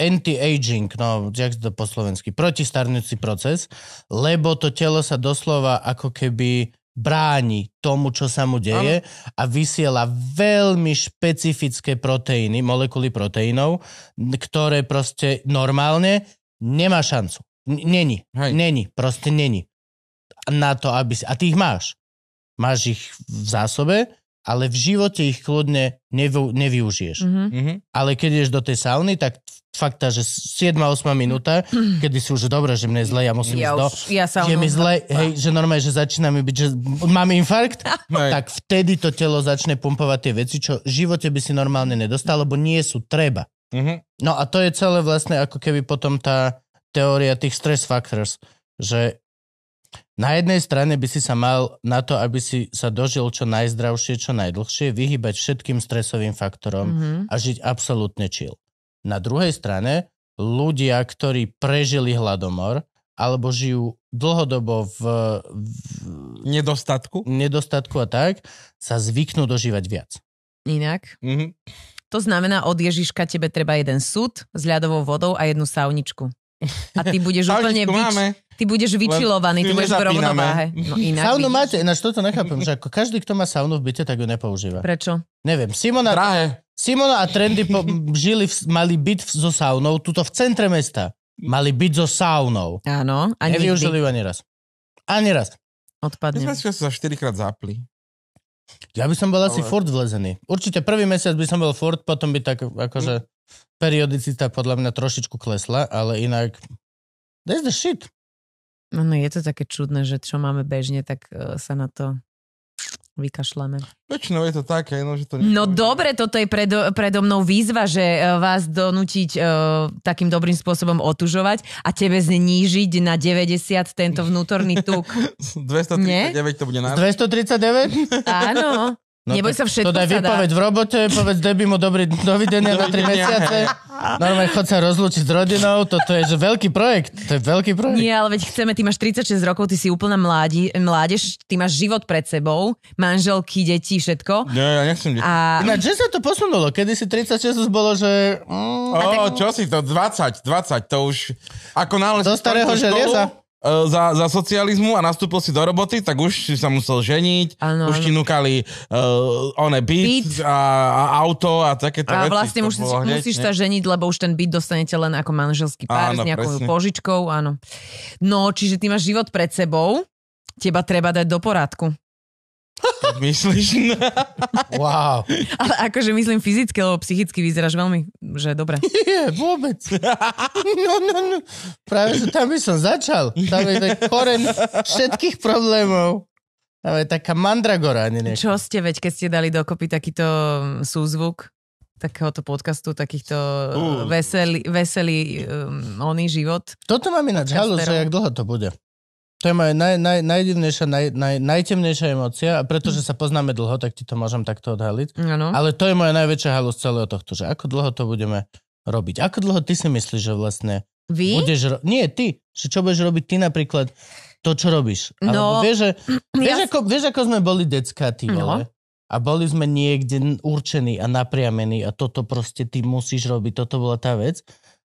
anti-aging, no, jak to po slovensky, protistarnúci proces, lebo to telo sa doslova ako keby bráni tomu, čo sa mu deje ano. a vysiela veľmi špecifické proteíny, molekuly proteínov, ktoré proste normálne nemá šancu. Není. Hej. Není. Proste není. Na to, aby si... A ty ich máš. Máš ich v zásobe, ale v živote ich kľudne nevy, nevyužiješ. Mm-hmm. Ale keď ješ do tej sauny, tak fakta, že 7-8 minúta, mm-hmm. kedy si už dobre, že mne je zle, ja musím ja ísť do... Ja je mi zle, hej, že normálne, že začína mi byť, že mám infarkt, tak vtedy to telo začne pumpovať tie veci, čo v živote by si normálne nedostal, lebo nie sú treba. Mm-hmm. No a to je celé vlastne ako keby potom tá teória tých stress factors, že na jednej strane by si sa mal na to, aby si sa dožil čo najzdravšie, čo najdlhšie, vyhybať všetkým stresovým faktorom mm-hmm. a žiť absolútne chill. Na druhej strane ľudia, ktorí prežili hladomor alebo žijú dlhodobo v, v nedostatku. nedostatku a tak, sa zvyknú dožívať viac. Inak. Mm-hmm. To znamená, od Ježiška tebe treba jeden súd s ľadovou vodou a jednu sauničku. A ty budeš úplne vyč, máme, ty budeš vyčilovaný, ty budeš v rovnováhe. No inak saunu vidíš. máte, ináč toto nechápem, že ako každý, kto má saunu v byte, tak ju nepoužíva. Prečo? Neviem, Simona... Drahé. Simona a Trendy po, žili, v, mali byt so saunou, tuto v centre mesta. Mali byť so saunou. Áno. A Nevyužili ju ani raz. Ani raz. Odpadne. My sme sa 4 krát zapli. Ja by som bol Ale... asi furt vlezený. Určite prvý mesiac by som bol furt, potom by tak akože... Hm periodicita podľa mňa trošičku klesla, ale inak that's the shit. No, no je to také čudné, že čo máme bežne, tak e, sa na to vykašľame. Väčšinou je to také, no že to... nie No dobre, toto je predo, predo mnou výzva, že e, vás donútiť uh, takým dobrým spôsobom otužovať a tebe znížiť na 90 tento vnútorný tuk. 239 Nie? to bude náročné. 239? Áno. No Neboj sa všetko to daj vypoveď v robote, povedz Debi mu dobrý dovidenia na 3 mesiace. Normálne chod sa rozlúčiť s rodinou, toto je že veľký projekt, to je veľký projekt. Nie, ale veď chceme, ty máš 36 rokov, ty si úplná mládi, mládež, ty máš život pred sebou, manželky, deti, všetko. Nie, ja nechcem deti. A... Ináč, že sa to posunulo, kedy si 36 už bolo, že... Mm, o, tak... čo si to, 20, 20, to už... Ako náhle Do starého želieza. E, za, za socializmu a nastúpil si do roboty, tak už si sa musel ženiť, ano, už ano. ti nukali uh, e, one byt, byt. A, a auto a takéto a veci. A vlastne už si, hneď, musíš ne? sa ženiť, lebo už ten byt dostanete len ako manželský pár ano, s nejakou presne. požičkou, áno. No, čiže ty máš život pred sebou, teba treba dať do poradku. Tak myslíš? wow. Ale akože myslím fyzicky, lebo psychicky vyzeráš veľmi, že dobre. Nie, vôbec. No, no, no. Práve, že tam by som začal. Tam je ten koren všetkých problémov. Tam je taká mandragora. Nie Čo ste, veď, keď ste dali dokopy takýto súzvuk takéhoto podcastu, takýchto uh. veselý, veselý um, oný život. Toto mám ináč halu, že jak dlho to bude. To je moja naj, naj, najdivnejšia, naj, naj, najtemnejšia emócia a pretože sa poznáme dlho, tak ti to môžem takto odhaliť. Ano. Ale to je moja najväčšia z celého tohto, že ako dlho to budeme robiť. Ako dlho ty si myslíš, že vlastne Vy? budeš... Ro- Nie, ty. Že čo budeš robiť ty napríklad to, čo robíš. No. Alebo vieš, že, vieš, ja... ako, vieš, ako sme boli decka, ty no. vole. A boli sme niekde určení a napriamení a toto proste ty musíš robiť, toto bola tá vec.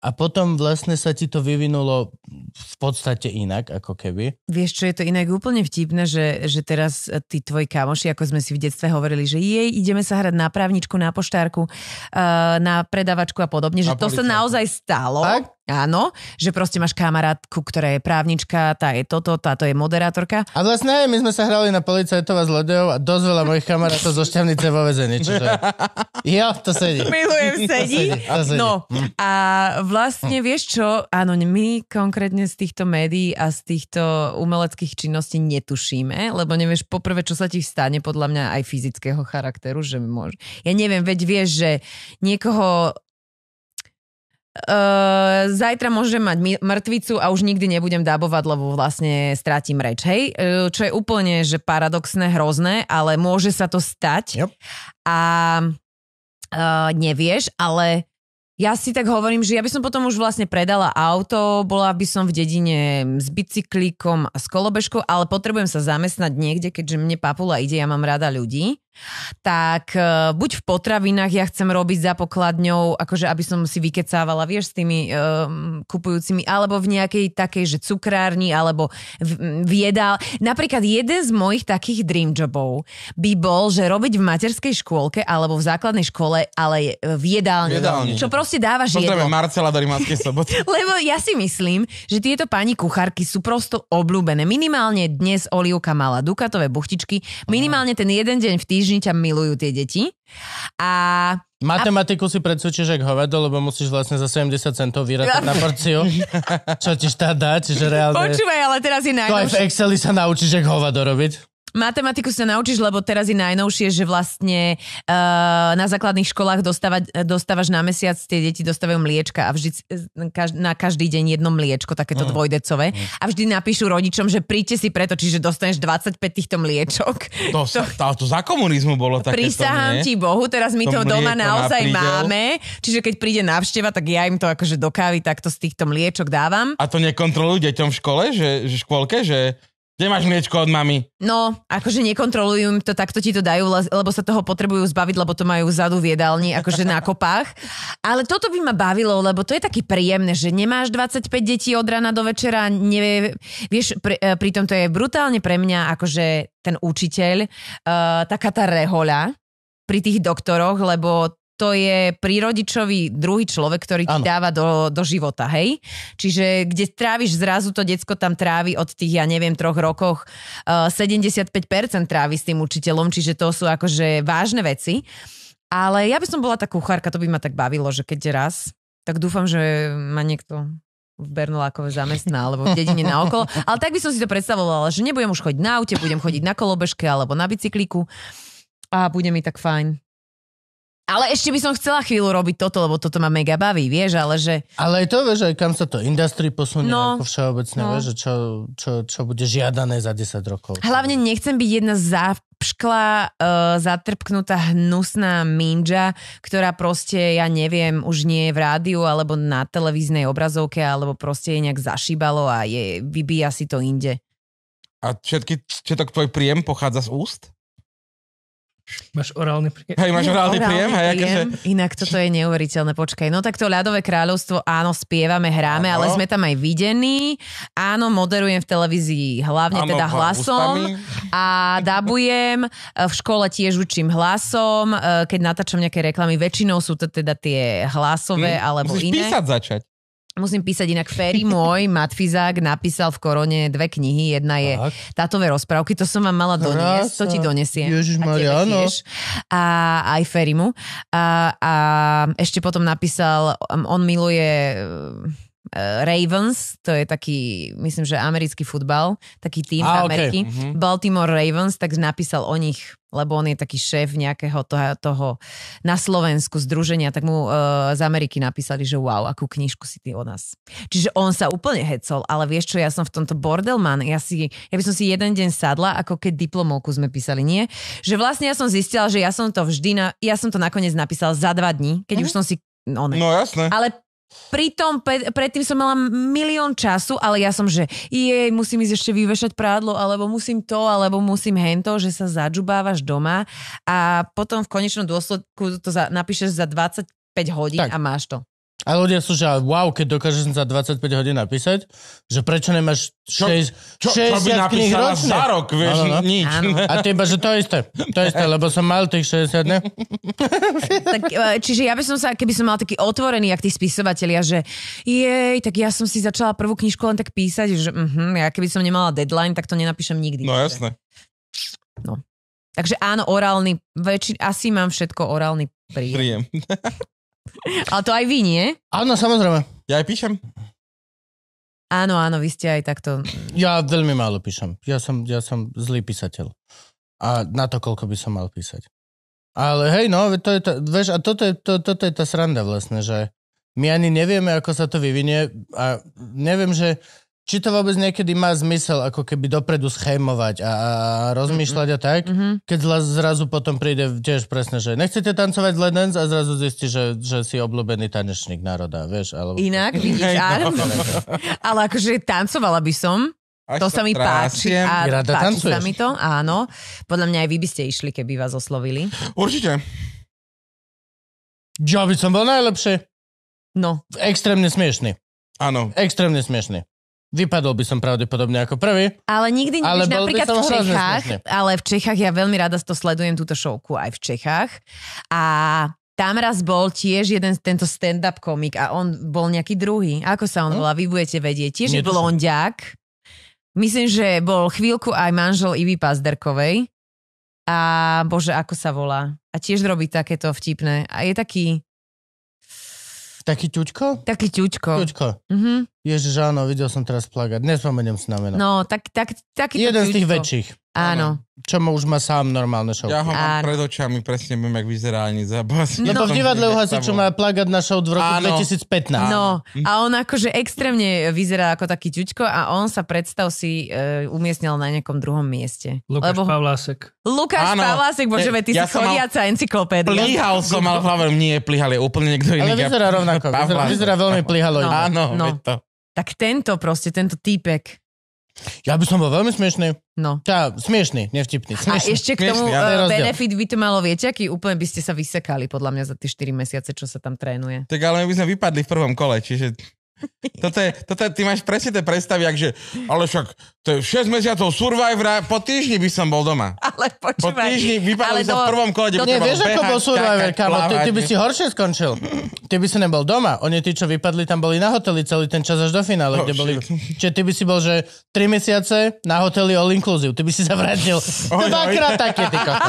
A potom vlastne sa ti to vyvinulo v podstate inak, ako keby. Vieš, čo je to inak úplne vtipné, že, že teraz tí tvoji kamoši, ako sme si v detstve hovorili, že jej, ideme sa hrať na právničku, na poštárku, eh, na predavačku a podobne, že a to sa naozaj stalo. Tak, Áno, že proste máš kamarátku, ktorá je právnička, tá je toto, táto je moderátorka. A vlastne my sme sa hrali na policajtov a zlodejov a dosť veľa mojich kamarátov zo Šťavnice vo vezení, čiže jo, to sedí. Milujem, sedí. To sedí, to sedí. No hm. a vlastne vieš čo, áno, my konkrétne z týchto médií a z týchto umeleckých činností netušíme, lebo nevieš poprvé, čo sa ti stane podľa mňa aj fyzického charakteru, že môže. Ja neviem, veď vieš, že niekoho Uh, zajtra môžem mať mŕtvicu a už nikdy nebudem dábovať, lebo vlastne strátim reč, hej? Uh, čo je úplne, že paradoxné, hrozné, ale môže sa to stať. Yep. A uh, nevieš, ale ja si tak hovorím, že ja by som potom už vlastne predala auto, bola by som v dedine s bicyklíkom a s kolobežkou, ale potrebujem sa zamestnať niekde, keďže mne papula ide, ja mám rada ľudí tak uh, buď v potravinách ja chcem robiť za pokladňou, akože aby som si vykecávala, vieš, s tými um, kupujúcimi, alebo v nejakej takej, že cukrárni, alebo v, v jedál. Napríklad jeden z mojich takých dream jobov by bol, že robiť v materskej škôlke, alebo v základnej škole, ale e, v jedálni. jedálni. Čo proste dávaš Pozdravím Marcela do Rimanskej soboty. Lebo ja si myslím, že tieto pani kuchárky sú prosto obľúbené. Minimálne dnes Olivka mala dukatové buchtičky, minimálne ten jeden deň v týždeň týždni ťa milujú tie deti. A Matematiku si predsúčiš, že hovedo, lebo musíš vlastne za 70 centov vyrátať na porciu. Čo ti štát dá, čiže reálne... Počúvaj, ale teraz je najnovšie. To aj v Exceli sa naučíš, že hovedo robiť. Matematiku sa naučíš, lebo teraz je najnovšie, že vlastne uh, na základných školách dostáva, dostávaš na mesiac, tie deti dostávajú mliečka a vždy kaž, na každý deň jedno mliečko, takéto mm. dvojdecové. Mm. A vždy napíšu rodičom, že príďte si preto, čiže dostaneš 25 týchto mliečok. To, to, to, to za komunizmu bolo takéto, Prisahám ti Bohu, teraz my to, to doma naozaj na máme, čiže keď príde návšteva, tak ja im to akože do kávy takto z týchto mliečok dávam. A to nekontrolujú deťom v škole, že, že škôlke, že Nemáš mliečko od mami. No, akože nekontrolujú im to, takto ti to dajú, lebo sa toho potrebujú zbaviť, lebo to majú vzadu v jedálni, akože na kopách. Ale toto by ma bavilo, lebo to je taký príjemné, že nemáš 25 detí od rana do večera, nevie, vieš, pri, e, pritom to je brutálne pre mňa, akože ten učiteľ, uh, taká tá rehoľa pri tých doktoroch, lebo to je pri rodičovi druhý človek, ktorý ti ano. dáva do, do života, hej? Čiže kde tráviš zrazu, to decko tam trávi od tých, ja neviem, troch rokoch, uh, eh, 75% trávi s tým učiteľom, čiže to sú akože vážne veci. Ale ja by som bola tá kuchárka, to by ma tak bavilo, že keď raz, tak dúfam, že ma niekto v Bernolákové zamestná, alebo v dedine na okolo. Ale tak by som si to predstavovala, že nebudem už chodiť na aute, budem chodiť na kolobežke alebo na bicykliku, a bude mi tak fajn. Ale ešte by som chcela chvíľu robiť toto, lebo toto ma mega baví, vieš, ale že... Ale aj to, vieš, aj kam sa to industry posunie, no, ako všeobecne, no. vieš, čo, čo, čo bude žiadané za 10 rokov. Hlavne nechcem byť jedna zapšklá, uh, e, zatrpknutá, hnusná minža, ktorá proste, ja neviem, už nie je v rádiu, alebo na televíznej obrazovke, alebo proste je nejak zašíbalo a je, vybíja si to inde. A všetky, všetok tvoj príjem pochádza z úst? Máš orálny príjem. Hej, máš orálny, orálny príjem. Hej, akože... Inak toto je neuveriteľné. Počkaj, no tak to ľadové kráľovstvo, áno, spievame, hráme, áno. ale sme tam aj videní. Áno, moderujem v televízii, hlavne áno, teda hlasom. Ústami. A dabujem, e, v škole tiež učím hlasom. E, keď natáčam nejaké reklamy, väčšinou sú to teda tie hlasové hm, alebo musíš iné. písať začať. Musím písať inak, Ferry môj, Matfizák, napísal v korone dve knihy. Jedna je tak. Tátové rozprávky, to som vám mala doniesť, to ti donesiem. Ježiš Maria, áno. A aj Ferrymu. A, a ešte potom napísal, um, on miluje Eh, Ravens, to je taký, myslím, že americký futbal, taký tým ah, Ameriky. Okay. Mm-hmm. Baltimore Ravens, tak napísal o nich, lebo on je taký šéf nejakého toho, toho na Slovensku združenia, tak mu uh, z Ameriky napísali, že wow, akú knižku si ty o nás. Čiže on sa úplne hecol, ale vieš čo, ja som v tomto bordelman, ja, si, ja by som si jeden deň sadla, ako keď diplomovku sme písali, nie? Že vlastne ja som zistila, že ja som to vždy, na, ja som to nakoniec napísal za dva dní, keď mm-hmm. už som si No, no jasné. Ale Pritom pe- predtým som mala milión času, ale ja som, že jej, musím ísť ešte vyvešať prádlo, alebo musím to, alebo musím hento, že sa zadžubávaš doma a potom v konečnom dôsledku to za, napíšeš za 25 hodín tak. a máš to. A ľudia sú, že wow, keď dokážeš za 25 hodín napísať, že prečo nemáš 60 čo, čo, čo by kníh ročne? za rok, vieš, no. no, no. nič. A ty iba, že to isté, to isté, lebo som mal tých 60, ne? E, čiže ja by som sa, keby som mal taký otvorený, jak tí spisovatelia, že jej, tak ja som si začala prvú knižku len tak písať, že uh-huh, ja keby som nemala deadline, tak to nenapíšem nikdy. No jasné. No. Takže áno, orálny, väčši, asi mám všetko orálny príjem. príjem. Ale to aj vy, nie? Áno, samozrejme. Ja aj píšem. Áno, áno, vy ste aj takto... Ja veľmi málo píšem. Ja som, ja som zlý písateľ. A na to, koľko by som mal písať. Ale hej, no, to je to, vieš, a toto je, to, toto je tá sranda vlastne, že my ani nevieme, ako sa to vyvinie a neviem, že či to vôbec niekedy má zmysel ako keby dopredu schémovať a, a rozmýšľať mm-hmm. a tak, mm-hmm. keď zrazu potom príde tiež presne, že nechcete tancovať len dance a zrazu zistí, že, že si obľúbený tanečník národa, vieš. Alebo... Inak, vidíš, no. áno. ale akože tancovala by som. Až to sa mi páči a Rada páči tancuješ. sa mi to, áno. Podľa mňa aj vy by ste išli, keby vás oslovili. Určite. Ja by som bol najlepšie. No. Extrémne smiešný. Áno. Extrémne smiešný. Vypadol by som pravdepodobne ako prvý. Ale nikdy ale napríklad v Čechách, ale v Čechách ja veľmi rada to sledujem túto šovku aj v Čechách. A tam raz bol tiež jeden tento stand-up komik a on bol nejaký druhý. Ako sa on hm? volá? Vy budete vedieť. Tiež je blondiak. Myslím, že bol chvíľku aj manžel Ivy Pazderkovej. A bože, ako sa volá. A tiež robí takéto vtipné. A je taký... Taký ťuďko? Taký ťuďko. Ťuďko. Mhm. Ježiš, áno, videl som teraz plagát. Nespomeniem si na meno. No, tak, tak, tak Jeden z tých väčších. Áno. Čo ma už má sám normálne show. Ja ho mám áno. pred očami, presne viem, jak vyzerá ani zábaz. No, Lebo v divadle uhasi, čo má plagát na show v roku áno. 2015. No, hm. a on akože extrémne vyzerá ako taký ťučko a on sa predstav si e, umiestnil na nejakom druhom mieste. Lukáš Lebo... Pavlásek. Lukáš áno. Pavlásek, bože, ve, ty ja si chodiaca mal... encyklopédia. Plíhal som, ale hlavne nie plíhal, je úplne niekto iný. Ale vyzerá rovnako. Vyzerá, vyzerá veľmi plíhalo. No, áno, no. to tak tento proste, tento týpek, ja by som bol veľmi smiešný. No. Tá, smiešný, nevtipný. Smiešný, a ešte k tomu smiešný, e, uh, benefit by to malo, viete, aký úplne by ste sa vysekali podľa mňa za tie 4 mesiace, čo sa tam trénuje. Tak ale my by sme vypadli v prvom kole, čiže... Toto je, toto je, ty máš presne tie predstavy, akže, ale však to je 6 mesiacov Survivor, po týždni by som bol doma. Ale počúvaj. Po týždni by sa v prvom kole, kde Nie, vieš, ako bol Survivor, kámo, ty, ty, by si horšie skončil. Ty by si nebol doma. Oni tí, čo vypadli, tam boli na hoteli celý ten čas až do finále, oh, kde boli. Shit. Čiže ty by si bol, že 3 mesiace na hoteli all inclusive. Ty by si sa oh, dvakrát také, ty kako.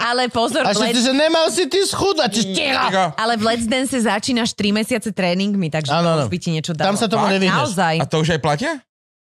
Ale pozor, A Bled... že nemal si ty schudať, mm. Ale v Let's Dance začínaš 3 mesiace tréningmi, takže ano, no. byť ti niečo dalo. Tam sa tomu nevyhneš. Naozaj. A to už aj platia?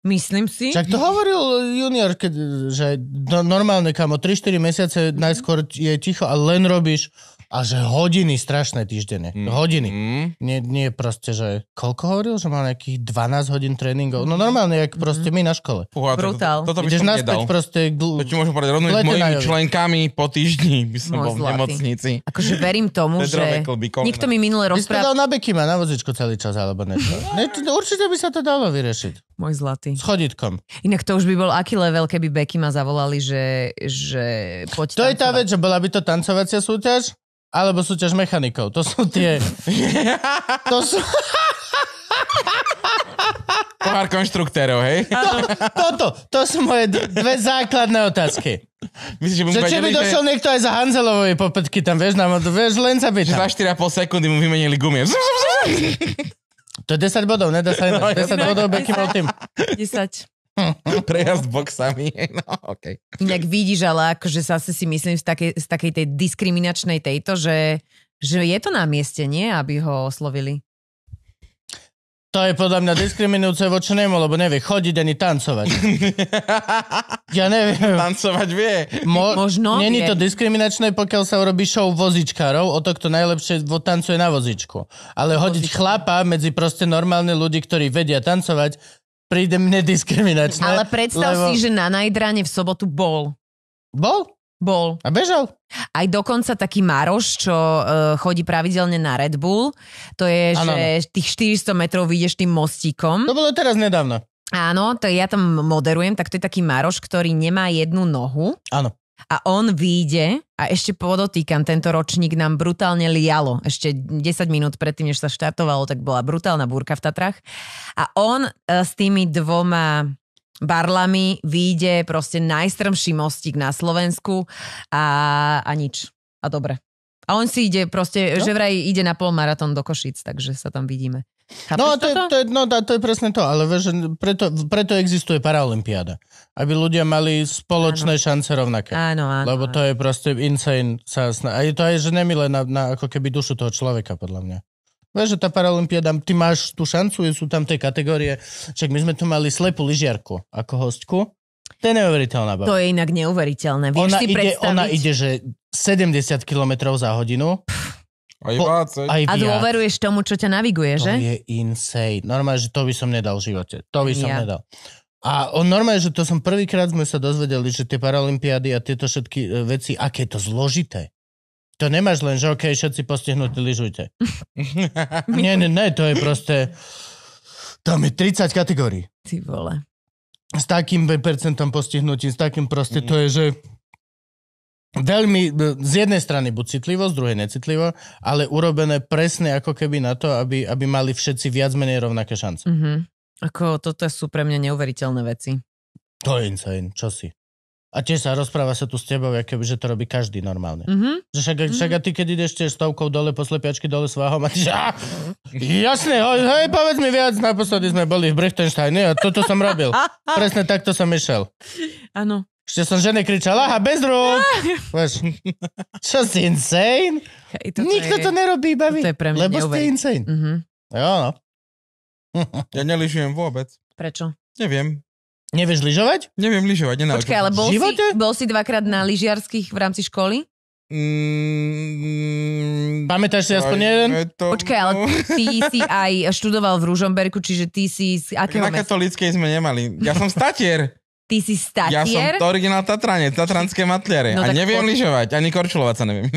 Myslím si. Čak to hovoril junior, keď, že no, normálne kamo, 3-4 mesiace najskôr je ticho a len robíš a že hodiny strašné týždenne. Mm. Hodiny. Mm. Nie, nie proste, že koľko hovoril, že mal nejakých 12 hodín tréningov. No normálne, jak mhm. proste my na škole. Uha, Brutál. To, toto by som nedal. proste... Gl- to ti môžem povedať rovno s mojimi členkami po týždni by som Môj bol v nemocnici. Akože verím tomu, že... Nikto mi minule rozprával... Ty na Bekima na vozičku celý čas, alebo niečo. ne, určite by sa to dalo vyriešiť. Môj zlatý. S chodítkom. Inak to už by bol aký level, keby Beky ma zavolali, že, že poď To tancovať. je tá vec, že bola by to tancovacia súťaž alebo súťaž mechanikov. To sú tie... to sú... Pohár konštruktérov, hej? To, toto, to sú moje dve základné otázky. Myslíš, že, mu že či by došiel je... niekto aj za Hanzelovej popetky tam, vieš, nám, vieš len sa byť Za 4,5 sekundy mu vymenili gumie. To je 10 bodov, nedá sa 10 no, bodov Becky bol tým. 10. Prejazd boxami, no okej. Okay. Inak vidíš, ale akože zase si myslím z takej, z takej tej diskriminačnej tejto, že, že je to na mieste, nie? Aby ho oslovili. To je podľa mňa diskriminujúce voči nemu, lebo nevie chodiť ani tancovať. ja neviem. Tancovať vie. Mo- Možno Není to diskriminačné, pokiaľ sa urobí show vozičkárov, o to, kto najlepšie vo tancuje na vozičku. Ale hodiť chlapa medzi proste normálne ľudí, ktorí vedia tancovať, príde mne diskriminačné. Ale predstav lebo... si, že na Najdrane v sobotu bol. Bol? Bol. A bežal? Aj dokonca taký Maroš, čo uh, chodí pravidelne na Red Bull. To je, ano. že tých 400 metrov vyjdeš tým mostíkom. To bolo teraz nedávno. Áno, to ja tam moderujem, tak to je taký Maroš, ktorý nemá jednu nohu. Áno a on vyjde a ešte podotýkam, tento ročník nám brutálne lialo. Ešte 10 minút predtým, než sa štartovalo, tak bola brutálna búrka v Tatrach. A on e, s tými dvoma barlami vyjde proste najstrmší mostík na Slovensku a, a nič. A dobre. A on si ide proste, no? že vraj ide na polmaratón do Košic, takže sa tam vidíme. No, Chápeš no, to, Je, to, je, no to je presne to, ale vieš, preto, preto existuje Paralympiáda. Aby ľudia mali spoločné áno. šance rovnaké. Áno, áno. Lebo to je proste insane. Sa sna- A je to aj, že nemile na, na ako keby dušu toho človeka, podľa mňa. Vieš, že tá Paralympiáda, ty máš tú šancu, sú tam tie kategórie. Však my sme tu mali slepú lyžiarku ako hostku. To je neuveriteľná baba. To je inak neuveriteľné. Vieš ona, si ide, ona ide, že 70 km za hodinu. A, po, aj a dôveruješ tomu, čo ťa naviguje, to že? To je insane. Normálne, že to by som nedal v živote. To by som ja. nedal. A on normálne, že to som prvýkrát sme sa dozvedeli, že tie paralympiády a tieto všetky e, veci, aké je to zložité. To nemáš len, že okej, okay, všetci postihnutí lyžujte. nie, nie, nie, to je proste... Tam je 30 kategórií. Ty vole. S takým percentom postihnutím, s takým proste, mm. to je, že veľmi e, z jednej strany buď citlivo, z druhej necitlivo, ale urobené presne ako keby na to, aby, aby mali všetci viac menej rovnaké šance. Mm-hmm. Ako toto sú pre mňa neuveriteľné veci. To je insane, čo si. A tiež sa rozpráva sa tu s tebou, keby, že to robí každý normálne. Mm-hmm. Že však, však a mhm. ty, keď ideš tiež stovkou dole, po slepiačky dole s váhom a ty, že mhm. jasne, hej, povedz mi viac, naposledy sme boli v Brechtensteine a toto som robil. Presne takto som išiel. Áno. Ešte som žene kričala, aha, bez rúk. čo si insane? Hey, to Nikto je, to nerobí, baví. To je pre mňa lebo ste insane. insane. Mhm. Jo, no. Ja neližujem vôbec. Prečo? Neviem. Nevieš lyžovať? Neviem lyžovať, nenaučil. Počkaj, ale bol si, bol si dvakrát na lyžiarských v rámci školy? Mm, Pamätáš si aspoň jeden? To... Počkaj, ale ty si aj študoval v Ružomberku, čiže ty si z akého Na katolíckej sme nemali. Ja som statier. Ty si statier? Ja som to originál Tatranec, Tatranské matliare. No, a neviem po... lyžovať, ani korčulovať sa neviem.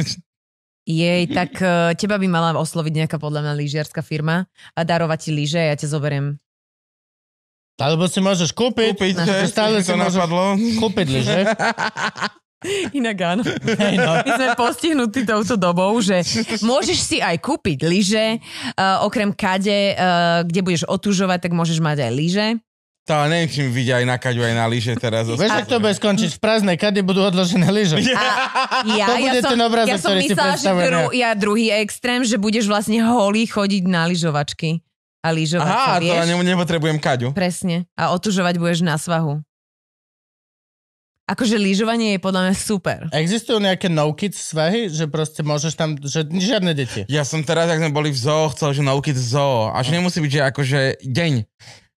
Jej, tak e, teba by mala osloviť nejaká podľa mňa lyžiarska firma a darovať ti lyže, ja ťa zoberiem. Alebo si môžeš kúpiť. Kúpiť, že? Stále si to napadlo. Kúpiť lyže. Inak áno. Hey, no. My sme postihnutí touto dobou, že môžeš si aj kúpiť lyže, uh, okrem kade, uh, kde budeš otužovať, tak môžeš mať aj lyže. To ale neviem, či mi vidia aj na kaďu, aj na lyže teraz. Vieš, ak to bude skončiť v prázdnej kade, budú odložené lyže. ja, to bude ja som, ten obraz, ja som myslela, že dru, ja druhý extrém, že budeš vlastne holý chodiť na lyžovačky a lyžovať Aha, sa, vieš? to ne, nepotrebujem kaďu. Presne. A otužovať budeš na svahu. Akože lyžovanie je podľa mňa super. Existujú nejaké no-kids svahy, že proste môžeš tam, že žiadne deti? Ja som teraz, ak sme boli v zoo, chcel, že no-kids zoo. A že no. nemusí byť, že akože deň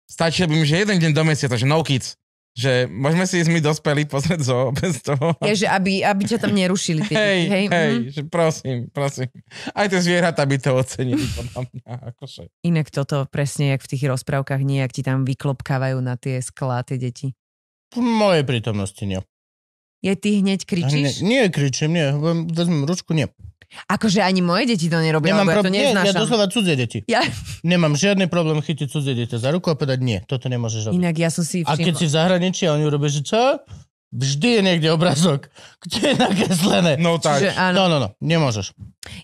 stačil by mi, že jeden deň do mesiaca, že no kids. Že môžeme si ísť my dospelí pozrieť zo bez toho. Je, že aby, aby ťa tam nerušili. Tie hej, hej, hej mm. že prosím, prosím. Aj tie zvieratá by to ocenili, podľa mňa. Akože. Inak toto presne, jak v tých rozprávkach, nie, ak ti tam vyklopkávajú na tie sklá, tie deti. V mojej prítomnosti nie. Je ty hneď kričíš? Ne, nie kričím, nie. Vezmem ručku, nie. Akože ani moje deti to nerobia, Nemám lebo ja to nie, ja doslova cudzie deti. Ja... Nemám žiadny problém chytiť cudzie deti za ruku a povedať nie, toto nemôžeš robiť. Inak ja som si všimla. A keď si v zahraničí a oni urobia, že čo? Vždy je niekde obrazok, kde je nakreslené. No tak. Čiže, áno. No, no, no, nemôžeš.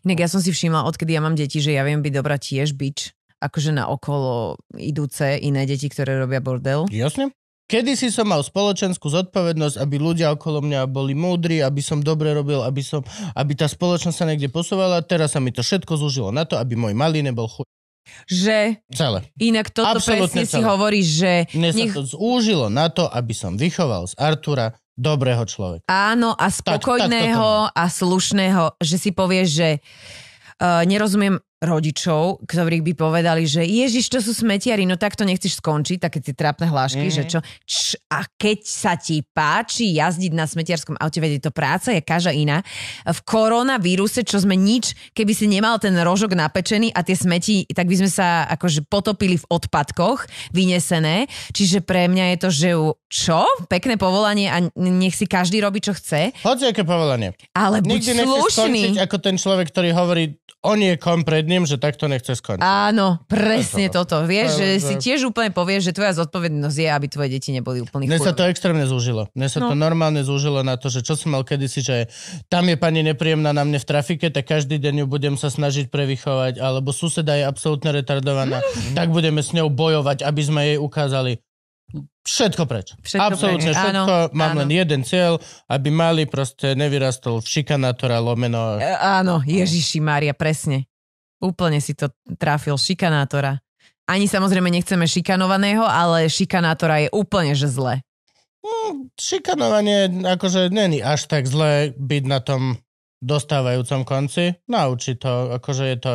Inak ja som si všimla, odkedy ja mám deti, že ja viem byť dobrá tiež bič akože na okolo idúce iné deti, ktoré robia bordel. Jasne. Kedy si som mal spoločenskú zodpovednosť, aby ľudia okolo mňa boli múdri, aby som dobre robil, aby, som, aby tá spoločnosť sa niekde posúvala. Teraz sa mi to všetko zúžilo na to, aby môj malý nebol chuj. Že... Celé. Inak toto Absolutne presne celé. si hovorí, že... Mne nech... sa to zúžilo na to, aby som vychoval z Artura dobrého človeka. Áno, a spokojného tak, tak a slušného, že si povieš, že uh, nerozumiem rodičov, ktorí by povedali, že Ježiš, to sú smetiari, no tak to nechceš skončiť, také tie trápne hlášky, mm-hmm. že čo. Č, a keď sa ti páči jazdiť na smetiarskom aute, vedieť to práca je každá iná. V koronavíruse, čo sme nič, keby si nemal ten rožok napečený a tie smeti, tak by sme sa akože potopili v odpadkoch vynesené. Čiže pre mňa je to, že čo? Pekné povolanie a nech si každý robí, čo chce. Hoď aké povolanie. Ale Nikdy buď slušný. Skončiť, ako ten človek, ktorý hovorí on je pred ním, že takto nechce skončiť. Áno, presne toto. toto. Vieš, že si tiež úplne povieš, že tvoja zodpovednosť je, aby tvoje deti neboli úplne Mne sa to extrémne zúžilo. Mne sa no. to normálne zúžilo na to, že čo som mal kedysi, že tam je pani nepríjemná na mne v trafike, tak každý deň ju budem sa snažiť prevychovať, alebo suseda je absolútne retardovaná, mm. tak budeme s ňou bojovať, aby sme jej ukázali, Všetko preč. Všetko Absolutne preč. všetko. Áno, Mám áno. len jeden cieľ, aby mali proste nevyrastol v šikanátora lomeno. E, áno, Ježiši Mária, presne. Úplne si to tráfil, šikanátora. Ani samozrejme nechceme šikanovaného, ale šikanátora je úplne že zle. Mm, šikanovanie akože není až tak zle, byť na tom dostávajúcom konci. Naučí to, akože je to...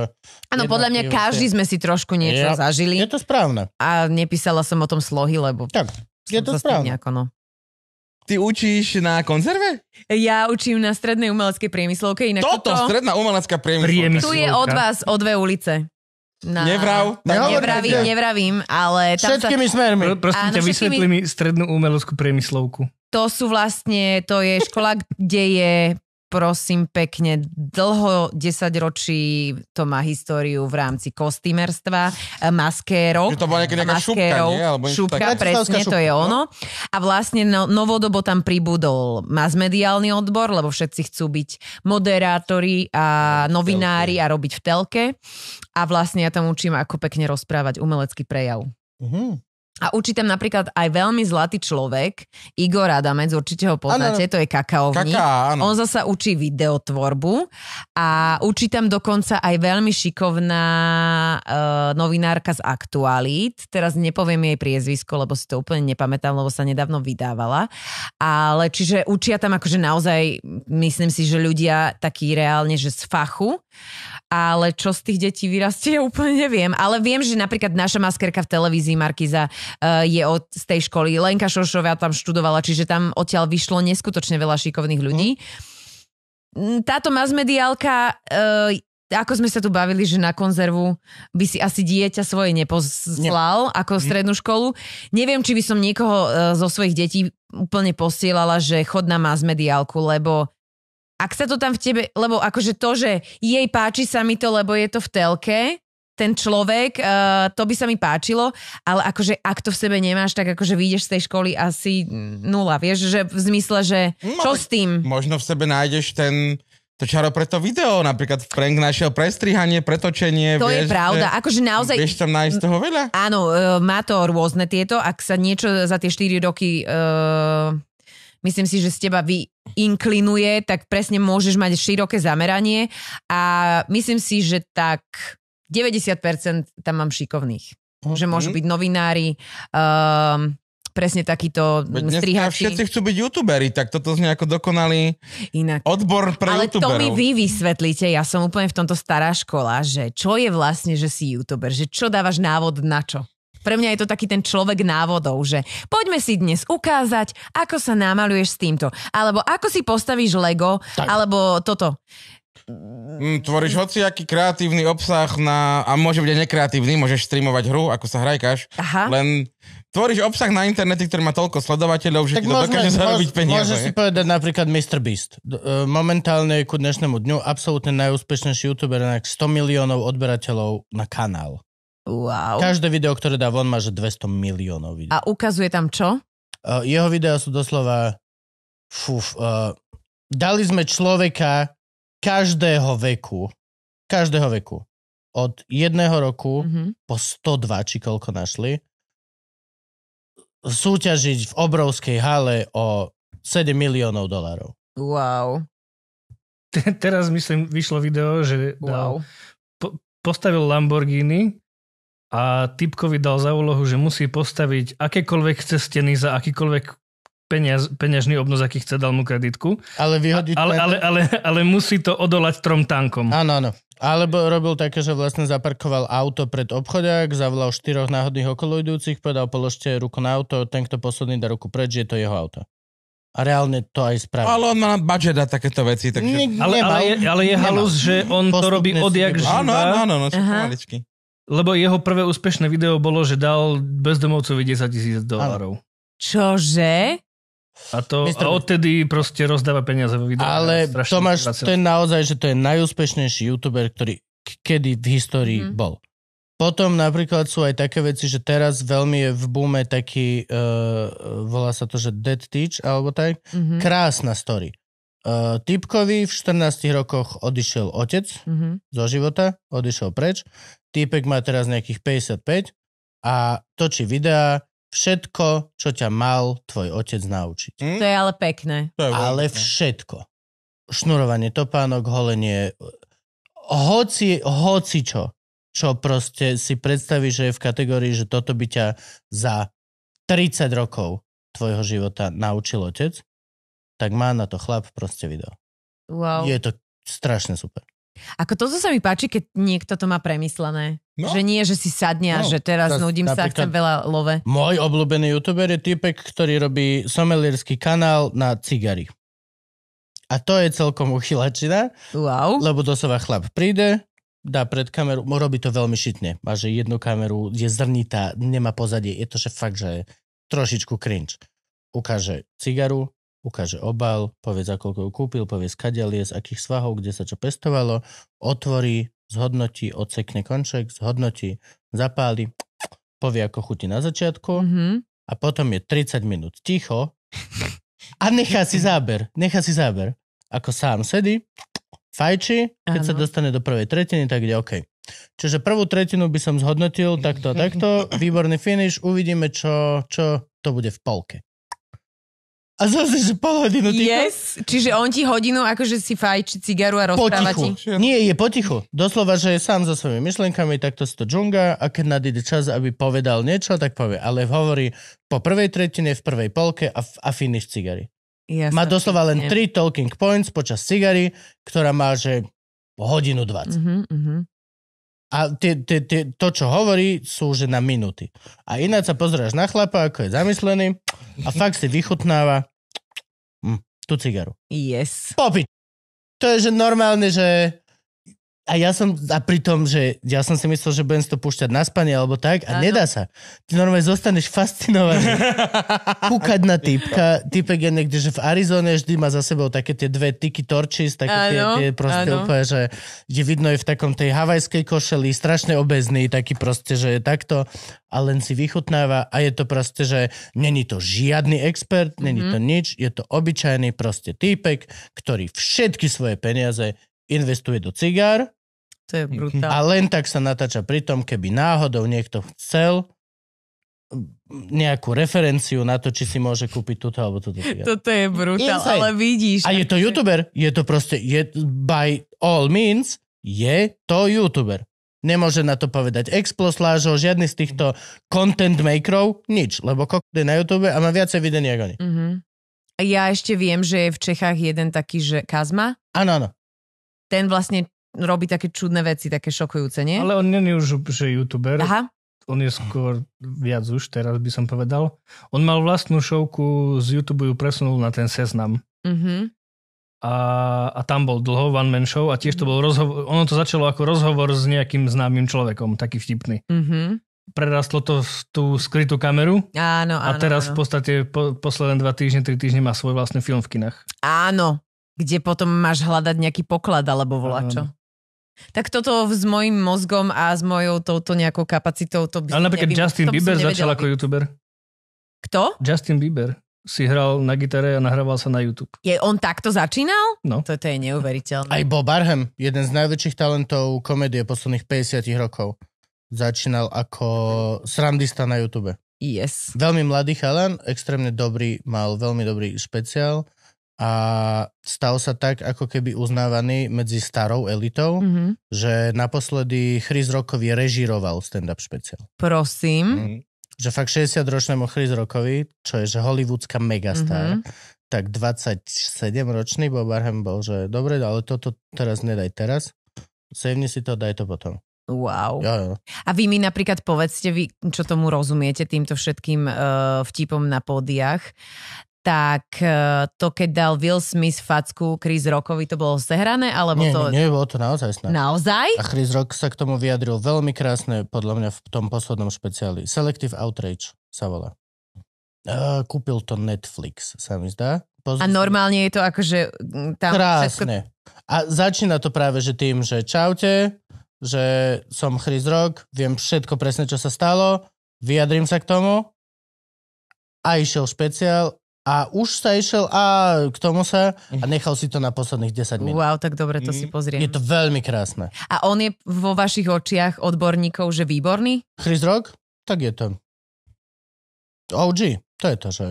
Áno, podľa mňa každý sme si trošku niečo ja, zažili. Je to správne. A nepísala som o tom slohy, lebo... Tak, je to správne. Nejako, no. Ty učíš na konzerve? Ja učím na strednej umeleckej priemyslovke. Inak toto, toto, stredná umelecká priemyslovka. Tu je od vás o dve ulice. Na... Nevrav. Tak nevravím, nevravím, ale... Tam všetkými sa... smermi. Pr- prosím Áno, ťa, všetkými... vysvetli mi strednú umeleckú priemyslovku. To sú vlastne, to je škola, kde je prosím pekne, dlho 10 ročí to má históriu v rámci kostýmerstva, e, maskérov. Že to bola nejaká maskérov, šupka, nie? Alebo šupka, tak... presne, šupka, to je ono. No. A vlastne no, novodobo tam pribudol masmediálny odbor, lebo všetci chcú byť moderátori a no, novinári a robiť v telke. A vlastne ja tam učím, ako pekne rozprávať umelecký prejav. Uh-huh. A učí tam napríklad aj veľmi zlatý človek, Igor Adamec, určite ho poznáte, ano, to je kakaovník. Kaká, On zasa učí videotvorbu a učí tam dokonca aj veľmi šikovná uh, novinárka z aktualit, Teraz nepoviem jej priezvisko, lebo si to úplne nepamätám, lebo sa nedávno vydávala. Ale čiže učia tam akože naozaj, myslím si, že ľudia takí reálne, že z fachu ale čo z tých detí vyrastie, ja úplne neviem. Ale viem, že napríklad naša maskerka v televízii Markiza uh, je od, z tej školy. Lenka Šošová tam študovala, čiže tam odtiaľ vyšlo neskutočne veľa šikovných ľudí. Mhm. Mm. Táto masmediálka uh, ako sme sa tu bavili, že na konzervu by si asi dieťa svoje neposlal Nie. ako mhm. strednú školu. Neviem, či by som niekoho eh, zo svojich detí úplne posielala, že chod na masmediálku, lebo ak sa to tam v tebe, lebo akože to, že jej páči sa mi to, lebo je to v telke, ten človek, uh, to by sa mi páčilo, ale akože ak to v sebe nemáš, tak akože vyjdeš z tej školy asi mm. nula, vieš, že v zmysle, že no, čo s tým? Možno v sebe nájdeš ten, to čaro pre to video, napríklad Frank našiel prestrihanie, pretočenie. To vieš, je pravda, že, akože naozaj... Vieš tam nájsť toho veľa? Áno, eh, má to rôzne tieto, ak sa niečo za tie 4 roky... Uh, myslím si, že z teba vy inklinuje, tak presne môžeš mať široké zameranie a myslím si, že tak 90% tam mám šikovných. Okay. Že môžu byť novinári, um, presne takýto Veď strihači. Všetci chcú byť youtuberi, tak toto znie ako dokonalý Inak. odbor pre Ale youtuberov. to mi vy vysvetlíte, ja som úplne v tomto stará škola, že čo je vlastne, že si youtuber, že čo dávaš návod na čo? Pre mňa je to taký ten človek návodov, že poďme si dnes ukázať, ako sa namaluješ s týmto, alebo ako si postavíš Lego, tak. alebo toto. Mm, tvoríš hociaký kreatívny obsah na, a môže byť aj nekreatívny, môžeš streamovať hru, ako sa hrajkáš, Aha. len tvoríš obsah na internete, ktorý má toľko sledovateľov, že tak ti to môžeme, zarobiť peniaze. Môžeš si povedať napríklad Mr. Beast. E, momentálne ku dnešnému dňu absolútne najúspešnejší youtuber na 100 miliónov odberateľov na kanál. Wow. Každé video, ktoré dá von, má že 200 miliónov videí. A ukazuje tam čo? Uh, jeho videá sú doslova... Fuf, uh, e, dali sme človeka každého veku. Každého veku. Od jedného roku mm-hmm. po 102, či koľko našli. Súťažiť v obrovskej hale o 7 miliónov dolarov. Wow. Teraz myslím, vyšlo video, že e, wow. dal, po, postavil Lamborghini a typkovi dal za úlohu, že musí postaviť akékoľvek steny za akýkoľvek peniaz, peňažný obnos, aký chce, dal mu kreditku. Ale vyhodiť... ale, ale, ale, ale musí to odolať trom tankom. Áno, áno. Alebo robil také, že vlastne zaparkoval auto pred obchodák, zavolal štyroch náhodných okoloidúcich, povedal položte ruku na auto, ten, kto posledný dá ruku preč, je to jeho auto. A reálne to aj spravil. Ale on má budget a takéto veci, takže... Ne, ale, ale, je, ale je halus, že on Postupne to robí odjak živa. Áno, áno, áno, no, lebo jeho prvé úspešné video bolo, že dal bezdomovcovi 10 tisíc dolárov. Čože? A, to, a odtedy proste rozdáva peniaze vo videu. Ale Tomáš, pracem. to je naozaj, že to je najúspešnejší youtuber, ktorý kedy v histórii mm. bol. Potom napríklad sú aj také veci, že teraz veľmi je v bume taký, uh, volá sa to, že Dead Teach, alebo tak, mm-hmm. krásna story. Uh, typkovi v 14 rokoch odišiel otec mm-hmm. zo života, odišiel preč Týpek má teraz nejakých 55 a točí videá, všetko, čo ťa mal tvoj otec naučiť. Hm? To je ale pekné. je ale pekné. všetko. Šnurovanie topánok, holenie, hoci, hoci čo, čo proste si predstavíš, že je v kategórii, že toto by ťa za 30 rokov tvojho života naučil otec, tak má na to chlap proste video. Wow. Je to strašne super. Ako toto sa mi páči, keď niekto to má premyslené. No. Že nie, že si sadne a no. že teraz Tás, nudím sa, chcem veľa love. Môj obľúbený youtuber je typek, ktorý robí somelierský kanál na cigary. A to je celkom uchylačina. Wow. Lebo doslova chlap príde, dá pred kameru, robí to veľmi šitne. Má, že jednu kameru, je zrnitá, nemá pozadie. Je to, že fakt, že je trošičku cringe. Ukáže cigaru, ukáže obal, povie za koľko ju kúpil, povie skadialie, z akých svahov, kde sa čo pestovalo, otvorí, zhodnotí, odsekne konček, zhodnotí, zapáli, povie ako chutí na začiatku mm-hmm. a potom je 30 minút ticho a nechá si záber, nechá si záber. Ako sám sedí, fajči, keď ano. sa dostane do prvej tretiny, tak ide OK. Čiže prvú tretinu by som zhodnotil takto a takto, výborný finish, uvidíme, čo, čo to bude v polke. A zase, že pol hodinu ticho. Yes, čiže on ti hodinu akože si fajči cigaru a rozpráva ti. Nie, je potichu. Doslova, že je sám so svojimi myšlienkami, takto si to džunga a keď nadíde čas, aby povedal niečo, tak povie. Ale hovorí po prvej tretine, v prvej polke a, a finish cigary. Jasne, má doslova len 3 talking points počas cigary, ktorá má, že hodinu 20. Uh-huh, uh-huh. A tie, tie, tie, to, čo hovorí, sú že na minúty. A ináč sa pozrieš na chlapa, ako je zamyslený a fakt si vychutnáva mm, tú cigaru. Yes. Popiť. To je, že normálne, že a ja som, a pri tom, že ja som si myslel, že budem to púšťať na spanie alebo tak a ano. nedá sa. Ty normálne zostaneš fascinovaný. Kúkať na typka. Typek je niekde, že v Arizone vždy má za sebou také tie dve tiki torčis, také ano. tie, tie proste úplne, že je vidno je v takom tej havajskej košeli, strašne obezný, taký proste, že je takto a len si vychutnáva a je to proste, že není to žiadny expert, není mm-hmm. to mhm. nič, je to obyčajný proste týpek, ktorý všetky svoje peniaze investuje do cigár. To je mhm. brutálne. A len tak sa natáča pri tom, keby náhodou niekto chcel nejakú referenciu na to, či si môže kúpiť túto alebo túto Toto je brutál, ale vidíš. A je to youtuber, je to proste, je, by all means, je to youtuber. Nemôže na to povedať exploslážo, žiadny z týchto content makerov, nič, lebo kokde na YouTube a má viacej videní ako oni. Uh-huh. Ja ešte viem, že je v Čechách jeden taký, že Kazma. Áno, áno ten vlastne robí také čudné veci, také šokujúce, nie? Ale on je už že youtuber. Aha. On je skôr viac už, teraz by som povedal. On mal vlastnú šovku, z YouTube ju presunul na ten seznam. Mm-hmm. A, a tam bol dlho One Man Show a tiež to bol mhm. rozhovor, ono to začalo ako rozhovor s nejakým známym človekom, taký vtipný. Mm-hmm prerastlo to v tú skrytú kameru. Áno, áno. A teraz áno. v podstate po, posledné dva týždne, tri týždne má svoj vlastný film v kinách. Áno, kde potom máš hľadať nejaký poklad alebo volačo. Uh-huh. Tak toto s mojim mozgom a s mojou touto nejakou kapacitou to by Ale napríklad nevím, Justin Bieber začal by... ako youtuber. Kto? Justin Bieber si hral na gitare a nahrával sa na YouTube. Je on takto začínal? No. Toto je neuveriteľné. Aj Bob Arham, jeden z najväčších talentov komédie posledných 50 rokov, začínal ako srandista na YouTube. Yes. Veľmi mladý chalan, extrémne dobrý, mal veľmi dobrý špeciál a stal sa tak ako keby uznávaný medzi starou elitou, mm-hmm. že naposledy Chris Rockovi režiroval stand-up špeciál. Prosím. Mm. Že fakt 60-ročnému Chris Rockovi, čo je že hollywoodska megastar, mm-hmm. tak 27-ročný Bob Arham bol, že dobre, ale toto teraz nedaj teraz, Sejvni si to, daj to potom. Wow. Jo, jo. A vy mi napríklad povedzte, vy čo tomu rozumiete týmto všetkým uh, vtipom na pódiach, tak e, to, keď dal Will Smith facku Chris Rockovi, to bolo sehrané? Alebo nie, to... nie, bolo to naozaj snad. Naozaj? A Chris Rock sa k tomu vyjadril veľmi krásne, podľa mňa v tom poslednom špeciáli. Selective Outrage sa volá. Uh, kúpil to Netflix, sa mi zdá. Pozri a normálne je to akože tam Krásne. Všetko... A začína to práve že tým, že čaute, že som Chris Rock, viem všetko presne, čo sa stalo, vyjadrím sa k tomu a išiel špeciál a už sa išiel a k tomu sa a nechal si to na posledných 10 minút. Wow, tak dobre, to mm. si pozrie. Je to veľmi krásne. A on je vo vašich očiach odborníkov, že výborný? Chris Rock? Tak je to. OG, to je to, že...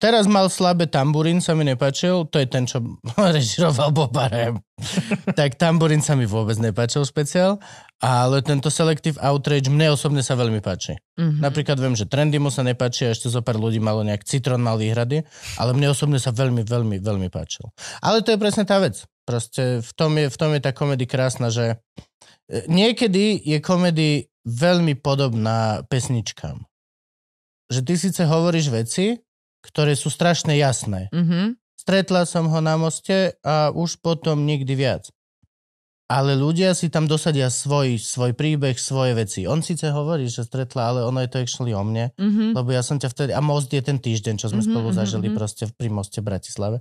Teraz mal slabé tamburín, sa mi nepačil, to je ten, čo režiroval Bobarem. tak tamburín sa mi vôbec nepačil špeciál, ale tento selective outrage mne osobne sa veľmi páči. Mm-hmm. Napríklad viem, že trendy mu sa nepáči a ešte zo pár ľudí malo nejak citrón, mal výhrady, ale mne osobne sa veľmi, veľmi, veľmi páčil. Ale to je presne tá vec. Proste v tom je, v tom je tá komedy krásna, že e, niekedy je komedy veľmi podobná pesničkám. Že ty síce hovoríš veci, ktoré sú strašne jasné. Mm-hmm. Stretla som ho na moste a už potom nikdy viac. Ale ľudia si tam dosadia svoj, svoj príbeh, svoje veci. On síce hovorí, že stretla, ale ono je to actually o mne, mm-hmm. lebo ja som ťa vtedy... A most je ten týždeň, čo sme mm-hmm, spolu mhm, zažili mm-hmm. proste pri moste v Bratislave.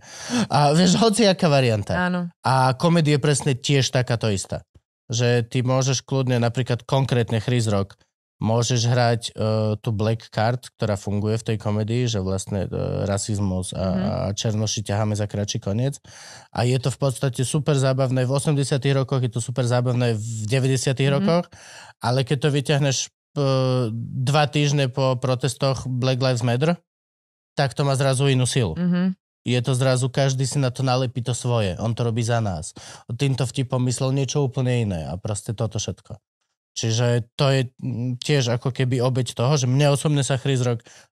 A vieš, hoci aká varianta. Áno. A je presne tiež takáto istá. Že ty môžeš kľudne napríklad konkrétne Chris Rock môžeš hrať uh, tú black card, ktorá funguje v tej komedii, že vlastne uh, rasizmus a, mm. a černoši ťaháme za kračí koniec. A je to v podstate super zábavné v 80 rokoch, je to super zábavné v 90 mm. rokoch, ale keď to vyťahneš uh, dva týždne po protestoch Black Lives Matter, tak to má zrazu inú silu. Mm-hmm je to zrazu, každý si na to nalepí to svoje, on to robí za nás. Týmto vtipom myslel niečo úplne iné a proste toto všetko. Čiže to je mm, tiež ako keby obeď toho, že mne osobne sa Chris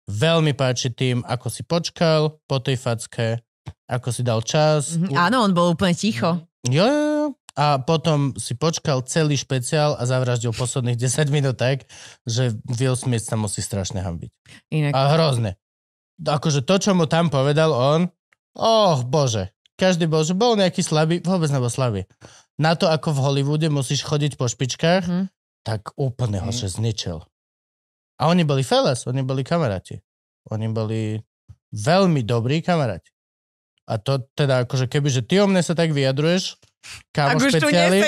veľmi páči tým, ako si počkal po tej facke, ako si dal čas. Mm-hmm. Áno, on bol úplne ticho. Mhm. Jo, jo, jo. A potom si počkal celý špeciál a zavraždil posledných 10 minút tak, že Will Smith sa musí strašne hambiť. Inak. A hrozne. Akože to, čo mu tam povedal on, oh bože, každý bol, že bol nejaký slabý, vôbec nebol slabý. Na to, ako v Hollywoode musíš chodiť po špičkách, mm tak úplne ho že mhm. zničil. A oni boli feles, oni boli kamaráti. Oni boli veľmi dobrí kamaráti. A to teda akože keby, že ty o mne sa tak vyjadruješ, kámo Ak už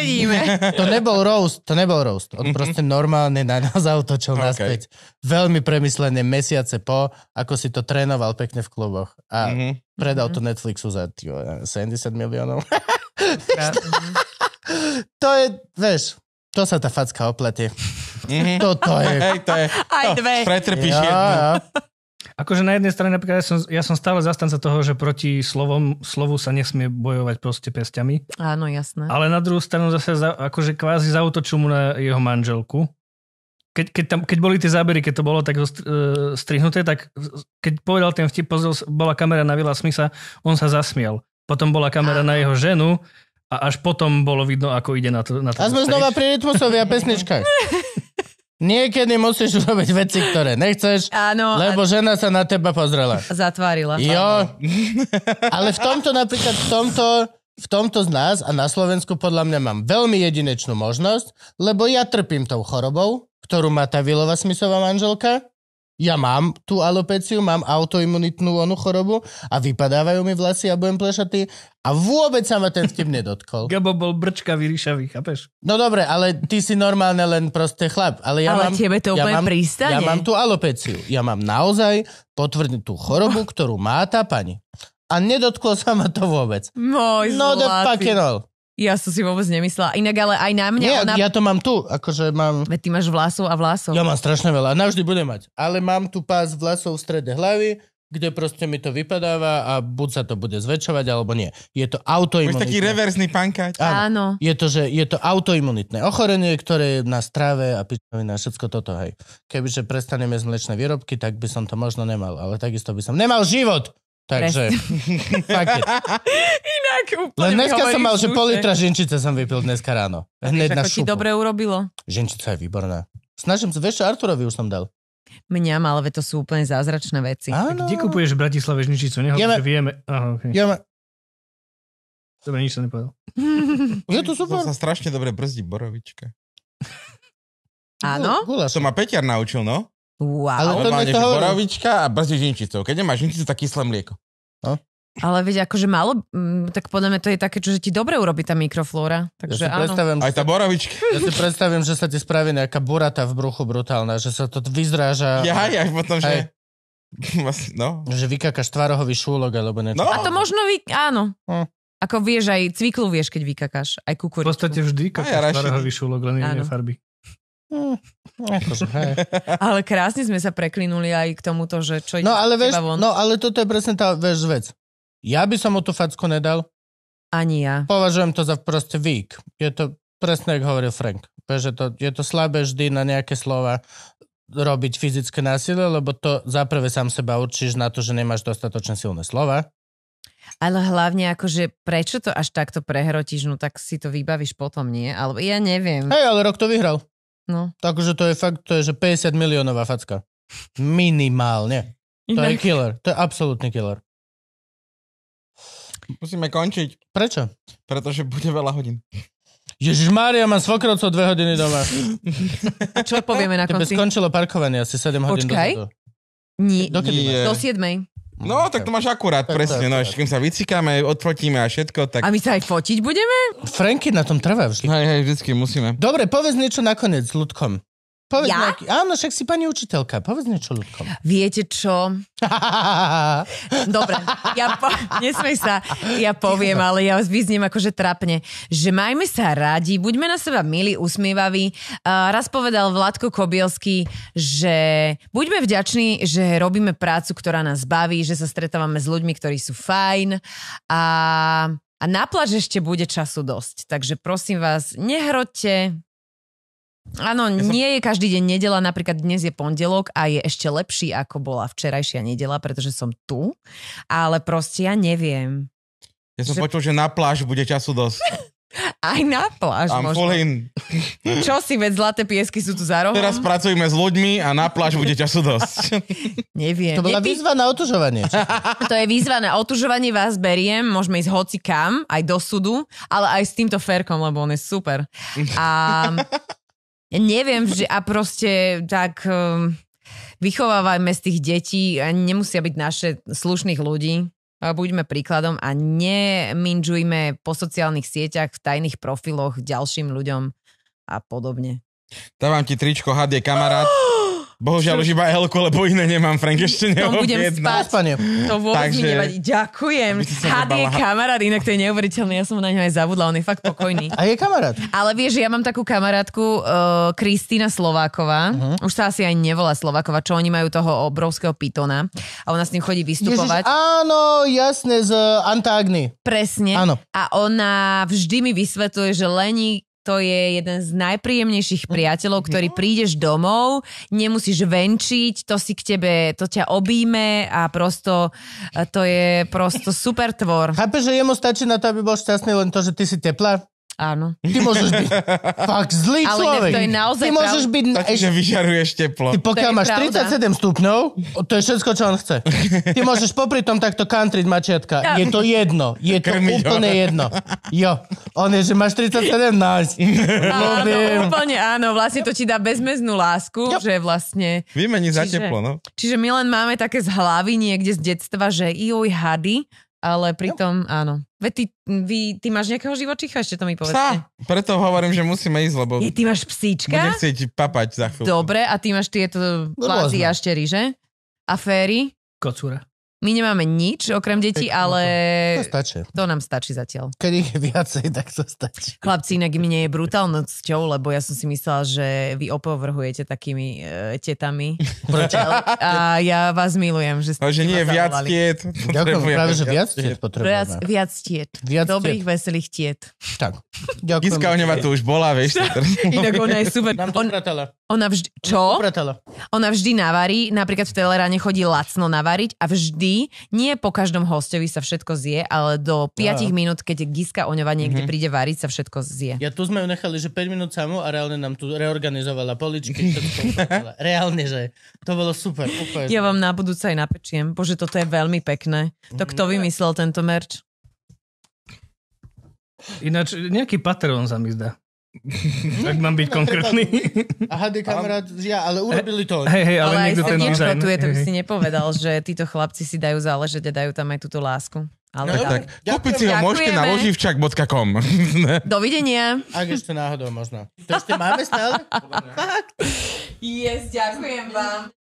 to nebol roast, to nebol roast. On mhm. proste normálne na nás autočil okay. naspäť. Veľmi premyslené mesiace po, ako si to trénoval pekne v kluboch. A mm-hmm. predal to mhm. Netflixu za tío, 70 miliónov. to je, vieš, to sa tá facka opletie. Mm-hmm. Toto je. Hej, to je. Aj to, dve. Pretrpíš jednu. Akože na jednej strane napríklad ja som, ja som stále zastanca toho, že proti slovom, slovu sa nesmie bojovať proste pestiami. Áno, jasné. Ale na druhú stranu zase za, akože kvázi zautočil mu na jeho manželku. Keď, keď, tam, keď boli tie zábery, keď to bolo tak e, strihnuté, tak keď povedal ten vtip, pozrel, bola kamera na Vila Smitha, on sa zasmial. Potom bola kamera Áno. na jeho ženu, a až potom bolo vidno, ako ide na to. Na to a sme znova pri rytmusovej a pesničkách. Niekedy musíš robiť veci, ktoré nechceš, Áno, lebo a... žena sa na teba pozrela. Zatvárila. Jo, ale v tomto napríklad, v tomto, v tomto z nás a na Slovensku podľa mňa mám veľmi jedinečnú možnosť, lebo ja trpím tou chorobou, ktorú má tá Vilova Smisová manželka ja mám tú alopeciu, mám autoimunitnú onú chorobu a vypadávajú mi vlasy a budem plešatý a vôbec sa ma ten vtip nedotkol. Gabo bol brčka vyrišavý, chápeš? No dobre, ale ty si normálne len proste chlap. Ale, ja ale mám, tebe to ja úplne mám, prístane. Ja mám tú alopeciu. Ja mám naozaj potvrdnú tú chorobu, ktorú má tá pani. A nedotklo sa ma to vôbec. Môj no, zlatý. No, ja som si vôbec nemyslela. Inak ale aj na mňa... Nie, ona... ja to mám tu, akože mám... Veď ty máš vlasov a vlasov. Ja mám strašne veľa, navždy budem mať. Ale mám tu pás vlasov v strede hlavy, kde proste mi to vypadáva a buď sa to bude zväčšovať, alebo nie. Je to autoimunitné. Máš taký reverzný pankať. Áno. Áno. Je to, že je to autoimunitné ochorenie, ktoré je na strave a na všetko toto, hej. Kebyže prestaneme z mliečne výrobky, tak by som to možno nemal, ale takisto by som nemal život! Takže, fuck it. tak úplne Len dneska som mal, že pol litra žinčice som vypil dneska ráno. Hneď na šupu. ti dobre urobilo. Žinčica je výborná. Snažím sa, vieš, Arturovi už som dal. Mňa ale to sú úplne zázračné veci. Áno. Kde kupuješ v Bratislave žinčicu? Nehovor, Jeme. že vieme. Aha, okay. Jeme. Dobre, nič som nepovedal. je to super. To sa strašne dobre brzdí borovička. Áno? To ma Peťar naučil, no? Wow. Ale to Normálne, borovička a brzdí žinčicou. Keď nemáš žinčicu, tak kyslé mlieko. No? Ale veď akože malo, mm, tak podľa mňa to je také, čo, že ti dobre urobí tá mikroflóra. Takže ja áno. Aj tá borovička. Ja si predstavím, že sa ti spraví nejaká burata v bruchu brutálna, že sa to vyzráža. Ja, ja, potom, že... no. Že vykakáš tvarohový šúlok alebo niečo. No. A to možno, vy... áno. Hm. Ako vieš, aj cviklu vieš, keď vykakáš. Aj kukuričku. V podstate vždy no, kakáš ja tvarohový šúlok, len iné farby. Hm, akože, ale krásne sme sa preklinuli aj k tomuto, že čo no, ale vieš, No ale toto je presne tá vieš, vec. Ja by som mu tú facku nedal. Ani ja. Považujem to za proste vík. Je to presne, ako hovoril Frank. Že to, je to slabé vždy na nejaké slova robiť fyzické násilie, lebo to zaprvé sám seba určíš na to, že nemáš dostatočne silné slova. Ale hlavne akože prečo to až takto prehrotíš, no tak si to vybavíš potom, nie? Alebo ja neviem. Hej, ale rok to vyhral. No. Takže to je fakt, to je že 50 miliónová facka. Minimálne. To Inak. je killer. To je absolútny killer. Musíme končiť. Prečo? Pretože bude veľa hodín. Ježiš Mária, mám svokrovcov dve hodiny doma. A čo povieme na konci? Tebe skončilo parkovanie asi 7 hodín Počkaj. Nie, Dokedy nie. do 7. No, tak to máš akurát, tak, presne. Tak, no, ešte kým sa vycikáme, odfotíme a všetko, tak... A my sa aj fotiť budeme? Franky na tom trvá vždy. Hej, hej, vždycky musíme. Dobre, povedz niečo nakoniec, ľudkom. Povedz ja? Nejaký. Áno, však si pani učiteľka. Povedz niečo ľudkom. Viete čo? Dobre, ja po... nesmej sa. Ja poviem, ale ja vás vyzniem akože trapne. Že majme sa radi, buďme na seba milí, usmievaví. Uh, raz povedal Vladko Kobielský, že buďme vďační, že robíme prácu, ktorá nás baví, že sa stretávame s ľuďmi, ktorí sú fajn. A... A na pláž ešte bude času dosť, takže prosím vás, nehrote. Áno, ja som... nie je každý deň nedela, napríklad dnes je pondelok a je ešte lepší, ako bola včerajšia nedela, pretože som tu, ale proste ja neviem. Ja som že... počul, že na pláž bude času dosť. Aj na pláž I'm možno. Čo si, veď zlaté piesky sú tu za rohom. Teraz pracujeme s ľuďmi a na pláž bude času dosť. Neviem. To bola výzva na otužovanie. to je výzva na otužovanie, vás beriem, môžeme ísť hoci kam, aj do sudu, ale aj s týmto ferkom, lebo on je super. A ja neviem, že a proste tak um, vychovávajme z tých detí, nemusia byť naše slušných ľudí, buďme príkladom a neminžujme po sociálnych sieťach, v tajných profiloch ďalším ľuďom a podobne. Dávam ti tričko hadie kamarát. Oh! Bohužiaľ už iba l lebo iné nemám, Frank, ešte neobjedná. Tom budem spať. No, to vôbec Takže... mi nevadí. Ďakujem. Had je kamarát, inak to je neuveriteľné, ja som na ňa aj zabudla, on je fakt pokojný. A je kamarát. Ale vieš, ja mám takú kamarátku uh, Kristýna Slováková, uh-huh. už sa asi aj nevolá Slováková, čo oni majú toho obrovského pitona a ona s ním chodí vystupovať. Ježiš, áno, jasne, z uh, Antagny. Presne. Áno. A ona vždy mi vysvetuje, že Lení to je jeden z najpríjemnejších priateľov, mhm. ktorý no. prídeš domov, nemusíš venčiť, to si k tebe, to ťa obíme a prosto e, to je prosto super tvor. Chápeš, že jemu stačí na to, aby bol šťastný len to, že ty si teplá? Áno. Ty môžeš byť fakt zlý Ale človek. to je naozaj Ty môžeš byť... Tak že vyžaruješ teplo. Ty pokiaľ máš pravda. 37 stupňov, to je všetko, čo on chce. Ty môžeš popri tom takto countryť mačiatka. Ja. Je to jedno. Je to Krmi, úplne jo. jedno. Jo. On je, že máš 37, nice. Áno, úplne áno. Vlastne to ti dá bezmeznú lásku, jo. že vlastne... Vymení za čiže, teplo, no. Čiže my len máme také z hlavy niekde z detstva, že joj, hady, ale pritom no. áno. Veď ty, vy, ty máš nejakého živočícha, ešte to mi povedzte. Psa, preto hovorím, že musíme ísť, lebo... Je, ty máš psíčka? Bude chcieť papať za chvíľu. Dobre, a ty máš tieto plázy a štery, že? A féry? Kocúra. My nemáme nič okrem detí, no ale to, stačí. to nám stačí zatiaľ. Keď ich je viacej, tak to stačí. Chlapci, inak mi nie je brutálnosťou, lebo ja som si myslela, že vy opovrhujete takými e, tetami. A ja vás milujem, že ste Ale že nie, viac tiet. Ďakujem, práve, že viac tiet potrebujeme. Viac, viac tiet. Viac Dobrých, tiet. veselých tiet. Tak. Ďakujem. Giska Oňová tu už bola, vieš. inak ona je super. Nám to On, ona vždy, čo? Nám ona vždy navarí, napríklad v Teleráne chodí lacno navariť a vždy vždy, nie po každom hostovi sa všetko zje, ale do 5 no. minút, keď Giska Oňova niekde mm-hmm. príde variť, sa všetko zje. Ja tu sme ju nechali, že 5 minút samú a reálne nám tu reorganizovala poličky, všetko Reálne, že to bolo super. Úplne. Ja vám na budúce aj napečiem. Bože, toto je veľmi pekné. To kto mhm. vymyslel tento merč? Ináč nejaký patron sa mi zdá. Tak mám byť konkrétny. A HD kamarát, ja, ale urobili to. Hej, hej, ale, ale niekto ten tu je, to by si nepovedal, že títo chlapci si dajú záležať a dajú tam aj túto lásku. Ale no, tak, tak. kúpiť si ho môžete na loživčak.com. Dovidenia. Ak ešte náhodou možno. To ešte máme stále? Yes, ďakujem vám.